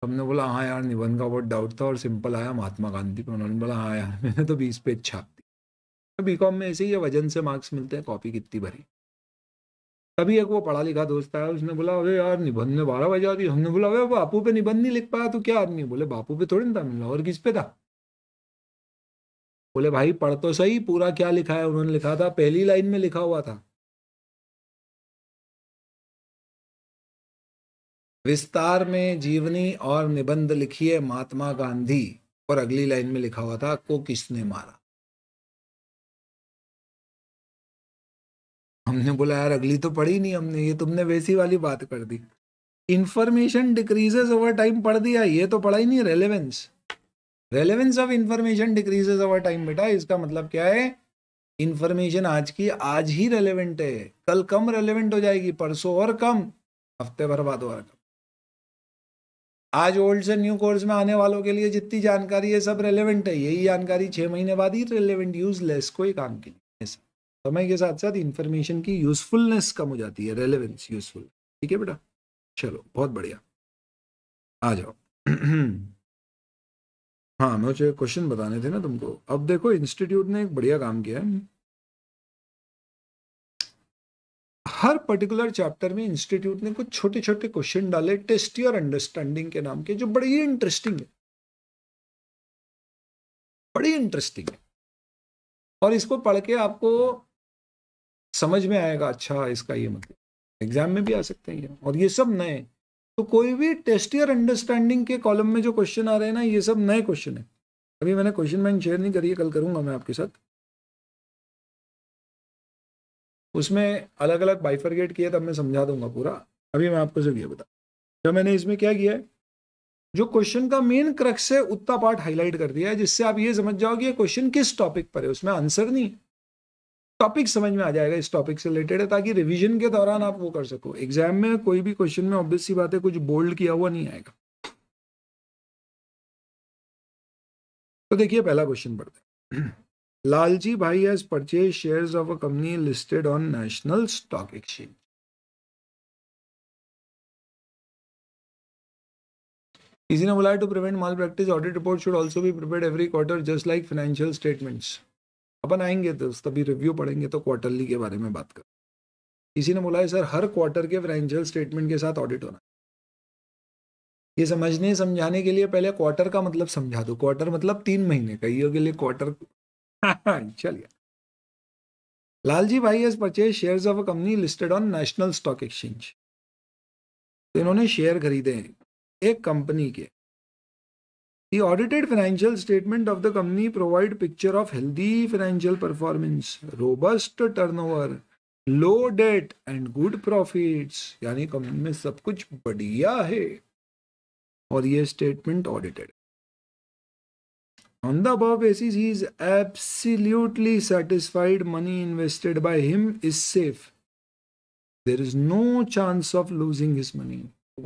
हमने बोला हाँ यार निबंध का बहुत डाउट था और सिंपल आया महात्मा गांधी पर उन्होंने बोला हाँ यार मैंने तो बीस पेज छाप दी तो बी में ऐसे ही वजन से मार्क्स मिलते हैं कॉपी कितनी भरी तभी एक वो पढ़ा लिखा दोस्त आया उसने बोला अरे यार निबंध में बारह बजे आती हमने बोला अरे बापू पे निबंध नहीं लिख पाया तो क्या आदमी बोले बापू पे थोड़ी ना था मिलना और किस पे था बोले भाई पढ़ तो सही पूरा क्या लिखा है उन्होंने लिखा था पहली लाइन में लिखा हुआ था विस्तार में जीवनी और निबंध लिखिए महात्मा गांधी और अगली लाइन में लिखा हुआ था को किसने मारा हमने बोला यार अगली तो पढ़ी नहीं हमने ये तुमने वैसी वाली बात कर दी इंफॉर्मेशन डिक्रीजेस ओवर टाइम पढ़ दिया ये तो पढ़ा ही नहीं relevance relevance of information decreases over time बेटा इसका मतलब क्या है इंफॉर्मेशन आज की आज ही रेलेवेंट है कल कम रेलेवेंट हो जाएगी परसों और कम हफ्ते भर बाद और कम आज ओल्ड से न्यू कोर्स में आने वालों के लिए जितनी जानकारी है सब रेलिवेंट है यही जानकारी छः महीने बाद ही रेलिवेंट यूजलेस कोई काम की नहीं समय के साथ साथ इन्फॉर्मेशन की यूजफुलनेस कम हो जाती है रेलिवेंस यूजफुल ठीक है बेटा चलो बहुत बढ़िया आ जाओ हाँ मुझे तो क्वेश्चन बताने थे ना तुमको अब देखो इंस्टीट्यूट ने एक बढ़िया काम किया है हर पर्टिकुलर चैप्टर में इंस्टीट्यूट ने कुछ छोटे छोटे क्वेश्चन डाले टेस्ट योर अंडरस्टैंडिंग के नाम के जो बड़े ही इंटरेस्टिंग है बड़ी इंटरेस्टिंग है और इसको पढ़ के आपको समझ में आएगा अच्छा इसका ये मतलब एग्जाम में भी आ सकते हैं और ये सब नए तो कोई भी टेस्ट योर अंडरस्टैंडिंग के कॉलम में जो क्वेश्चन आ रहे हैं ना ये सब नए क्वेश्चन है अभी मैंने क्वेश्चन मैं शेयर नहीं करी है कल करूंगा मैं आपके साथ उसमें अलग अलग बाइफरगेट किया तब मैं समझा दूंगा पूरा अभी मैं आपको सिर्फ ये बता तो मैंने इसमें क्या किया है जो क्वेश्चन का मेन क्रक्स है उत्ता पार्ट हाईलाइट कर दिया है जिससे आप ये समझ जाओ कि क्वेश्चन किस टॉपिक पर है उसमें आंसर नहीं टॉपिक समझ में आ जाएगा इस टॉपिक से रिलेटेड है ताकि रिवीजन के दौरान आप वो कर सको एग्जाम में कोई भी क्वेश्चन में ऑब्वियसली बात है कुछ बोल्ड किया हुआ नहीं आएगा तो देखिए पहला क्वेश्चन पढ़ते हैं Lalji Bhai has purchased shares of a company listed on National Stock Exchange. Easy Navalai to prevent malpractice, audit report should also be prepared every quarter, just like financial statements. अपन आएंगे तो तभी review पढ़ेंगे तो quarterly के बारे में बात कर किसी ने बोला है सर हर क्वार्टर के फाइनेंशियल स्टेटमेंट के साथ ऑडिट होना ये समझने समझाने के लिए पहले क्वार्टर का मतलब समझा दो क्वार्टर मतलब तीन महीने का ये के लिए क्वार्टर चलिए लालजी भाई has purchase share of a company listed on national stock exchange तो इन्होंने शेयर खरीदे हैं एक कंपनी के The audited financial statement of the company provide picture of healthy financial performance, robust turnover, low debt and good profits. यानी company में सब कुछ बढ़िया है और ये statement audited Nanda Bhav says he is absolutely satisfied money invested by him is safe. There is no chance of losing his money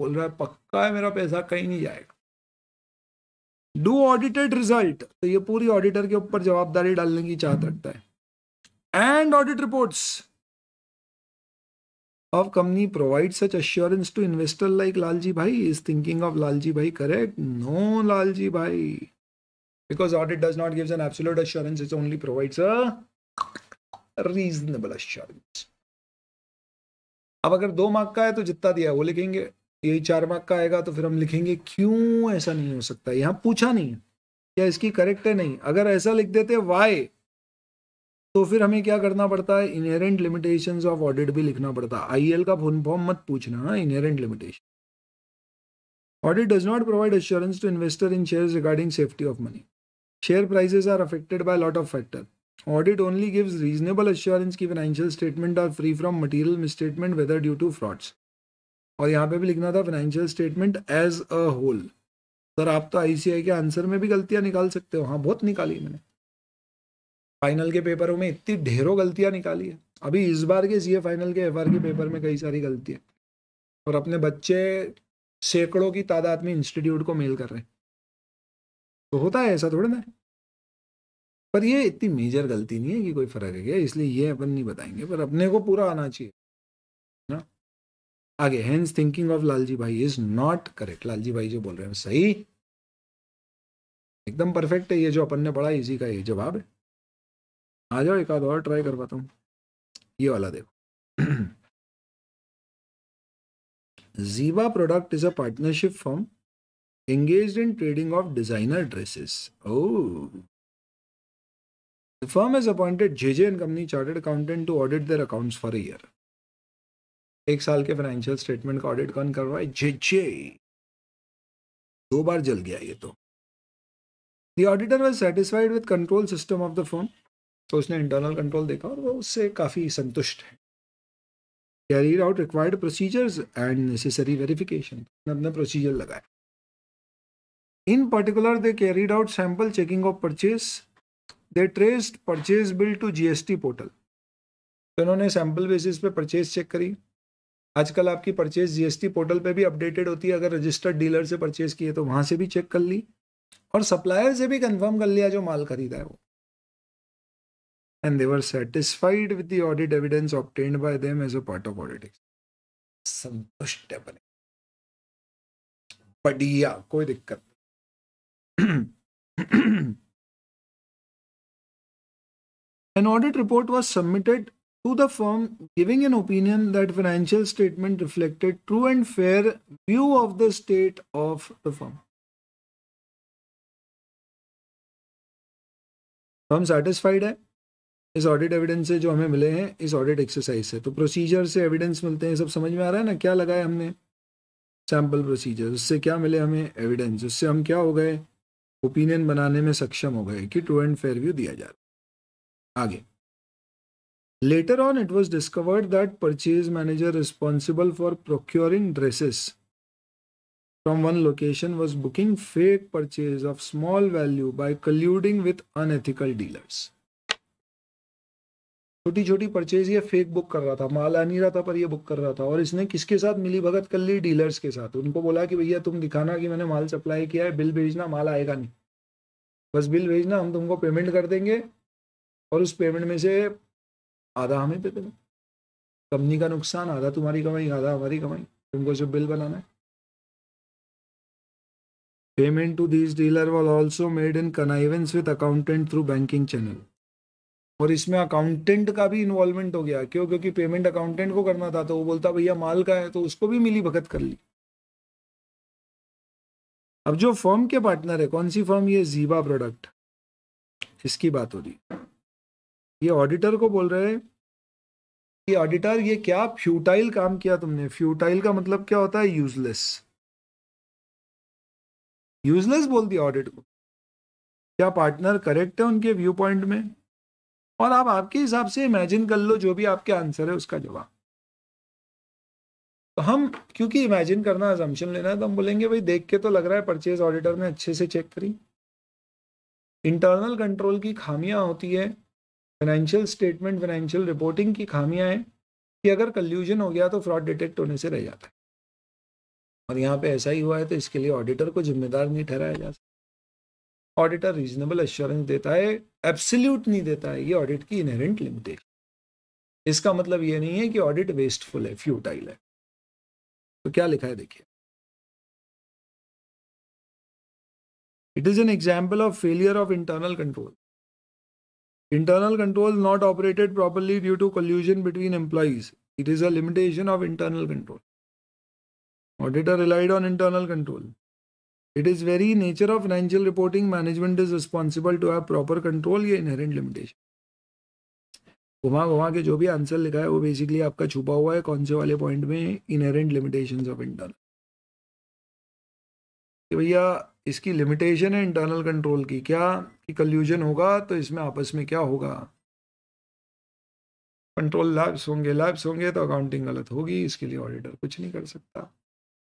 बोल रहा है पक्का है मेरा पैसा कहीं नहीं जाएगा डू ऑडिटेड रिजल्ट तो ये पूरी ऑडिटर के ऊपर जवाबदारी डालने की चाहत रखता है and audit reports of company provide such assurance to investor like Lalji भाई इज थिंकिंग ऑफ लालजी भाई करेक्ट नो लालजी भाई because audit does not gives an absolute assurance it only provides a reasonable assurance ab agar 2 mark ka hai to jitna diya वो लिखेंगे यही चार mark का आएगा तो फिर हम लिखेंगे क्यों ऐसा नहीं हो सकता यहाँ पूछा नहीं है क्या इसकी करेक्ट है नहीं अगर ऐसा लिख देते वाई तो फिर हमें क्या करना पड़ता है इनहेरेंट लिमिटेशंस ऑफ ऑडिट भी लिखना पड़ता है आईएल का फुल फॉर्म मत पूछना inherent limitation audit does not provide assurance to investor in shares regarding safety of money share prices are affected by lot of factor audit only only reasonable reasonable की financial statement are free free material statement whether due to frauds और यहाँ पे भी लिखना था financial statement as a whole sir आप तो आई के आंसर में भी गलतियाँ निकाल सकते हो हाँ बहुत निकाली मैंने फाइनल के पेपरों में इतनी ढेरों गलतियाँ निकाली है अभी इस बार के सीए फाइनल के एफआर के पेपर में कई सारी गलतियाँ और अपने बच्चे सैकड़ों की तादाद में इंस्टीट्यूट को मेल कर रहे हैं तो होता है ऐसा थोड़ा ना पर ये इतनी मेजर गलती नहीं है कि कोई फर्क है क्या इसलिए ये अपन नहीं बताएंगे पर अपने को पूरा आना चाहिए ना आगे हैंस थिंकिंग ऑफ लालजी भाई इज नॉट करेक्ट लालजी भाई जो बोल रहे हैं सही एकदम परफेक्ट है ये जो अपन ने पढ़ा इसी का ये जवाब है आ जाओ एक आध और ट्राई करवाता हूँ ये वाला देखो Jiva product is a partnership firm engaged in trading of designer dresses. Oh. The firm has appointed JJ and Company Chartered Accountant to audit their accounts for a year. एक साल के फाइनेंशियल स्टेटमेंट का audit कौन कर रहा है JJ दो बार जल गया ये तो the auditor was satisfied with control system of the firm तो उसने इंटरनल कंट्रोल देखा और वो उससे काफ़ी संतुष्ट है carried out required procedures and necessary verification अपना प्रोसीजर लगाया In particular, they carried out sample checking of purchase. They traced purchase bill to GST portal. तो इन्होंने सैम्पल बेसिस पे परचेज चेक करी आजकल आपकी परचेज जीएसटी पोर्टल पे भी अपडेटेड होती है अगर रजिस्टर्ड डीलर से परचेज किए तो वहाँ से भी चेक कर ली और सप्लायर से भी कंफर्म कर लिया जो माल खरीदा है वो and they were satisfied with the audit evidence obtained by them as a part of auditing संतुष्ट बने बढ़िया कोई दिक्कत an audit report was submitted to the firm giving an opinion that financial statement reflected true and fair view of the state of the firm. firm satisfied hai is audit evidence se jo hame mile hain is audit exercise se to procedure se evidence milte hain sab samajh mein aa raha hai na kya lagaya humne sample procedure usse kya mile hame evidence usse hum kya ho gaye opinion बनाने में सक्षम हो गए कि to and Fairview दिया जा रहा आगे later on it was discovered that purchase manager responsible for procuring dresses from one location was booking fake purchase of small value by colluding with unethical dealers छोटी छोटी परचेज ये fake book कर रहा था माल आ नहीं रहा था पर ये बुक कर रहा था और इसने किसके साथ मिली भगत कर ली डीलर्स के साथ उनको बोला कि भैया तुम दिखाना कि मैंने माल सप्लाई किया है बिल भेजना माल आएगा नहीं बस बिल भेजना हम तुमको पेमेंट कर देंगे और उस पेमेंट में से आधा हमें पे देना कंपनी का नुकसान आधा तुम्हारी कमाई आधा हमारी कमाई तुमको जो बिल बनाना है payment to this dealer was also made in connivance with accountant through banking channel और इसमें अकाउंटेंट का भी इन्वॉल्वमेंट हो गया क्यों क्योंकि पेमेंट अकाउंटेंट को करना था तो वो बोलता भैया माल का है तो उसको भी मिली भगत कर ली अब जो फर्म के पार्टनर है कौन सी फर्म ये जीवा प्रोडक्ट इसकी बात हो रही ये ऑडिटर को बोल रहे हैं कि ऑडिटर ये क्या फ्यूटाइल काम किया तुमने फ्यूटाइल का मतलब क्या होता है यूजलेस यूजलेस बोल दिया ऑडिट को क्या पार्टनर करेक्ट है उनके व्यू पॉइंट में और आप आपके हिसाब से इमेजिन कर लो जो भी आपके आंसर है उसका जवाब तो हम क्योंकि इमेजिन करना एजम्पन लेना है तो हम बोलेंगे भाई देख के तो लग रहा है परचेज ऑडिटर ने अच्छे से चेक करी इंटरनल कंट्रोल की खामियां होती है फाइनेंशियल स्टेटमेंट फाइनेंशियल रिपोर्टिंग की खामियां हैं कि अगर कल्यूजन हो गया तो फ्रॉड डिटेक्ट होने से रह जाता है और यहाँ पे ऐसा ही हुआ है तो इसके लिए ऑडिटर को जिम्मेदार नहीं ठहराया जा सकता ऑडिटर रीजनेबल एश्योरेंस देता है एब्सल्यूट नहीं देता है ये ऑडिट की इनहेरेंट लिमिटेड इसका मतलब ये नहीं है कि ऑडिट वेस्टफुल है फ्यूटाइल है तो क्या लिखा है देखिए it is an example of failure of internal control internal control not operated properly due to collusion between employees it is a limitation of internal control auditor relied on internal control it is very nature of financial reporting management is responsible to have proper control ये inherent limitation घुमा घुमा के जो भी answer लिखा है वो basically आपका छुपा हुआ है कौन से वाले पॉइंट में इनहेरेंट लिमिटेशन ऑफ इंटरनल भैया इसकी लिमिटेशन है इंटरनल कंट्रोल की क्या कि कल्यूजन होगा तो इसमें आपस में क्या होगा कंट्रोल लैब्स होंगे लैब्स होंगे तो अकाउंटिंग गलत होगी इसके लिए ऑडिटर कुछ नहीं कर सकता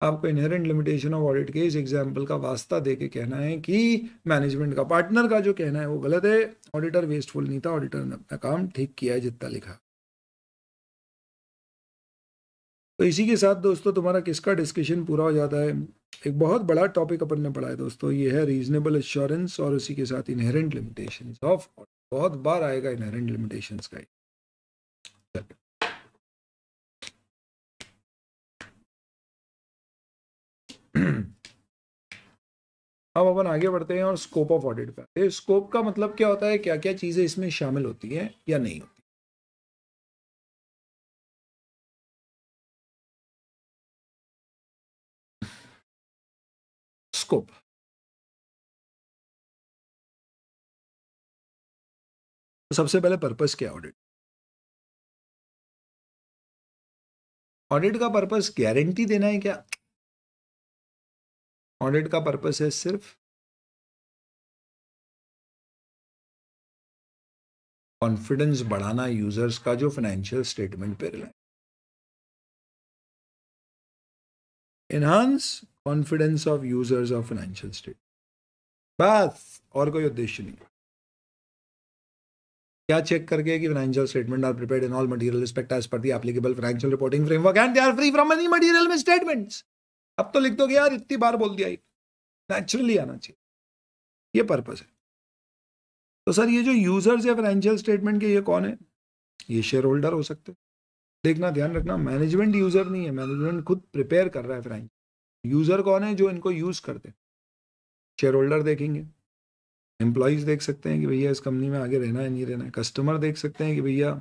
आपको इनहेरेंट लिमिटेशन ऑफ ऑडिट के इस एग्जाम्पल का वास्ता दे के कहना है कि मैनेजमेंट का पार्टनर का जो कहना है वो गलत है ऑडिटर वेस्टफुल नहीं था ऑडिटर ने अपना काम ठीक किया है जितना लिखा तो इसी के साथ दोस्तों तुम्हारा किसका डिस्कशन पूरा हो जाता है एक बहुत बड़ा टॉपिक अपन ने पढ़ा है दोस्तों ये है रीजनेबल एश्योरेंस और उसी के साथ इनहेरेंट लिमिटेशन ऑफ बहुत बार आएगा इनहेरेंट लिमिटेशन का ही अब अपन आगे बढ़ते हैं और स्कोप ऑफ ऑडिट पे आते हैं स्कोप का मतलब क्या होता है क्या क्या चीज़ें इसमें शामिल होती हैं या नहीं होती स्कोप तो सबसे पहले पर्पस क्या ऑडिट ऑडिट का पर्पस गारंटी देना है क्या ऑडिट का पर्पस है सिर्फ कॉन्फिडेंस बढ़ाना यूजर्स का जो फाइनेंशियल स्टेटमेंट पे rely enhance confidence of users of financial state बस और कोई उद्देश्य नहीं क्या चेक करके कि financial statement are prepared in all material respect as per the applicable financial reporting framework and they are free from any material statements अब तो लिख दो यार इतनी बार बोल दिया नेचुरली आना चाहिए ये पर्पज है तो सर ये जो यूजर्स या फाइनेंशियल स्टेटमेंट के ये कौन है ये शेयर होल्डर हो सकते हैं देखना ध्यान रखना मैनेजमेंट यूजर नहीं है मैनेजमेंट खुद प्रिपेयर कर रहा है फाइनेंशियल यूजर कौन है जो इनको यूज करते हैं शेयर होल्डर देखेंगे एम्प्लॉयज देख सकते हैं कि भैया इस कंपनी में आगे रहना है नहीं रहना है कस्टमर देख सकते हैं कि भैया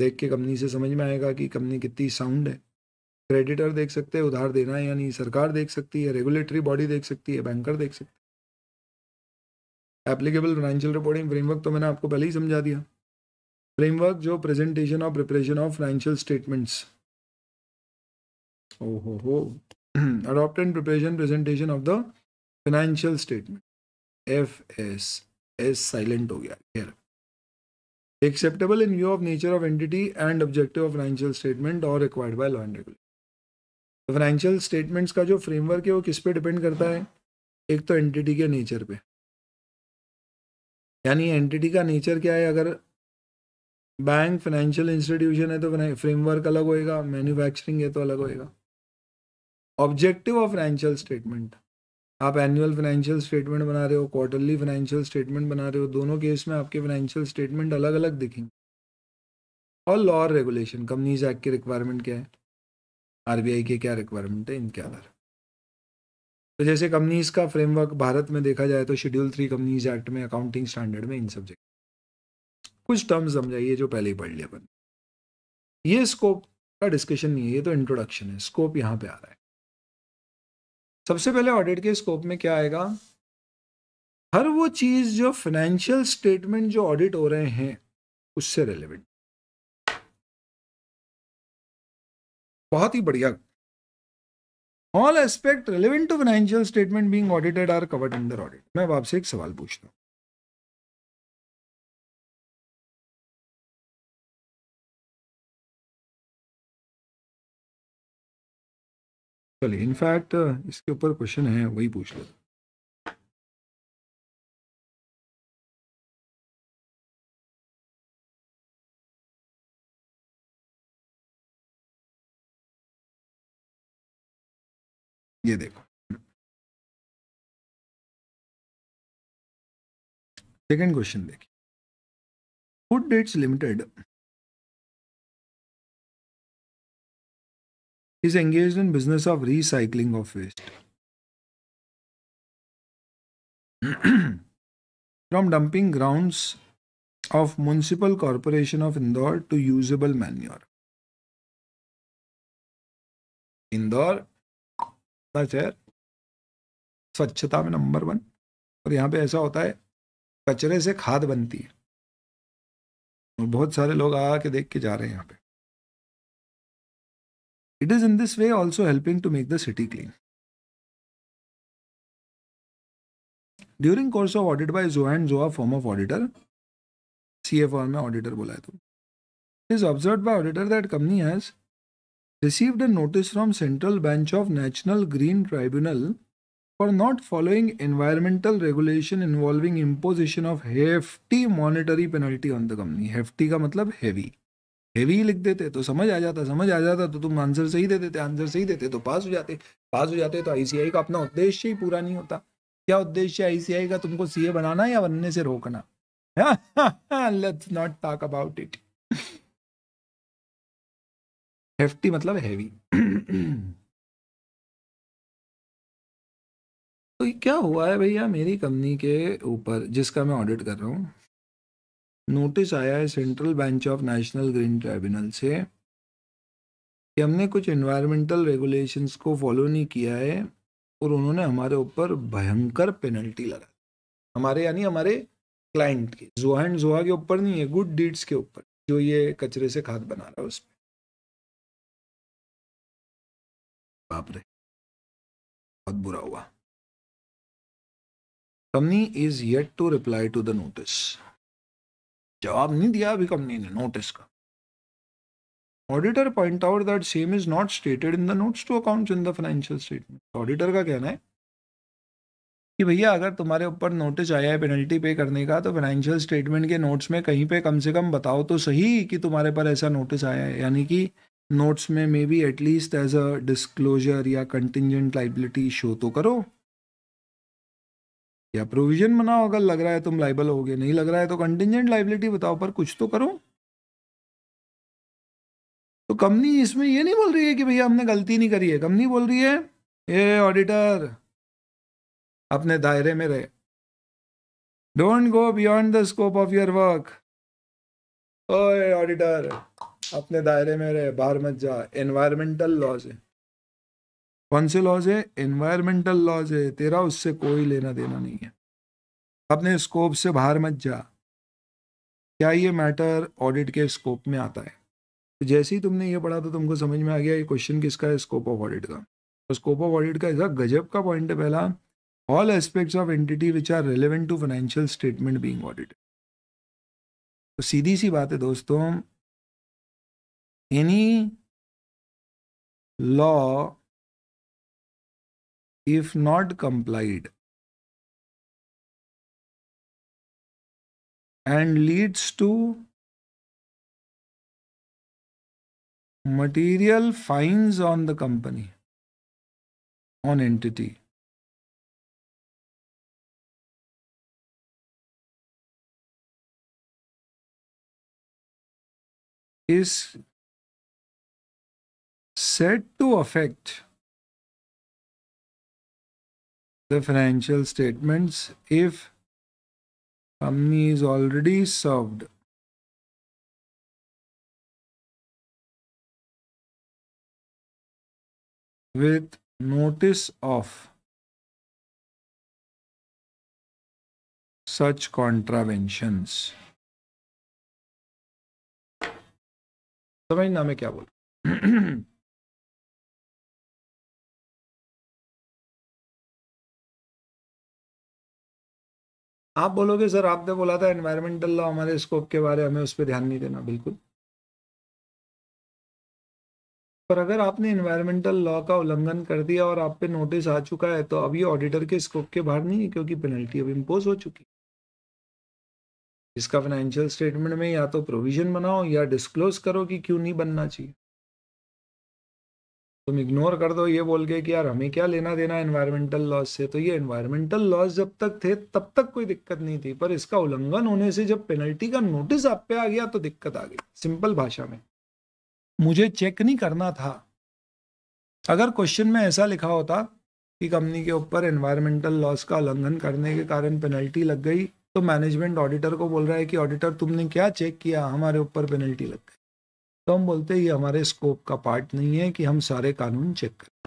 देख के कंपनी से समझ में आएगा कि कंपनी कितनी साउंड है क्रेडिटर देख सकते हैं उधार देना है यानी सरकार देख सकती है रेगुलेटरी बॉडी देख सकती है बैंकर देख सकते एप्लीकेबल फाइनेंशियल रिपोर्टिंग फ्रेमवर्क तो मैंने आपको पहले ही समझा दिया फ्रेमवर्क जो प्रेजेंटेशन और प्रिपरेशन ऑफ फाइनेंशियल स्टेटमेंट्स ओहो हो adopt and preparation presentation of the financial statement F S S silent हो गया clear acceptable in view of nature of entity and objective of financial statement or required by law and regulation financial statements का जो framework है वो किस पे depend करता है एक तो एंटिटी के नेचर पे यानी एंटिटी का नेचर क्या है अगर बैंक फाइनेंशियल इंस्टीट्यूशन है तो फ्रेमवर्क अलग होएगा मैन्युफैक्चरिंग है तो अलग होएगा ऑब्जेक्टिव ऑफ फाइनेंशियल स्टेटमेंट आप एनुअल फाइनेंशियल स्टेटमेंट बना रहे हो क्वार्टरली फाइनेंशियल स्टेटमेंट बना रहे हो दोनों केस में आपके फाइनेंशियल स्टेटमेंट अलग अलग दिखेंगे और लॉ और रेगुलेशन कंपनीज एक्ट की रिक्वायरमेंट क्या है आरबीआई के क्या रिक्वायरमेंट है इनके आधार तो जैसे कंपनीज का फ्रेमवर्क भारत में देखा जाए तो शेड्यूल थ्री कंपनीज एक्ट में अकाउंटिंग स्टैंडर्ड में इन सब कुछ टर्म्स समझाइए जो पहले ही पढ़ लिया अपन ये स्कोप का डिस्कशन नहीं है ये तो इंट्रोडक्शन है स्कोप यहाँ पे आ रहा है सबसे पहले ऑडिट के स्कोप में क्या आएगा हर वो चीज़ जो फाइनेंशियल स्टेटमेंट जो ऑडिट हो रहे हैं उससे रिलेवेंट बहुत ही बढ़िया all aspect relevant to financial statement being audited are covered under audit मैं अब आपसे एक सवाल पूछता हूँ चलिए इनफैक्ट इसके ऊपर क्वेश्चन है वही पूछ लेते ये देखो सेकेंड क्वेश्चन देखिए food dates limited is engage in business of recycling of waste from dumping ground of municipal corporation of Indore to useful manure Indore शहर स्वच्छता में नंबर वन और यहाँ पे ऐसा होता है कचरे से खाद बनती है और बहुत सारे लोग आ के देख के जा रहे हैं यहाँ पे it is in this way also helping to make the city clean during course of audit by जो एंड जोआ form of auditor C F R में ऑडिटर बोला है तो it is observe by auditor that company has received a notice from Central Bench of National Green Tribunal for not following environmental regulation involving imposition of hefty monetary penalty on the company. Hefty का मतलब heavy. heavy लिख देते तो समझ आ जाता समझ आ जाता तो तुम आंसर सही दे देते आंसर सही देते तो पास हो जाते पास हो जाते तो आईसीआई का अपना उद्देश्य ही पूरा नहीं होता क्या उद्देश्य आईसीआई का तुमको सीए बनाना या बनने से रोकना let's not talk about it hefty मतलब हैवी तो क्या हुआ है भैया मेरी कंपनी के ऊपर जिसका मैं ऑडिट कर रहा हूँ नोटिस आया है central bench of national green tribunal से कि हमने कुछ इन्वायरमेंटल रेगुलेशंस को फॉलो नहीं किया है और उन्होंने हमारे ऊपर भयंकर पेनल्टी लगा हमारे यानी हमारे क्लाइंट के जोहा एंड जोहा के ऊपर नहीं है गुड डीड्स के ऊपर जो ये कचरे से खाद बना रहा है उसमें बाप रे बहुत बुरा हुआ company is yet to reply to the notice जवाब नहीं दिया अभी कंपनी ने नोटिस का auditor point out that same is not stated in the notes to accounts in the financial statement auditor का कहना है कि भैया अगर तुम्हारे ऊपर नोटिस आया है पेनल्टी पे करने का तो फाइनेंशियल स्टेटमेंट के नोट्स में कहीं पे कम से कम बताओ तो सही कि तुम्हारे पर ऐसा नोटिस आया है यानी कि नोट्स में may be at least as a disclosure या कंटिजेंट लाइबिलिटी शो तो करो या प्रोविजन बनाओ अगर लग रहा है तुम लाइबल हो गए नहीं लग रहा है तो कंटिजेंट लाइबिलिटी बताओ पर कुछ तो करो तो कंपनी इसमें ये नहीं बोल रही है कि भैया हमने गलती नहीं करी है कंपनी बोल रही है ये ऑडिटर अपने दायरे में रहे don't go beyond the scope of your work ओए ऑडिटर अपने दायरे में रहे बाहर मत जा एनवायरमेंटल लॉज है कौन से लॉज है एनवायरमेंटल लॉज है तेरा उससे कोई लेना देना नहीं है अपने स्कोप से बाहर मत जा क्या ये मैटर ऑडिट के स्कोप में आता है तो जैसे ही तुमने ये पढ़ा तो तुमको समझ में आ गया ये क्वेश्चन किसका है स्कोप ऑफ ऑडिट का तो स्कोप ऑफ ऑडिट का ऐसा गजब का पॉइंट है पहला all aspects of entity which are relevant to financial statement being audit तो सीधी सी बात है दोस्तों any law if not complied and leads to material fines on the company on entity is said to affect the financial statements if company is already served with notice of such contraventions समझना में क्या बोल आप बोलोगे sir आपने बोला था environmental law हमारे स्कोप के बारे में हमें उस पर ध्यान नहीं देना बिल्कुल पर अगर आपने इन्वायरमेंटल लॉ का उल्लंघन कर दिया और आप पे नोटिस आ चुका है तो अभी ऑडिटर के स्कोप के बाहर नहीं है क्योंकि पेनल्टी अब इम्पोज हो चुकी इसका फाइनेंशियल स्टेटमेंट में या तो प्रोविजन बनाओ या डिस्क्लोज करो कि क्यों नहीं बनना चाहिए तुम इग्नोर कर दो ये बोल के कि यार हमें क्या लेना देना एनवायरमेंटल लॉज से तो ये एनवायरमेंटल लॉज जब तक थे तब तक कोई दिक्कत नहीं थी पर इसका उल्लंघन होने से जब पेनल्टी का नोटिस आप पे आ गया तो दिक्कत आ गई सिंपल भाषा में मुझे चेक नहीं करना था अगर क्वेश्चन में ऐसा लिखा होता कि कंपनी के ऊपर एनवायरमेंटल लॉज का उल्लंघन करने के कारण पेनल्टी लग गई तो मैनेजमेंट ऑडिटर को बोल रहा है कि ऑडिटर तुमने क्या चेक किया हमारे ऊपर पेनल्टी लग गई तो हम बोलते ये हमारे स्कोप का पार्ट नहीं है कि हम सारे कानून चेक करें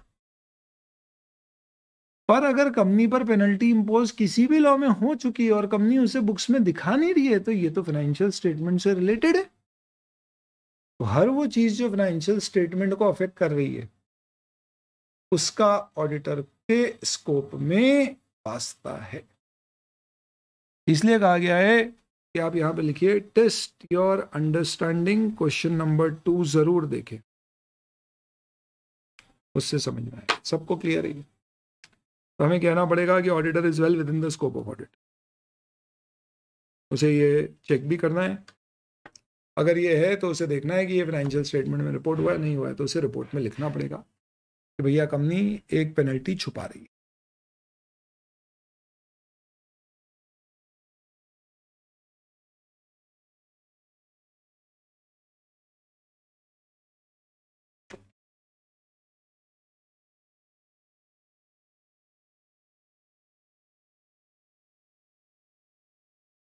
पर अगर कंपनी पर पेनल्टी इम्पोज किसी भी लॉ में हो चुकी है और कंपनी उसे बुक्स में दिखा नहीं रही है तो ये तो फाइनेंशियल स्टेटमेंट से रिलेटेड है तो हर वो चीज़ जो फाइनेंशियल स्टेटमेंट को अफेक्ट कर रही है उसका ऑडिटर के स्कोप में वास्ता है इसलिए कहा गया है कि आप यहाँ पे लिखिए test your understanding question number two जरूर देखें उससे समझ में आए सबको क्लियर है तो हमें कहना पड़ेगा कि auditor is well within the scope of audit उसे ये चेक भी करना है अगर ये है तो उसे देखना है कि ये फाइनेंशियल स्टेटमेंट में रिपोर्ट हुआ है नहीं हुआ है तो उसे रिपोर्ट में लिखना पड़ेगा कि भैया कंपनी एक पेनल्टी छुपा रही है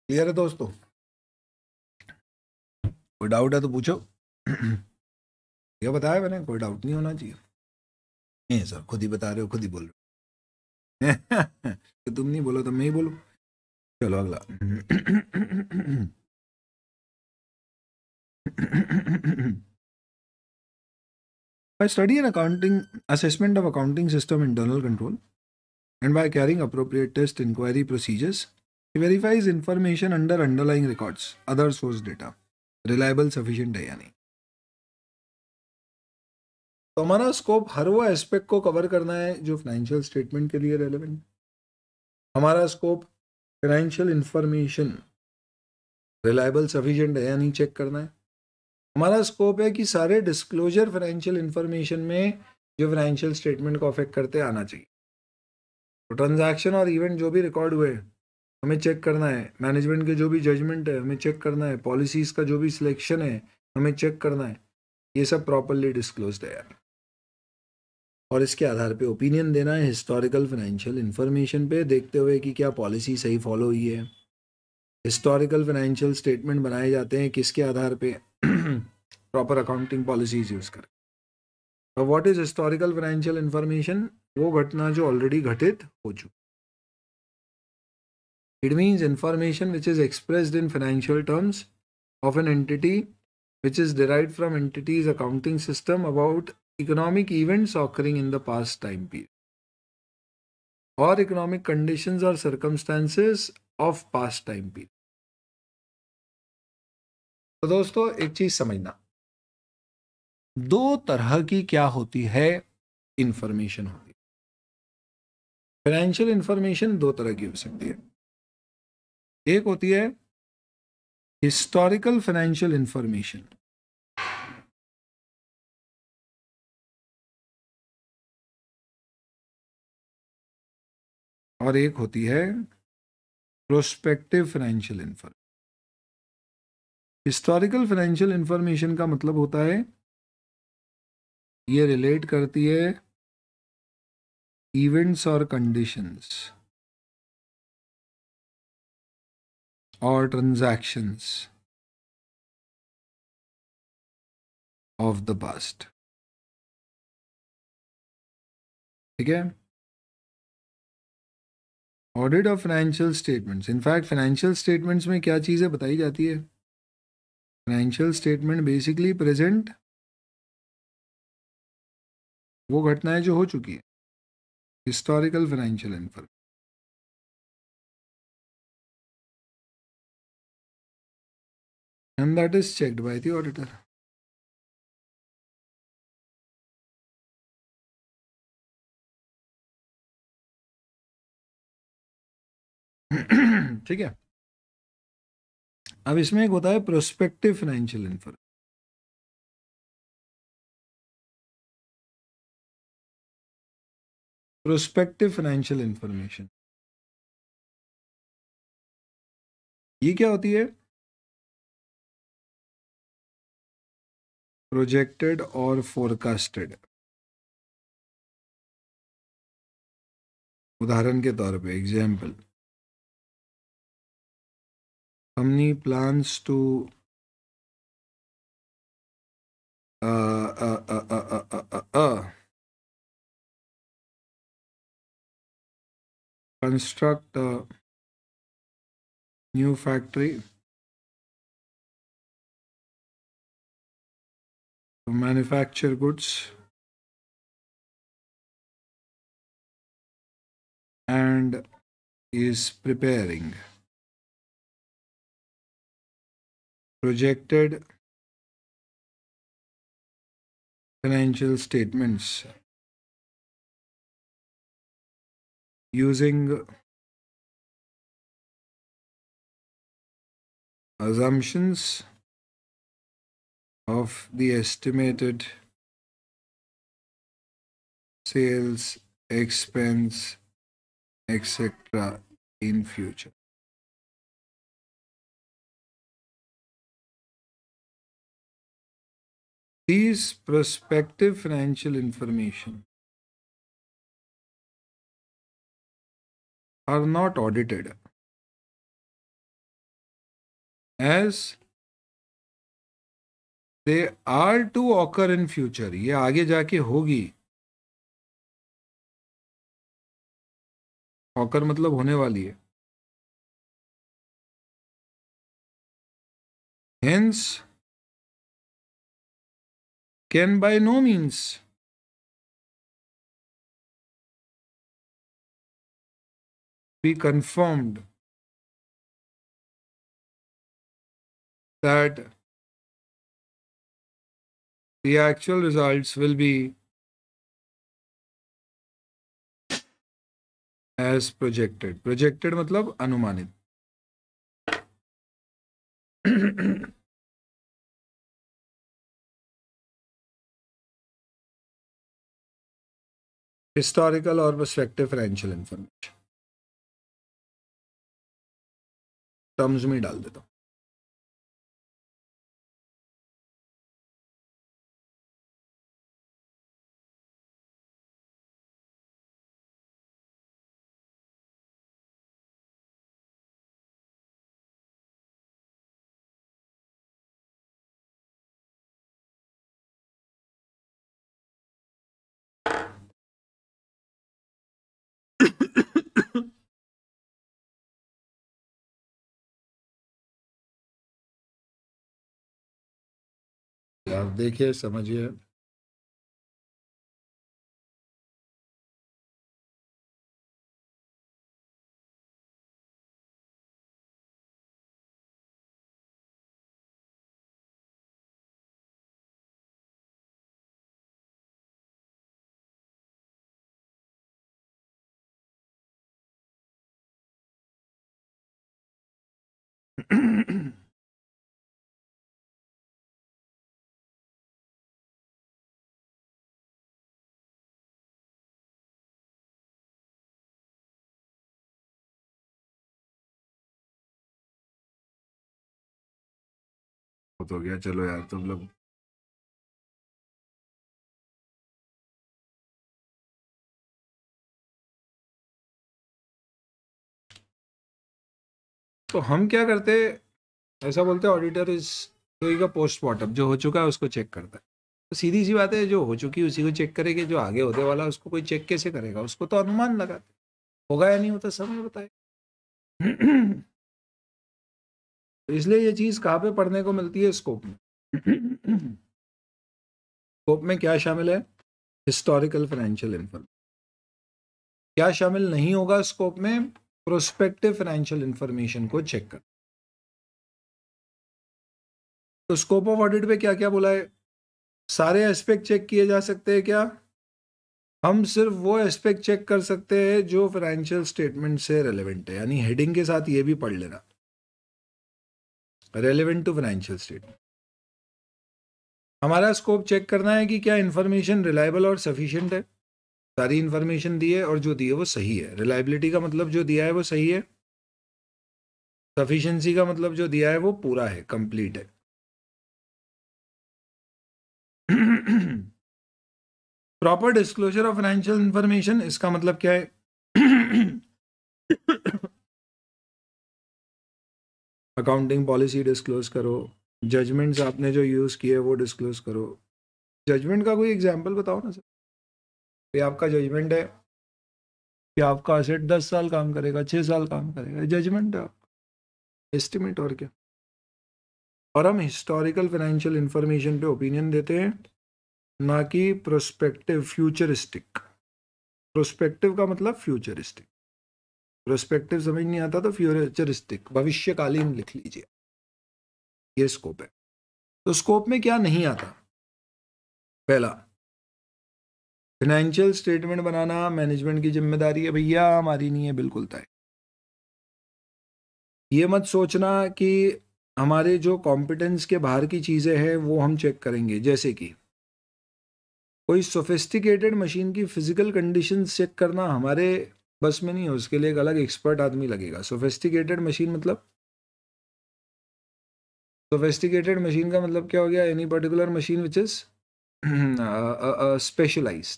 क्लियर है दोस्तों कोई डाउट है तो पूछो ये बताया मैंने कोई डाउट नहीं होना चाहिए नहीं सर खुद ही बता रहे हो खुद ही बोल रहे हो कि तुम नहीं बोलो तो मैं ही बोलू चलो अगला by studying accounting assessment of accounting system internal control and by carrying appropriate test inquiry procedures He verifies information under underlying records, other source data. Reliable sufficient है या नहीं तो हमारा स्कोप हर वो एस्पेक्ट को कवर करना है जो फाइनेंशियल स्टेटमेंट के लिए रेलेवेंट हमारा scope financial information reliable sufficient है या नहीं चेक करना है हमारा स्कोप है कि सारे डिस्क्लोजर फाइनेंशियल इंफॉर्मेशन में जो फाइनेंशियल स्टेटमेंट को अफेक्ट करते आना चाहिए तो ट्रांजैक्शन और इवेंट जो भी रिकॉर्ड हुए हमें चेक करना है मैनेजमेंट के जो भी जजमेंट है हमें चेक करना है पॉलिसीज़ का जो भी सिलेक्शन है हमें चेक करना है ये सब प्रॉपरली डिस्कलोज है यार और इसके आधार पे ओपिनियन देना है हिस्टोरिकल फाइनेंशियल इन्फॉर्मेशन पे देखते हुए कि क्या पॉलिसी सही फॉलो हुई है हिस्टोरिकल फाइनेंशियल स्टेटमेंट बनाए जाते हैं किसके आधार पे प्रॉपर अकाउंटिंग पॉलिसीज यूज़ कर what is historical financial information वो घटना जो ऑलरेडी घटित हो चुकी It means information which is expressed in financial terms of an entity which is derived from entity's accounting system about economic events occurring in the past time period or economic conditions or circumstances of past time period. तो दोस्तों एक चीज समझना दो तरह की क्या होती है इंफॉर्मेशन होती है फाइनेंशियल इंफॉर्मेशन दो तरह की हो सकती है एक होती है हिस्टोरिकल फाइनेंशियल इंफॉर्मेशन और एक होती है prospective financial information historical financial information का मतलब होता है ये रिलेट करती है इवेंट्स और conditions or transactions of the bust ठीक है audit of financial statement in fact financial statements में क्या चीज़ें बताई जाती है फाइनेंशियल स्टेटमेंट बेसिकली प्रेजेंट वो घटनाएं जो हो चुकी है historical financial information and that is checked by the auditor. ठीक है अब इसमें एक होता है prospective financial information prospective financial information ये क्या होती है प्रोजेक्टेड और फोरकास्टेड उदाहरण के तौर पे एग्जांपल हमनी plans to construct new factory to manufacture goods and is preparing projected financial statements using assumptions of the estimated sales expense etc in future these prospective financial information are not audited as they are to occur in future ये आगे जाके होगी occur मतलब होने वाली है hence can by no means be confirmed that the actual results will be as projected projected matlab anumanit historical or prospective financial information terms me dal deta hu देखिए समझिए बहुत हो गया चलो यार तुम लोग तो हम क्या करते ऐसा बोलते ऑडिटर इस डूइंग का पोस्ट जो हो चुका है उसको चेक करता है तो सीधी सी बात है जो हो चुकी है उसी को चेक करेंगे जो आगे होने वाला उसको कोई चेक कैसे करेगा उसको तो अनुमान लगाते होगा या नहीं होता समय बताए इसलिए ये चीज़ कहाँ पे पढ़ने को मिलती है स्कोप में स्कोप में क्या शामिल है हिस्टोरिकल फाइनेंशियल इंफॉर्मेशन क्या शामिल नहीं होगा स्कोप में प्रोस्पेक्टिव फाइनेंशियल इंफॉर्मेशन को चेक कर तो स्कोप ऑफ ऑडिट पे क्या क्या बोला है सारे एस्पेक्ट चेक किए जा सकते हैं क्या हम सिर्फ वो एस्पेक्ट चेक कर सकते हैं जो फाइनेंशियल स्टेटमेंट से रेलेवेंट है यानी हेडिंग के साथ ये भी पढ़ लेना रेलिवेंट टू फाइनेंशियल स्टेटमेंट हमारा स्कोप चेक करना है कि क्या इन्फॉर्मेशन रिलायबल और सफिशियंट है सारी इन्फॉर्मेशन दी है और जो दी है वो सही है रिलायबिलिटी का मतलब जो दिया है वो सही है सफिशेंसी का मतलब जो दिया है वो पूरा है कंप्लीट है proper disclosure of financial information इसका मतलब क्या है अकाउंटिंग पॉलिसी डिस्क्लोज करो जजमेंट्स आपने जो यूज़ किए वो डिस्क्लोज करो जजमेंट का कोई एग्जाम्पल बताओ ना सर ये आपका जजमेंट है कि आपका असेट दस साल काम करेगा छः साल काम करेगा जजमेंट है आपका एस्टिमेट और क्या और हम हिस्टोरिकल फाइनेंशियल इंफॉर्मेशन पे ओपिनियन देते हैं ना कि प्रोस्पेक्टिव फ्यूचरिस्टिक प्रोस्पेक्टिव का मतलब फ्यूचरिस्टिक प्रोस्पेक्टिव समझ नहीं आता तो फ्यूचरिस्टिक भविष्यकालीन लिख लीजिए ये स्कोप है तो स्कोप में क्या नहीं आता पहला फाइनेंशियल स्टेटमेंट बनाना मैनेजमेंट की जिम्मेदारी है भैया हमारी नहीं है बिल्कुल तय ये मत सोचना कि हमारे जो कॉम्पिटेंस के बाहर की चीज़ें हैं वो हम चेक करेंगे जैसे कि कोई सोफिस्टिकेटेड मशीन की फिजिकल कंडीशन चेक करना हमारे बस में नहीं है उसके लिए एक अलग एक्सपर्ट आदमी लगेगा सोफेस्टिकेटेड मशीन मतलब सोफेस्टिकेटेड मशीन का मतलब क्या हो गया any particular machine which is specialise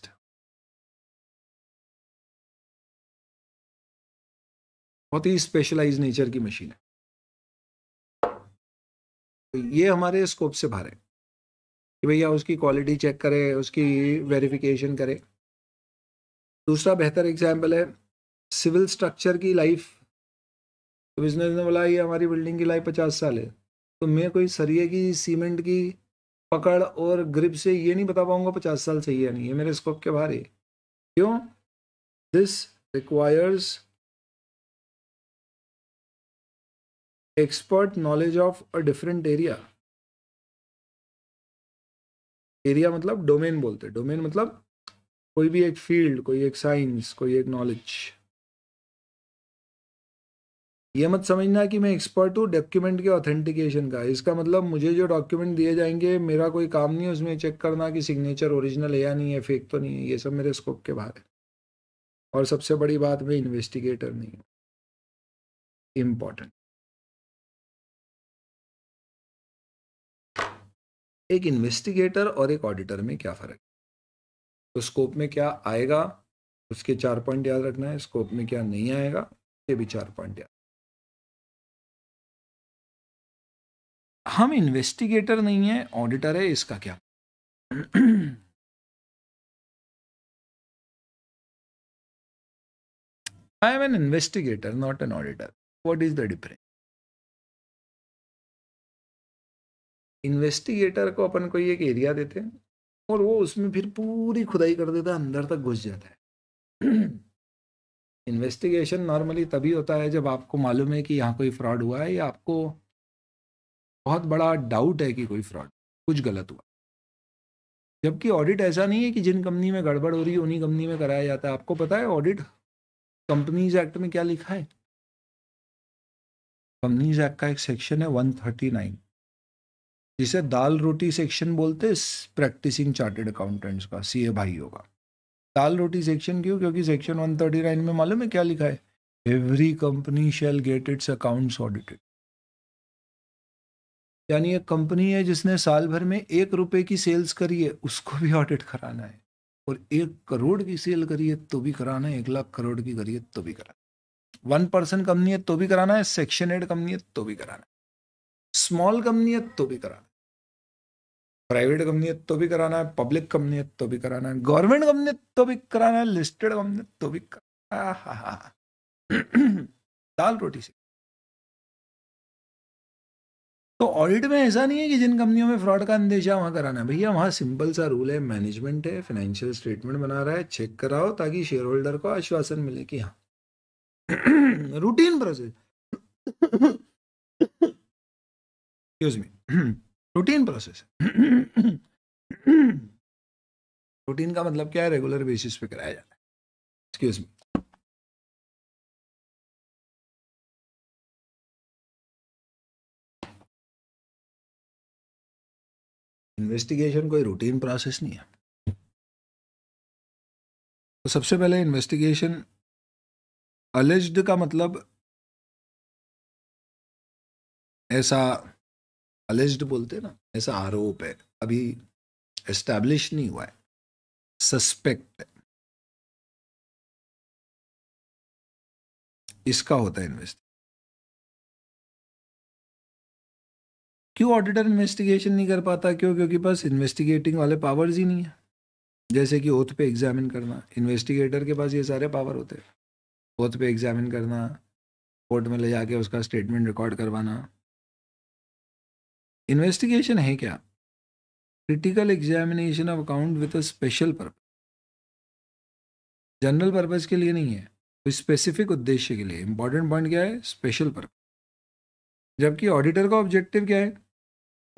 बहुत ही स्पेशलाइज नेचर की मशीन है तो ये हमारे स्कोप से बाहर है कि भैया उसकी क्वालिटी चेक करे उसकी वेरिफिकेशन करे दूसरा बेहतर एग्जाम्पल है सिविल स्ट्रक्चर की लाइफ तो बिजनेस ने बोला ये हमारी बिल्डिंग की लाइफ पचास साल है तो मैं कोई सरिये की सीमेंट की पकड़ और ग्रिप से ये नहीं बता पाऊंगा पचास साल सही है नहीं ये मेरे स्कोप के बाहर है क्यों this requires expert knowledge of a different area area मतलब डोमेन बोलते हैं डोमेन मतलब कोई भी एक फील्ड कोई एक साइंस कोई एक नॉलेज ये मत समझना कि मैं एक्सपर्ट हूँ डॉक्यूमेंट के ऑथेंटिकेशन का इसका मतलब मुझे जो डॉक्यूमेंट दिए जाएंगे मेरा कोई काम नहीं है उसमें चेक करना कि सिग्नेचर ओरिजिनल है या नहीं है फेक तो नहीं है ये सब मेरे स्कोप के बाहर है और सबसे बड़ी बात मैं इन्वेस्टिगेटर नहीं हूँ इम्पॉर्टेंट एक इन्वेस्टिगेटर और एक ऑडिटर में क्या फ़र्क है तो स्कोप में क्या आएगा उसके चार पॉइंट याद रखना है स्कोप में क्या नहीं आएगा ये भी चार पॉइंट याद हम इन्वेस्टिगेटर नहीं है ऑडिटर है इसका क्या I am an investigator not an auditor what is the difference investigator को अपन कोई एक एरिया देते हैं और वो उसमें फिर पूरी खुदाई कर देता है अंदर तक घुस जाता है इन्वेस्टिगेशन नॉर्मली तभी होता है जब आपको मालूम है कि यहाँ कोई फ्रॉड हुआ है या आपको बहुत बड़ा डाउट है कि कोई फ्रॉड कुछ गलत हुआ जबकि ऑडिट ऐसा नहीं है कि जिन कंपनी में गड़बड़ हो रही है उन्हीं कंपनी में कराया जाता है आपको पता है ऑडिट कंपनीज एक्ट में क्या लिखा है कंपनीज एक्ट का एक सेक्शन है 139 जिसे दाल रोटी सेक्शन बोलते हैं प्रैक्टिसिंग चार्टेड अकाउंटेंट्स का सी ए भाई का दाल रोटी सेक्शन क्यों क्योंकि सेक्शन 139 में मालूम है क्या लिखा है every company shall get its accounts audited यानी एक कंपनी है जिसने साल भर में एक रुपए की सेल्स करी है उसको भी ऑडिट कराना है और एक करोड़ की सेल करी है तो भी कराना है एक लाख करोड़ की करी है तो भी कराना वन परसेंट कंपनी है तो भी कराना है सेक्शन एड कंपनी है तो भी कराना है स्मॉल कंपनी है तो भी कराना है प्राइवेट कंपनी है तो भी कराना है पब्लिक कंपनी है तो भी कराना है गवर्नमेंट कंपनी तो भी कराना है लिस्टेड कंपनी तो भी कराना दाल रोटी से तो ऑडिट में ऐसा नहीं है कि जिन कंपनियों में फ्रॉड का अंदेशा वहाँ कराना है भैया वहाँ सिंपल सा रूल है मैनेजमेंट है फाइनेंशियल स्टेटमेंट बना रहा है चेक कराओ ताकि शेयर होल्डर को आश्वासन मिले कि हाँ रूटीन प्रोसेस मी रूटीन प्रोसेस रूटीन का मतलब क्या है रेगुलर बेसिस पे कराया जाता है एक्सक्यूज मी इन्वेस्टिगेशन कोई रूटीन प्रोसेस नहीं है तो सबसे पहले इन्वेस्टिगेशन अलिज्ड का मतलब ऐसा अलिज्ड बोलते हैं ना ऐसा आरोप है अभी एस्टैब्लिश नहीं हुआ है सस्पेक्ट है इसका होता है इन्वेस्ट क्यों ऑडिटर इन्वेस्टिगेशन नहीं कर पाता क्यों क्योंकि पास इन्वेस्टिगेटिंग वाले पावर्स ही नहीं है जैसे कि ओथ पे एग्जामिन करना इन्वेस्टिगेटर के पास ये सारे पावर होते हैं ओथ पे एग्जामिन करना कोर्ट में ले जाके उसका स्टेटमेंट रिकॉर्ड करवाना इन्वेस्टिगेशन है क्या critical examination of account with a special purpose general purpose के लिए नहीं है स्पेसिफिक उद्देश्य के लिए इंपॉर्टेंट पॉइंट क्या है स्पेशल पर्पज जबकि ऑडिटर का ऑब्जेक्टिव क्या है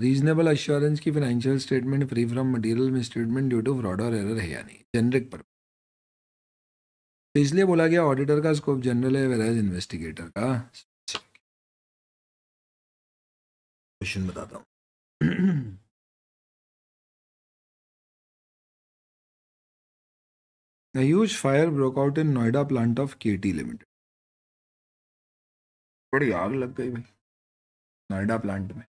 रीजनेबल अश्योरेंस की financial statement free from material misstatement due to fraud और एरर है या नहीं जेनरिक पर तो इसलिए बोला गया ऑडिटर का स्कोप जनरल है वेराज इन्वेस्टिगेटर का क्वेश्चन बताता हूँ A huge fire broke out in Noida plant of KT Limited. बड़ी आग लग गई भाई नोएडा प्लांट में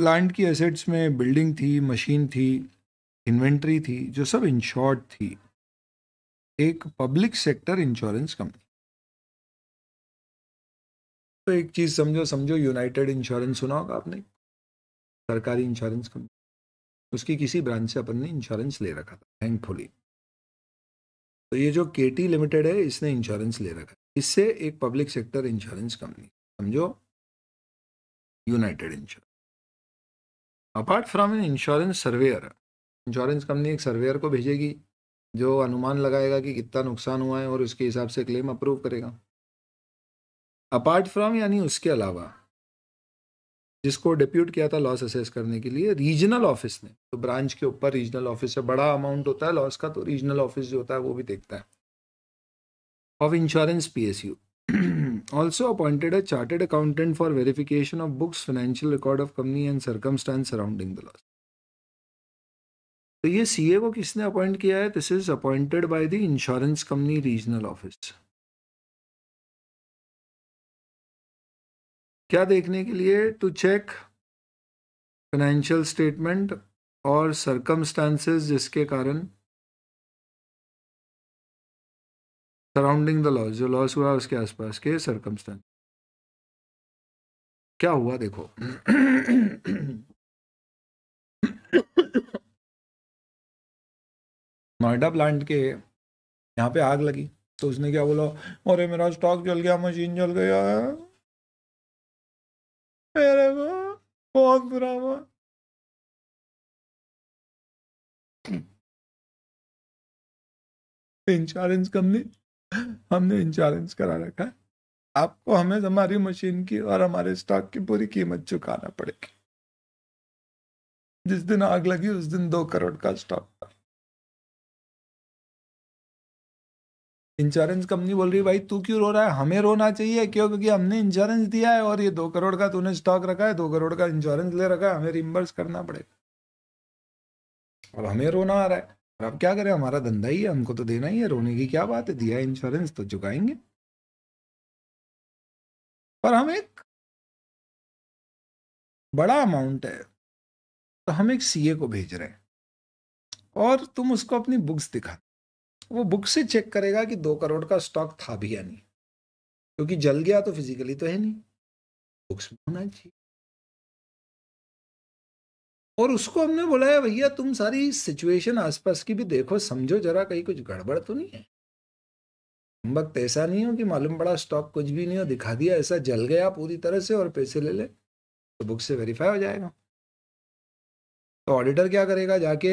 प्लांट की एसेट्स में बिल्डिंग थी मशीन थी इन्वेंट्री थी जो सब इंश्योर्ड थी एक पब्लिक सेक्टर इंश्योरेंस कंपनी तो एक चीज़ समझो समझो यूनाइटेड इंश्योरेंस सुना होगा आपने सरकारी इंश्योरेंस कंपनी उसकी किसी ब्रांच से अपन ने इंश्योरेंस ले रखा था थैंकफुली तो ये जो के टी लिमिटेड है इसने इंश्योरेंस ले रखा है इससे एक पब्लिक सेक्टर इंश्योरेंस कंपनी समझो united insurance apart from an insurance surveyor insurance company एक सर्वेयर को भेजेगी जो अनुमान लगाएगा कि कितना नुकसान हुआ है और उसके हिसाब से क्लेम अप्रूव करेगा अपार्ट फ्रॉम यानी उसके अलावा जिसको डिप्यूट किया था लॉस असेस करने के लिए रीजनल ऑफिस ने तो ब्रांच के ऊपर रीजनल ऑफिस से बड़ा अमाउंट होता है लॉस का तो रीजनल ऑफिस जो होता है वो भी देखता है of insurance PSU also appointed a chartered accountant for verification of books, financial record of company and circumstance surrounding the loss. तो ये सीए को किसने अपॉइंट किया है this is appointed by the insurance company regional office क्या देखने के लिए टू चेक फाइनेंशियल स्टेटमेंट और सरकमस्टांसेस जिसके कारण सराउंडिंग द लॉस जो लॉस हुआ उसके आसपास के सरकमस्टेंस क्या हुआ देखो नोएडा प्लांट के यहाँ पे आग लगी तो उसने क्या बोला अरे मेरा स्टॉक जल गया मशीन जल गया मेरे को बहुत बुरा हुआ इंश्योरेंस कंपनी हमने इंश्योरेंस करा रखा है आपको हमें हमारी मशीन की और हमारे स्टॉक की पूरी कीमत चुकाना पड़ेगी जिस दिन आग लगी उस दिन दो करोड़ का स्टॉक था इंश्योरेंस कंपनी बोल रही है भाई तू क्यों रो रहा है हमें रोना चाहिए क्यों क्योंकि हमने इंश्योरेंस दिया है और ये दो करोड़ का तूने स्टॉक रखा है दो करोड़ का इंश्योरेंस ले रखा है हमें रिम्बर्स करना पड़ेगा और हमें रोना आ रहा है अब क्या करें हमारा धंधा ही है हमको तो देना ही है रोने की क्या बात है दिया इंश्योरेंस तो चुकाएंगे पर हम एक बड़ा अमाउंट है तो हम एक सीए को भेज रहे हैं और तुम उसको अपनी बुक्स दिखा वो बुक से चेक करेगा कि दो करोड़ का स्टॉक था भी या नहीं क्योंकि जल गया तो फिजिकली तो है नहीं बुक्स में होना चाहिए और उसको हमने बुलाया भैया तुम सारी सिचुएशन आसपास की भी देखो समझो जरा कहीं कुछ गड़बड़ तो नहीं है वक्त ऐसा नहीं हो कि मालूम पड़ा स्टॉक कुछ भी नहीं हो दिखा दिया ऐसा जल गया पूरी तरह से और पैसे ले ले तो बुक से वेरीफाई हो जाएगा तो ऑडिटर क्या करेगा जाके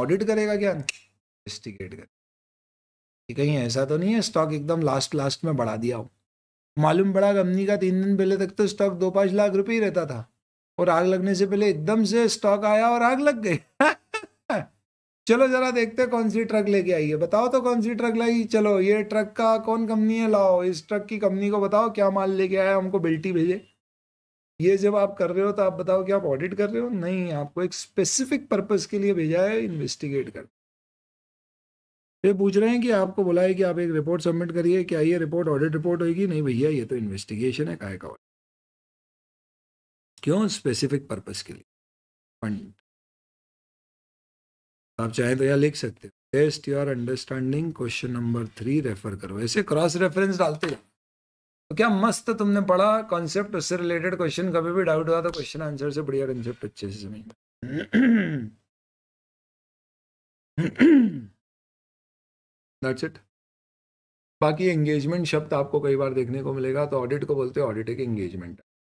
ऑडिट करेगा क्या इन्वेस्टिगेट कर कहीं ऐसा तो नहीं है स्टॉक एकदम लास्ट लास्ट में बढ़ा दिया हो मालूम पड़ा कंपनी का तीन दिन पहले तक तो स्टॉक दो पाँच लाख रुपये ही रहता था और आग लगने से पहले एकदम से स्टॉक आया और आग लग गई चलो जरा देखते हैं कौन सी ट्रक लेके आई है बताओ तो कौन सी ट्रक लाई चलो ये ट्रक का कौन कंपनी है लाओ इस ट्रक की कंपनी को बताओ क्या माल लेके आया हमको बिल्टी भेजे ये जब आप कर रहे हो तो आप बताओ कि आप ऑडिट कर रहे हो नहीं आपको एक स्पेसिफिक पर्पस के लिए भेजा है इन्वेस्टिगेट कर ये पूछ रहे हैं कि आपको बुलाए कि आप एक रिपोर्ट सबमिट करिए क्या ये रिपोर्ट ऑडिट रिपोर्ट होगी नहीं भैया ये तो इन्वेस्टिगेशन है काय का क्यों स्पेसिफिक पर्पस के लिए फंड आप चाहें तो यह लिख सकते हो test your understanding question number three refer करो ऐसे क्रॉस रेफरेंस डालते जाओ तो क्या मस्त तुमने पढ़ा कॉन्सेप्ट उससे रिलेटेड क्वेश्चन कभी भी डाउट हुआ तो क्वेश्चन आंसर से बढ़िया कॉन्सेप्ट अच्छे से समझ में दैट्स इट बाकी एंगेजमेंट शब्द आपको कई बार देखने को मिलेगा तो ऑडिट को बोलते हैं ऑडिट एक एंगेजमेंट है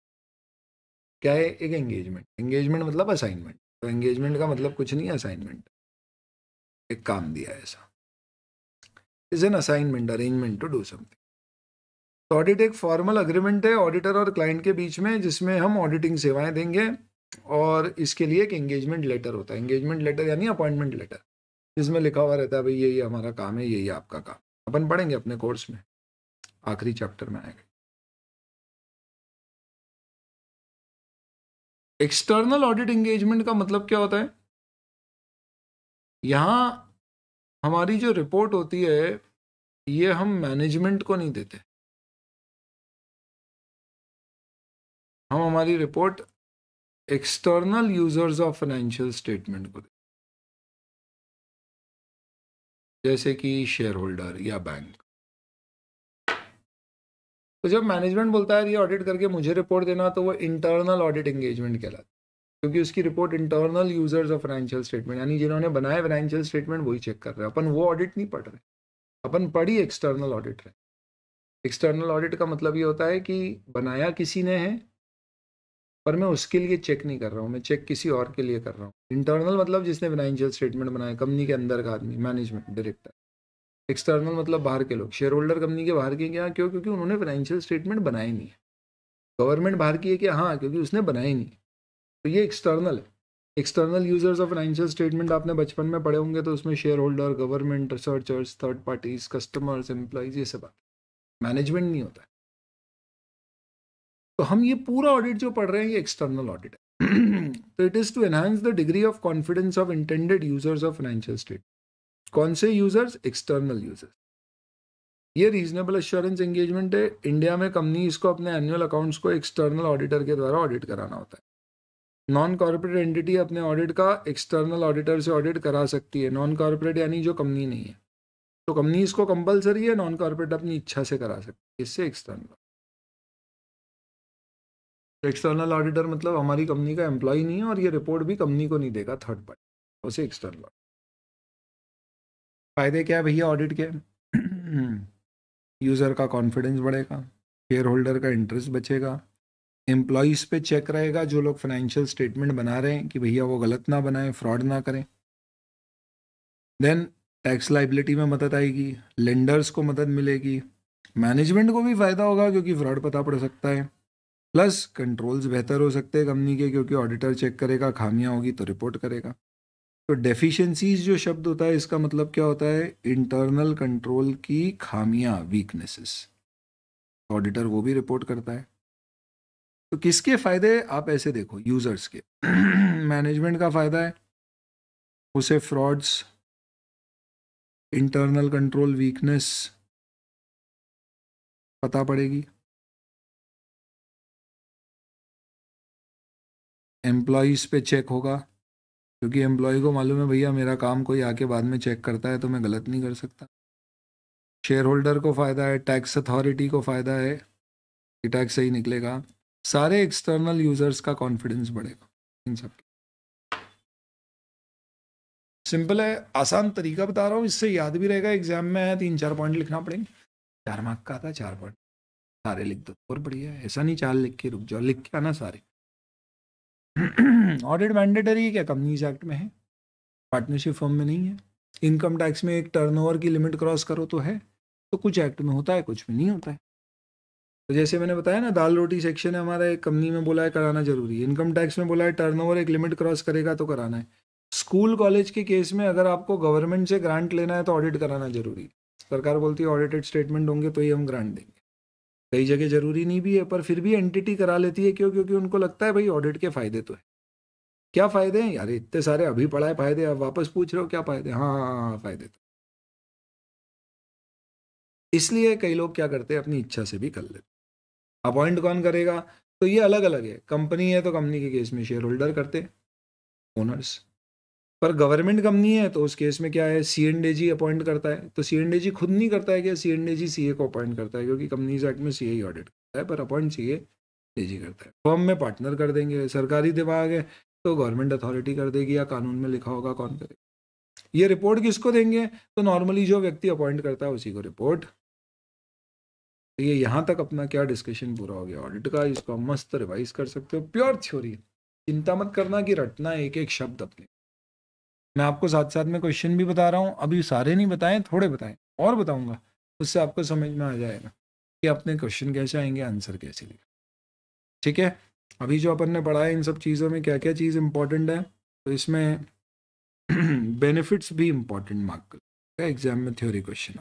क्या है एक एंगेजमेंट एंगेजमेंट मतलब असाइनमेंट तो एंगेजमेंट का मतलब कुछ नहीं असाइनमेंट एक काम दिया ऐसा is an assignment arrangement to do something तो ऑडिट एक फॉर्मल अग्रीमेंट है ऑडिटर और क्लाइंट के बीच में जिसमें हम ऑडिटिंग सेवाएं देंगे और इसके लिए एक एंगेजमेंट लेटर होता है एंगेजमेंट लेटर यानी अपॉइंटमेंट लेटर जिसमें लिखा हुआ रहता है भाई यही हमारा काम है यही आपका काम अपन पढ़ेंगे अपने कोर्स में आखिरी चैप्टर में आएगा एक्सटर्नल ऑडिट एंगेजमेंट का मतलब क्या होता है यहां हमारी जो रिपोर्ट होती है ये हम मैनेजमेंट को नहीं देते हम हमारी report external users of financial statement को देते जैसे कि शेयर होल्डर या बैंक तो जब मैनेजमेंट बोलता है ये ऑडिट करके मुझे रिपोर्ट देना तो वो इंटरनल ऑडिट इंगेजमेंट कहलाता है क्योंकि उसकी report internal users of financial statement यानी जिन्होंने बनाए फाइनेंशियल स्टेटमेंट वही चेक कर रहे हैं अपन वो ऑडिट नहीं पढ़ रहे अपन पढ़ी एक्सटर्नल ऑडिट रहे एक्सटर्नल ऑडिट का मतलब ये होता है कि बनाया किसी ने है पर मैं उसके लिए चेक नहीं कर रहा हूँ मैं चेक किसी और के लिए कर रहा हूँ इंटरनल मतलब जिसने फाइनेंशियल स्टेटमेंट बनाया कंपनी के अंदर का आदमी मैनेजमेंट डायरेक्टर एक्सटर्नल मतलब बाहर के लोग शेयर होल्डर कंपनी के बाहर के क्या क्यों क्योंकि उन्होंने फाइनेंशियल स्टेटमेंट बनाए नहीं है गवर्नमेंट बाहर की है कि हाँ क्योंकि उसने बनाए नहीं तो ये एक्सटर्नल है external users of financial statement आपने बचपन में पढ़े होंगे तो उसमें shareholder government researchers third parties customers employees ये सब आते मैनेजमेंट नहीं होता तो हम ये पूरा ऑडिट जो पढ़ रहे हैं ये एक्सटर्नल ऑडिट है तो it is to enhance the degree of confidence of intended users of financial state कौन से यूजर्स एक्सटर्नल यूजर्स ये रीजनेबल एश्योरेंस एंगेजमेंट है इंडिया में कंपनीज को अपने एनुअल अकाउंट्स को एक्सटर्नल ऑडिटर के द्वारा ऑडिट कराना होता है नॉन कॉरपोरेट एंटिटी अपने ऑडिट का एक्सटर्नल ऑडिटर से ऑडिट करा सकती है नॉन कॉरपोरेट यानी जो कंपनी नहीं है तो कंपनीज को कंपलसरी है नॉन कॉरपोरेट अपनी इच्छा से करा सकती है इससे एक्सटर्नल एक्सटर्नल ऑडिटर मतलब हमारी कंपनी का एम्प्लॉय नहीं है और ये रिपोर्ट भी कंपनी को नहीं देगा थर्ड पार्टी उसे एक्सटर्नल फायदे क्या है भैया ऑडिट के यूज़र का कॉन्फिडेंस बढ़ेगा शेयर होल्डर का इंटरेस्ट बचेगा एम्प्लॉयज़ पे चेक रहेगा जो लोग फाइनेंशियल स्टेटमेंट बना रहे हैं कि भैया वो गलत ना बनाएं फ्रॉड ना करें देन टैक्स लाइबिलिटी में मदद आएगी लेंडर्स को मदद मिलेगी मैनेजमेंट को भी फ़ायदा होगा क्योंकि फ्रॉड पता पड़ सकता है प्लस कंट्रोल्स बेहतर हो सकते हैं कंपनी के क्योंकि ऑडिटर चेक करेगा खामियां होगी तो रिपोर्ट करेगा तो डेफिशिएंसीज जो शब्द होता है इसका मतलब क्या होता है इंटरनल कंट्रोल की खामियां वीकनेसेस ऑडिटर वो भी रिपोर्ट करता है तो किसके फायदे आप ऐसे देखो यूजर्स के मैनेजमेंट का फायदा है उसे फ्रॉड्स इंटरनल कंट्रोल वीकनेस पता पड़ेगी एम्प्लॉज पे चेक होगा क्योंकि एम्प्लॉय को मालूम है भैया मेरा काम कोई आके बाद में चेक करता है तो मैं गलत नहीं कर सकता शेयर होल्डर को फ़ायदा है टैक्स अथॉरिटी को फ़ायदा है कि टैक्स सही निकलेगा सारे एक्सटर्नल यूज़र्स का कॉन्फिडेंस बढ़ेगा इन सब सिंपल है आसान तरीका बता रहा हूँ इससे याद भी रहेगा एग्जाम में तीन चार पॉइंट लिखना पड़ेंगे चार मार्क का आता है चार पॉइंट सारे लिख दो और बढ़िया ऐसा नहीं चार लिख के रुक जाओ लिख के आना सारे ऑडिट मैंडेटरी क्या कंपनीज एक्ट में है पार्टनरशिप फॉर्म में नहीं है इनकम टैक्स में एक टर्नओवर की लिमिट क्रॉस करो तो है तो कुछ एक्ट में होता है कुछ में नहीं होता है तो जैसे मैंने बताया ना दाल रोटी सेक्शन है हमारा एक कंपनी में बोला है कराना जरूरी है इनकम टैक्स में बोला है टर्नओवर एक लिमिट क्रॉस करेगा तो कराना है स्कूल कॉलेज के केस में अगर आपको गवर्नमेंट से ग्रांट लेना है तो ऑडिट कराना जरूरी है सरकार बोलती है ऑडिटेड स्टेटमेंट होंगे तो ही हम ग्रांट देंगे कई जगह जरूरी नहीं भी है पर फिर भी एंटिटी करा लेती है क्यों क्योंकि उनको लगता है भाई ऑडिट के फायदे तो है क्या फायदे हैं यार इतने सारे अभी पढ़ाए फायदे अब वापस पूछ रहे हो क्या फायदे हाँ, हाँ हाँ हाँ फायदे तो इसलिए कई लोग क्या करते हैं अपनी इच्छा से भी कर लेते अपॉइंट कौन करेगा तो ये अलग अलग है कंपनी है तो कंपनी के केस में शेयर होल्डर करते ओनर्स पर गवर्नमेंट कंपनी है तो उस केस में क्या है सी एन जी अपॉइंट करता है तो सी एन जी खुद नहीं करता है क्या सी एन जी सी ए को अपॉइंट करता है क्योंकि कंपनीज एक्ट में सी ही ऑडिट करता है पर अपॉइंट सी ए जी करता है फॉर्म में पार्टनर कर देंगे सरकारी दिमाग है तो गवर्नमेंट अथॉरिटी कर देगी या कानून में लिखा होगा कौन करेगा ये रिपोर्ट किसको देंगे तो नॉर्मली जो व्यक्ति अपॉइंट करता है उसी को रिपोर्ट तो ये यहाँ तक अपना क्या डिस्कशन पूरा हो गया ऑडिट का इसको मस्त रिवाइज कर सकते हो प्योर थ्योरी चिंता मत करना कि रटना एक एक शब्द अपने मैं आपको साथ साथ में क्वेश्चन भी बता रहा हूँ अभी सारे नहीं बताएं थोड़े बताएं और बताऊँगा उससे आपको समझ में आ जाएगा कि अपने क्वेश्चन कैसे आएंगे आंसर कैसे लिखें ठीक है अभी जो अपन ने पढ़ा है इन सब चीज़ों में क्या क्या चीज़ इम्पोर्टेंट है तो इसमें बेनिफिट्स भी इम्पॉर्टेंट मार्क कर एग्जाम में थ्योरी क्वेश्चन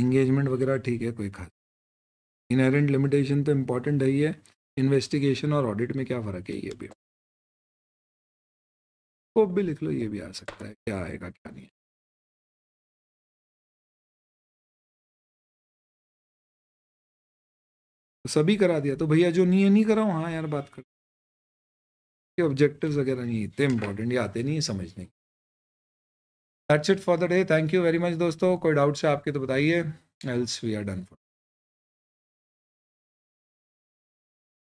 इंगेजमेंट वगैरह ठीक है कोई खास इनहेरेंट लिमिटेशन तो इम्पॉर्टेंट है ही है इन्वेस्टिगेशन और ऑडिट में क्या फ़र्क है ये भी स्कोप भी लिख लो ये भी आ सकता है क्या आएगा क्या नहीं तो सभी करा दिया तो भैया जो नहीं है नहीं करा हाँ यार बात कर ऑब्जेक्टिव वगैरह नहीं इतने इंपॉर्टेंट ये आते नहीं है समझने that's it for the day thank you very much दोस्तों कोई डाउट्स है आपके तो बताइए else we are done for